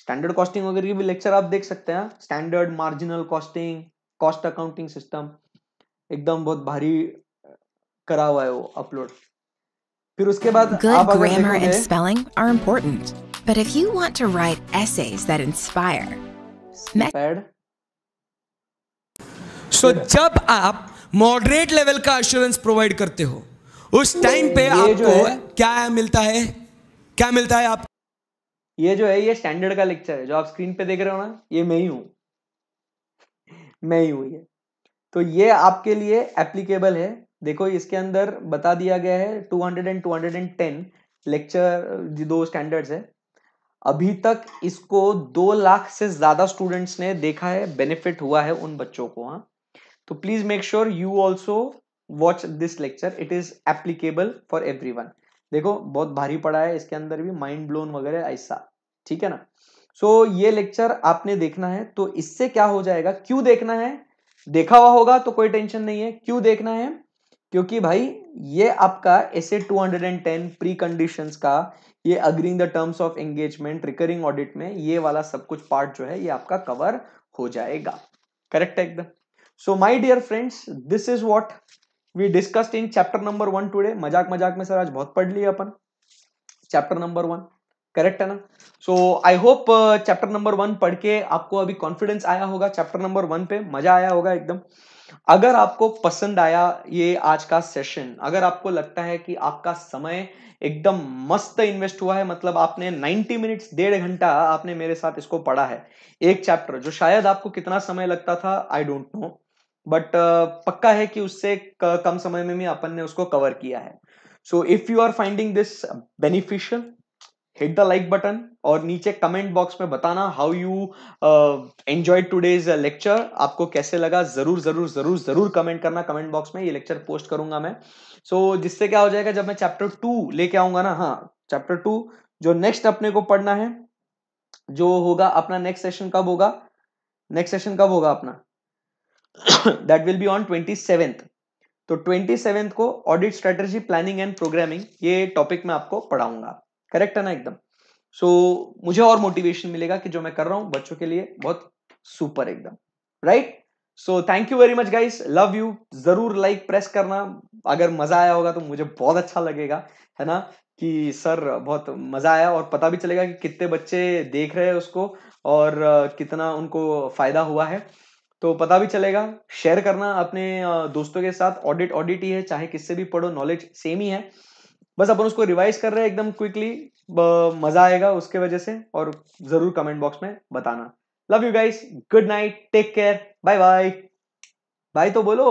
standard costing वगैरह की भी लेक्चर आप देख सकते हैं standard marginal costing cost accounting system एकदम बहुत भारी करा हुआ है वो अपलोड फिर उसके बाद Good grammar and spelling are important, but if you want to write essays that inspire, Pad. So जब आप मॉडरेट लेवल का अश्योरेंस प्रोवाइड करते हो उस टाइम पे आपको क्या मिलता है क्या मिलता है आप ये जो है ये स्टैंडर्ड का लेक्चर है जो आप स्क्रीन पे देख रहे हो ना ये मैं ही हूं मैं ही हूं ये तो ये आपके लिए एप्लीकेबल है देखो इसके अंदर बता दिया गया है 200 एंड 210 लेक्चर दो स्टैंडर्ड्स है अभी तक इसको दो लाख से ज़्यादा स्टूडेंट्स ने देखा है बेनिफिट हुआ है उन बच्चों को हाँ तो please make sure you also watch this lecture it is applicable for everyone देखो बहुत भारी पड़ा है इसके अंदर भी माइंड ब्लोन वगैरह ऐसा ठीक है ना सो so, ये लेक्चर आपने देखना है तो इससे क्या हो जाएगा क्यों देखना है देखा हुआ होगा तो कोई टेंशन नहीं है क्यों देखना है क्योंकि भाई ये आपका ऐसे two hundred and ten precondition का ये agreeing the terms of engagement recurring audit में ये वाला सब कुछ पार्ट जो है ये आपका कवर हो जाएगा करेक्ट है एकदम so my dear friends this is what we discussed in chapter number one today मजाक मजाक में सर आज बहुत पढ़ लिया अपन चैप्टर नंबर वन करेक्ट है ना so I hope chapter number one पढ़ के आपको अभी कॉन्फिडेंस आया होगा चैप्टर नंबर वन पे मजा आया होगा एकदम अगर आपको पसंद आया ये आज का सेशन अगर आपको लगता है कि आपका समय एकदम मस्त इन्वेस्ट हुआ है मतलब आपने 90 मिनट्स डेढ़ घंटा आपने मेरे साथ इसको पढ़ा है एक चैप्टर जो शायद आपको कितना समय लगता था I don't know but uh, पक्का है कि उससे कम समय में भी अपन ने उसको कवर किया है so if you are finding this beneficial hit the like button और नीचे कमेंट बॉक्स में बताना how you enjoy today's lecture आपको कैसे लगा जरूर जरूर जरूर जरूर कमेंट करना कमेंट बॉक्स में ये लेक्चर पोस्ट करूंगा मैं सो so, जिससे क्या हो जाएगा जब मैं चैप्टर टू लेके आऊंगा ना हाँ चैप्टर टू जो नेक्स्ट अपने को पढ़ना है जो होगा अपना नेक्स्ट सेशन कब होगा नेक्स्ट सेशन कब होगा अपना that will be on twenty seventh तो ट्वेंटी सेवेंथ को audit strategy planning and programming ये टॉपिक मैं आपको पढ़ाऊंगा करेक्ट है ना एकदम सो so, मुझे और मोटिवेशन मिलेगा कि जो मैं कर रहा हूं बच्चों के लिए बहुत सुपर एकदम right so thank you very much guys love you जरूर लाइक like, प्रेस करना अगर मजा आया होगा तो मुझे बहुत अच्छा लगेगा है ना कि सर बहुत मजा आया और पता भी चलेगा कि कितने बच्चे देख रहे हैं उसको और कितना उनको फायदा हुआ है तो पता भी चलेगा शेयर करना अपने दोस्तों के साथ ऑडिट ऑडिट ही है चाहे किससे भी पढ़ो नॉलेज सेम ही है बस अपन उसको रिवाइज कर रहे हैं एकदम क्विकली मजा आएगा उसके वजह से और जरूर कमेंट बॉक्स में बताना love you guys good night take care bye bye bye तो बोलो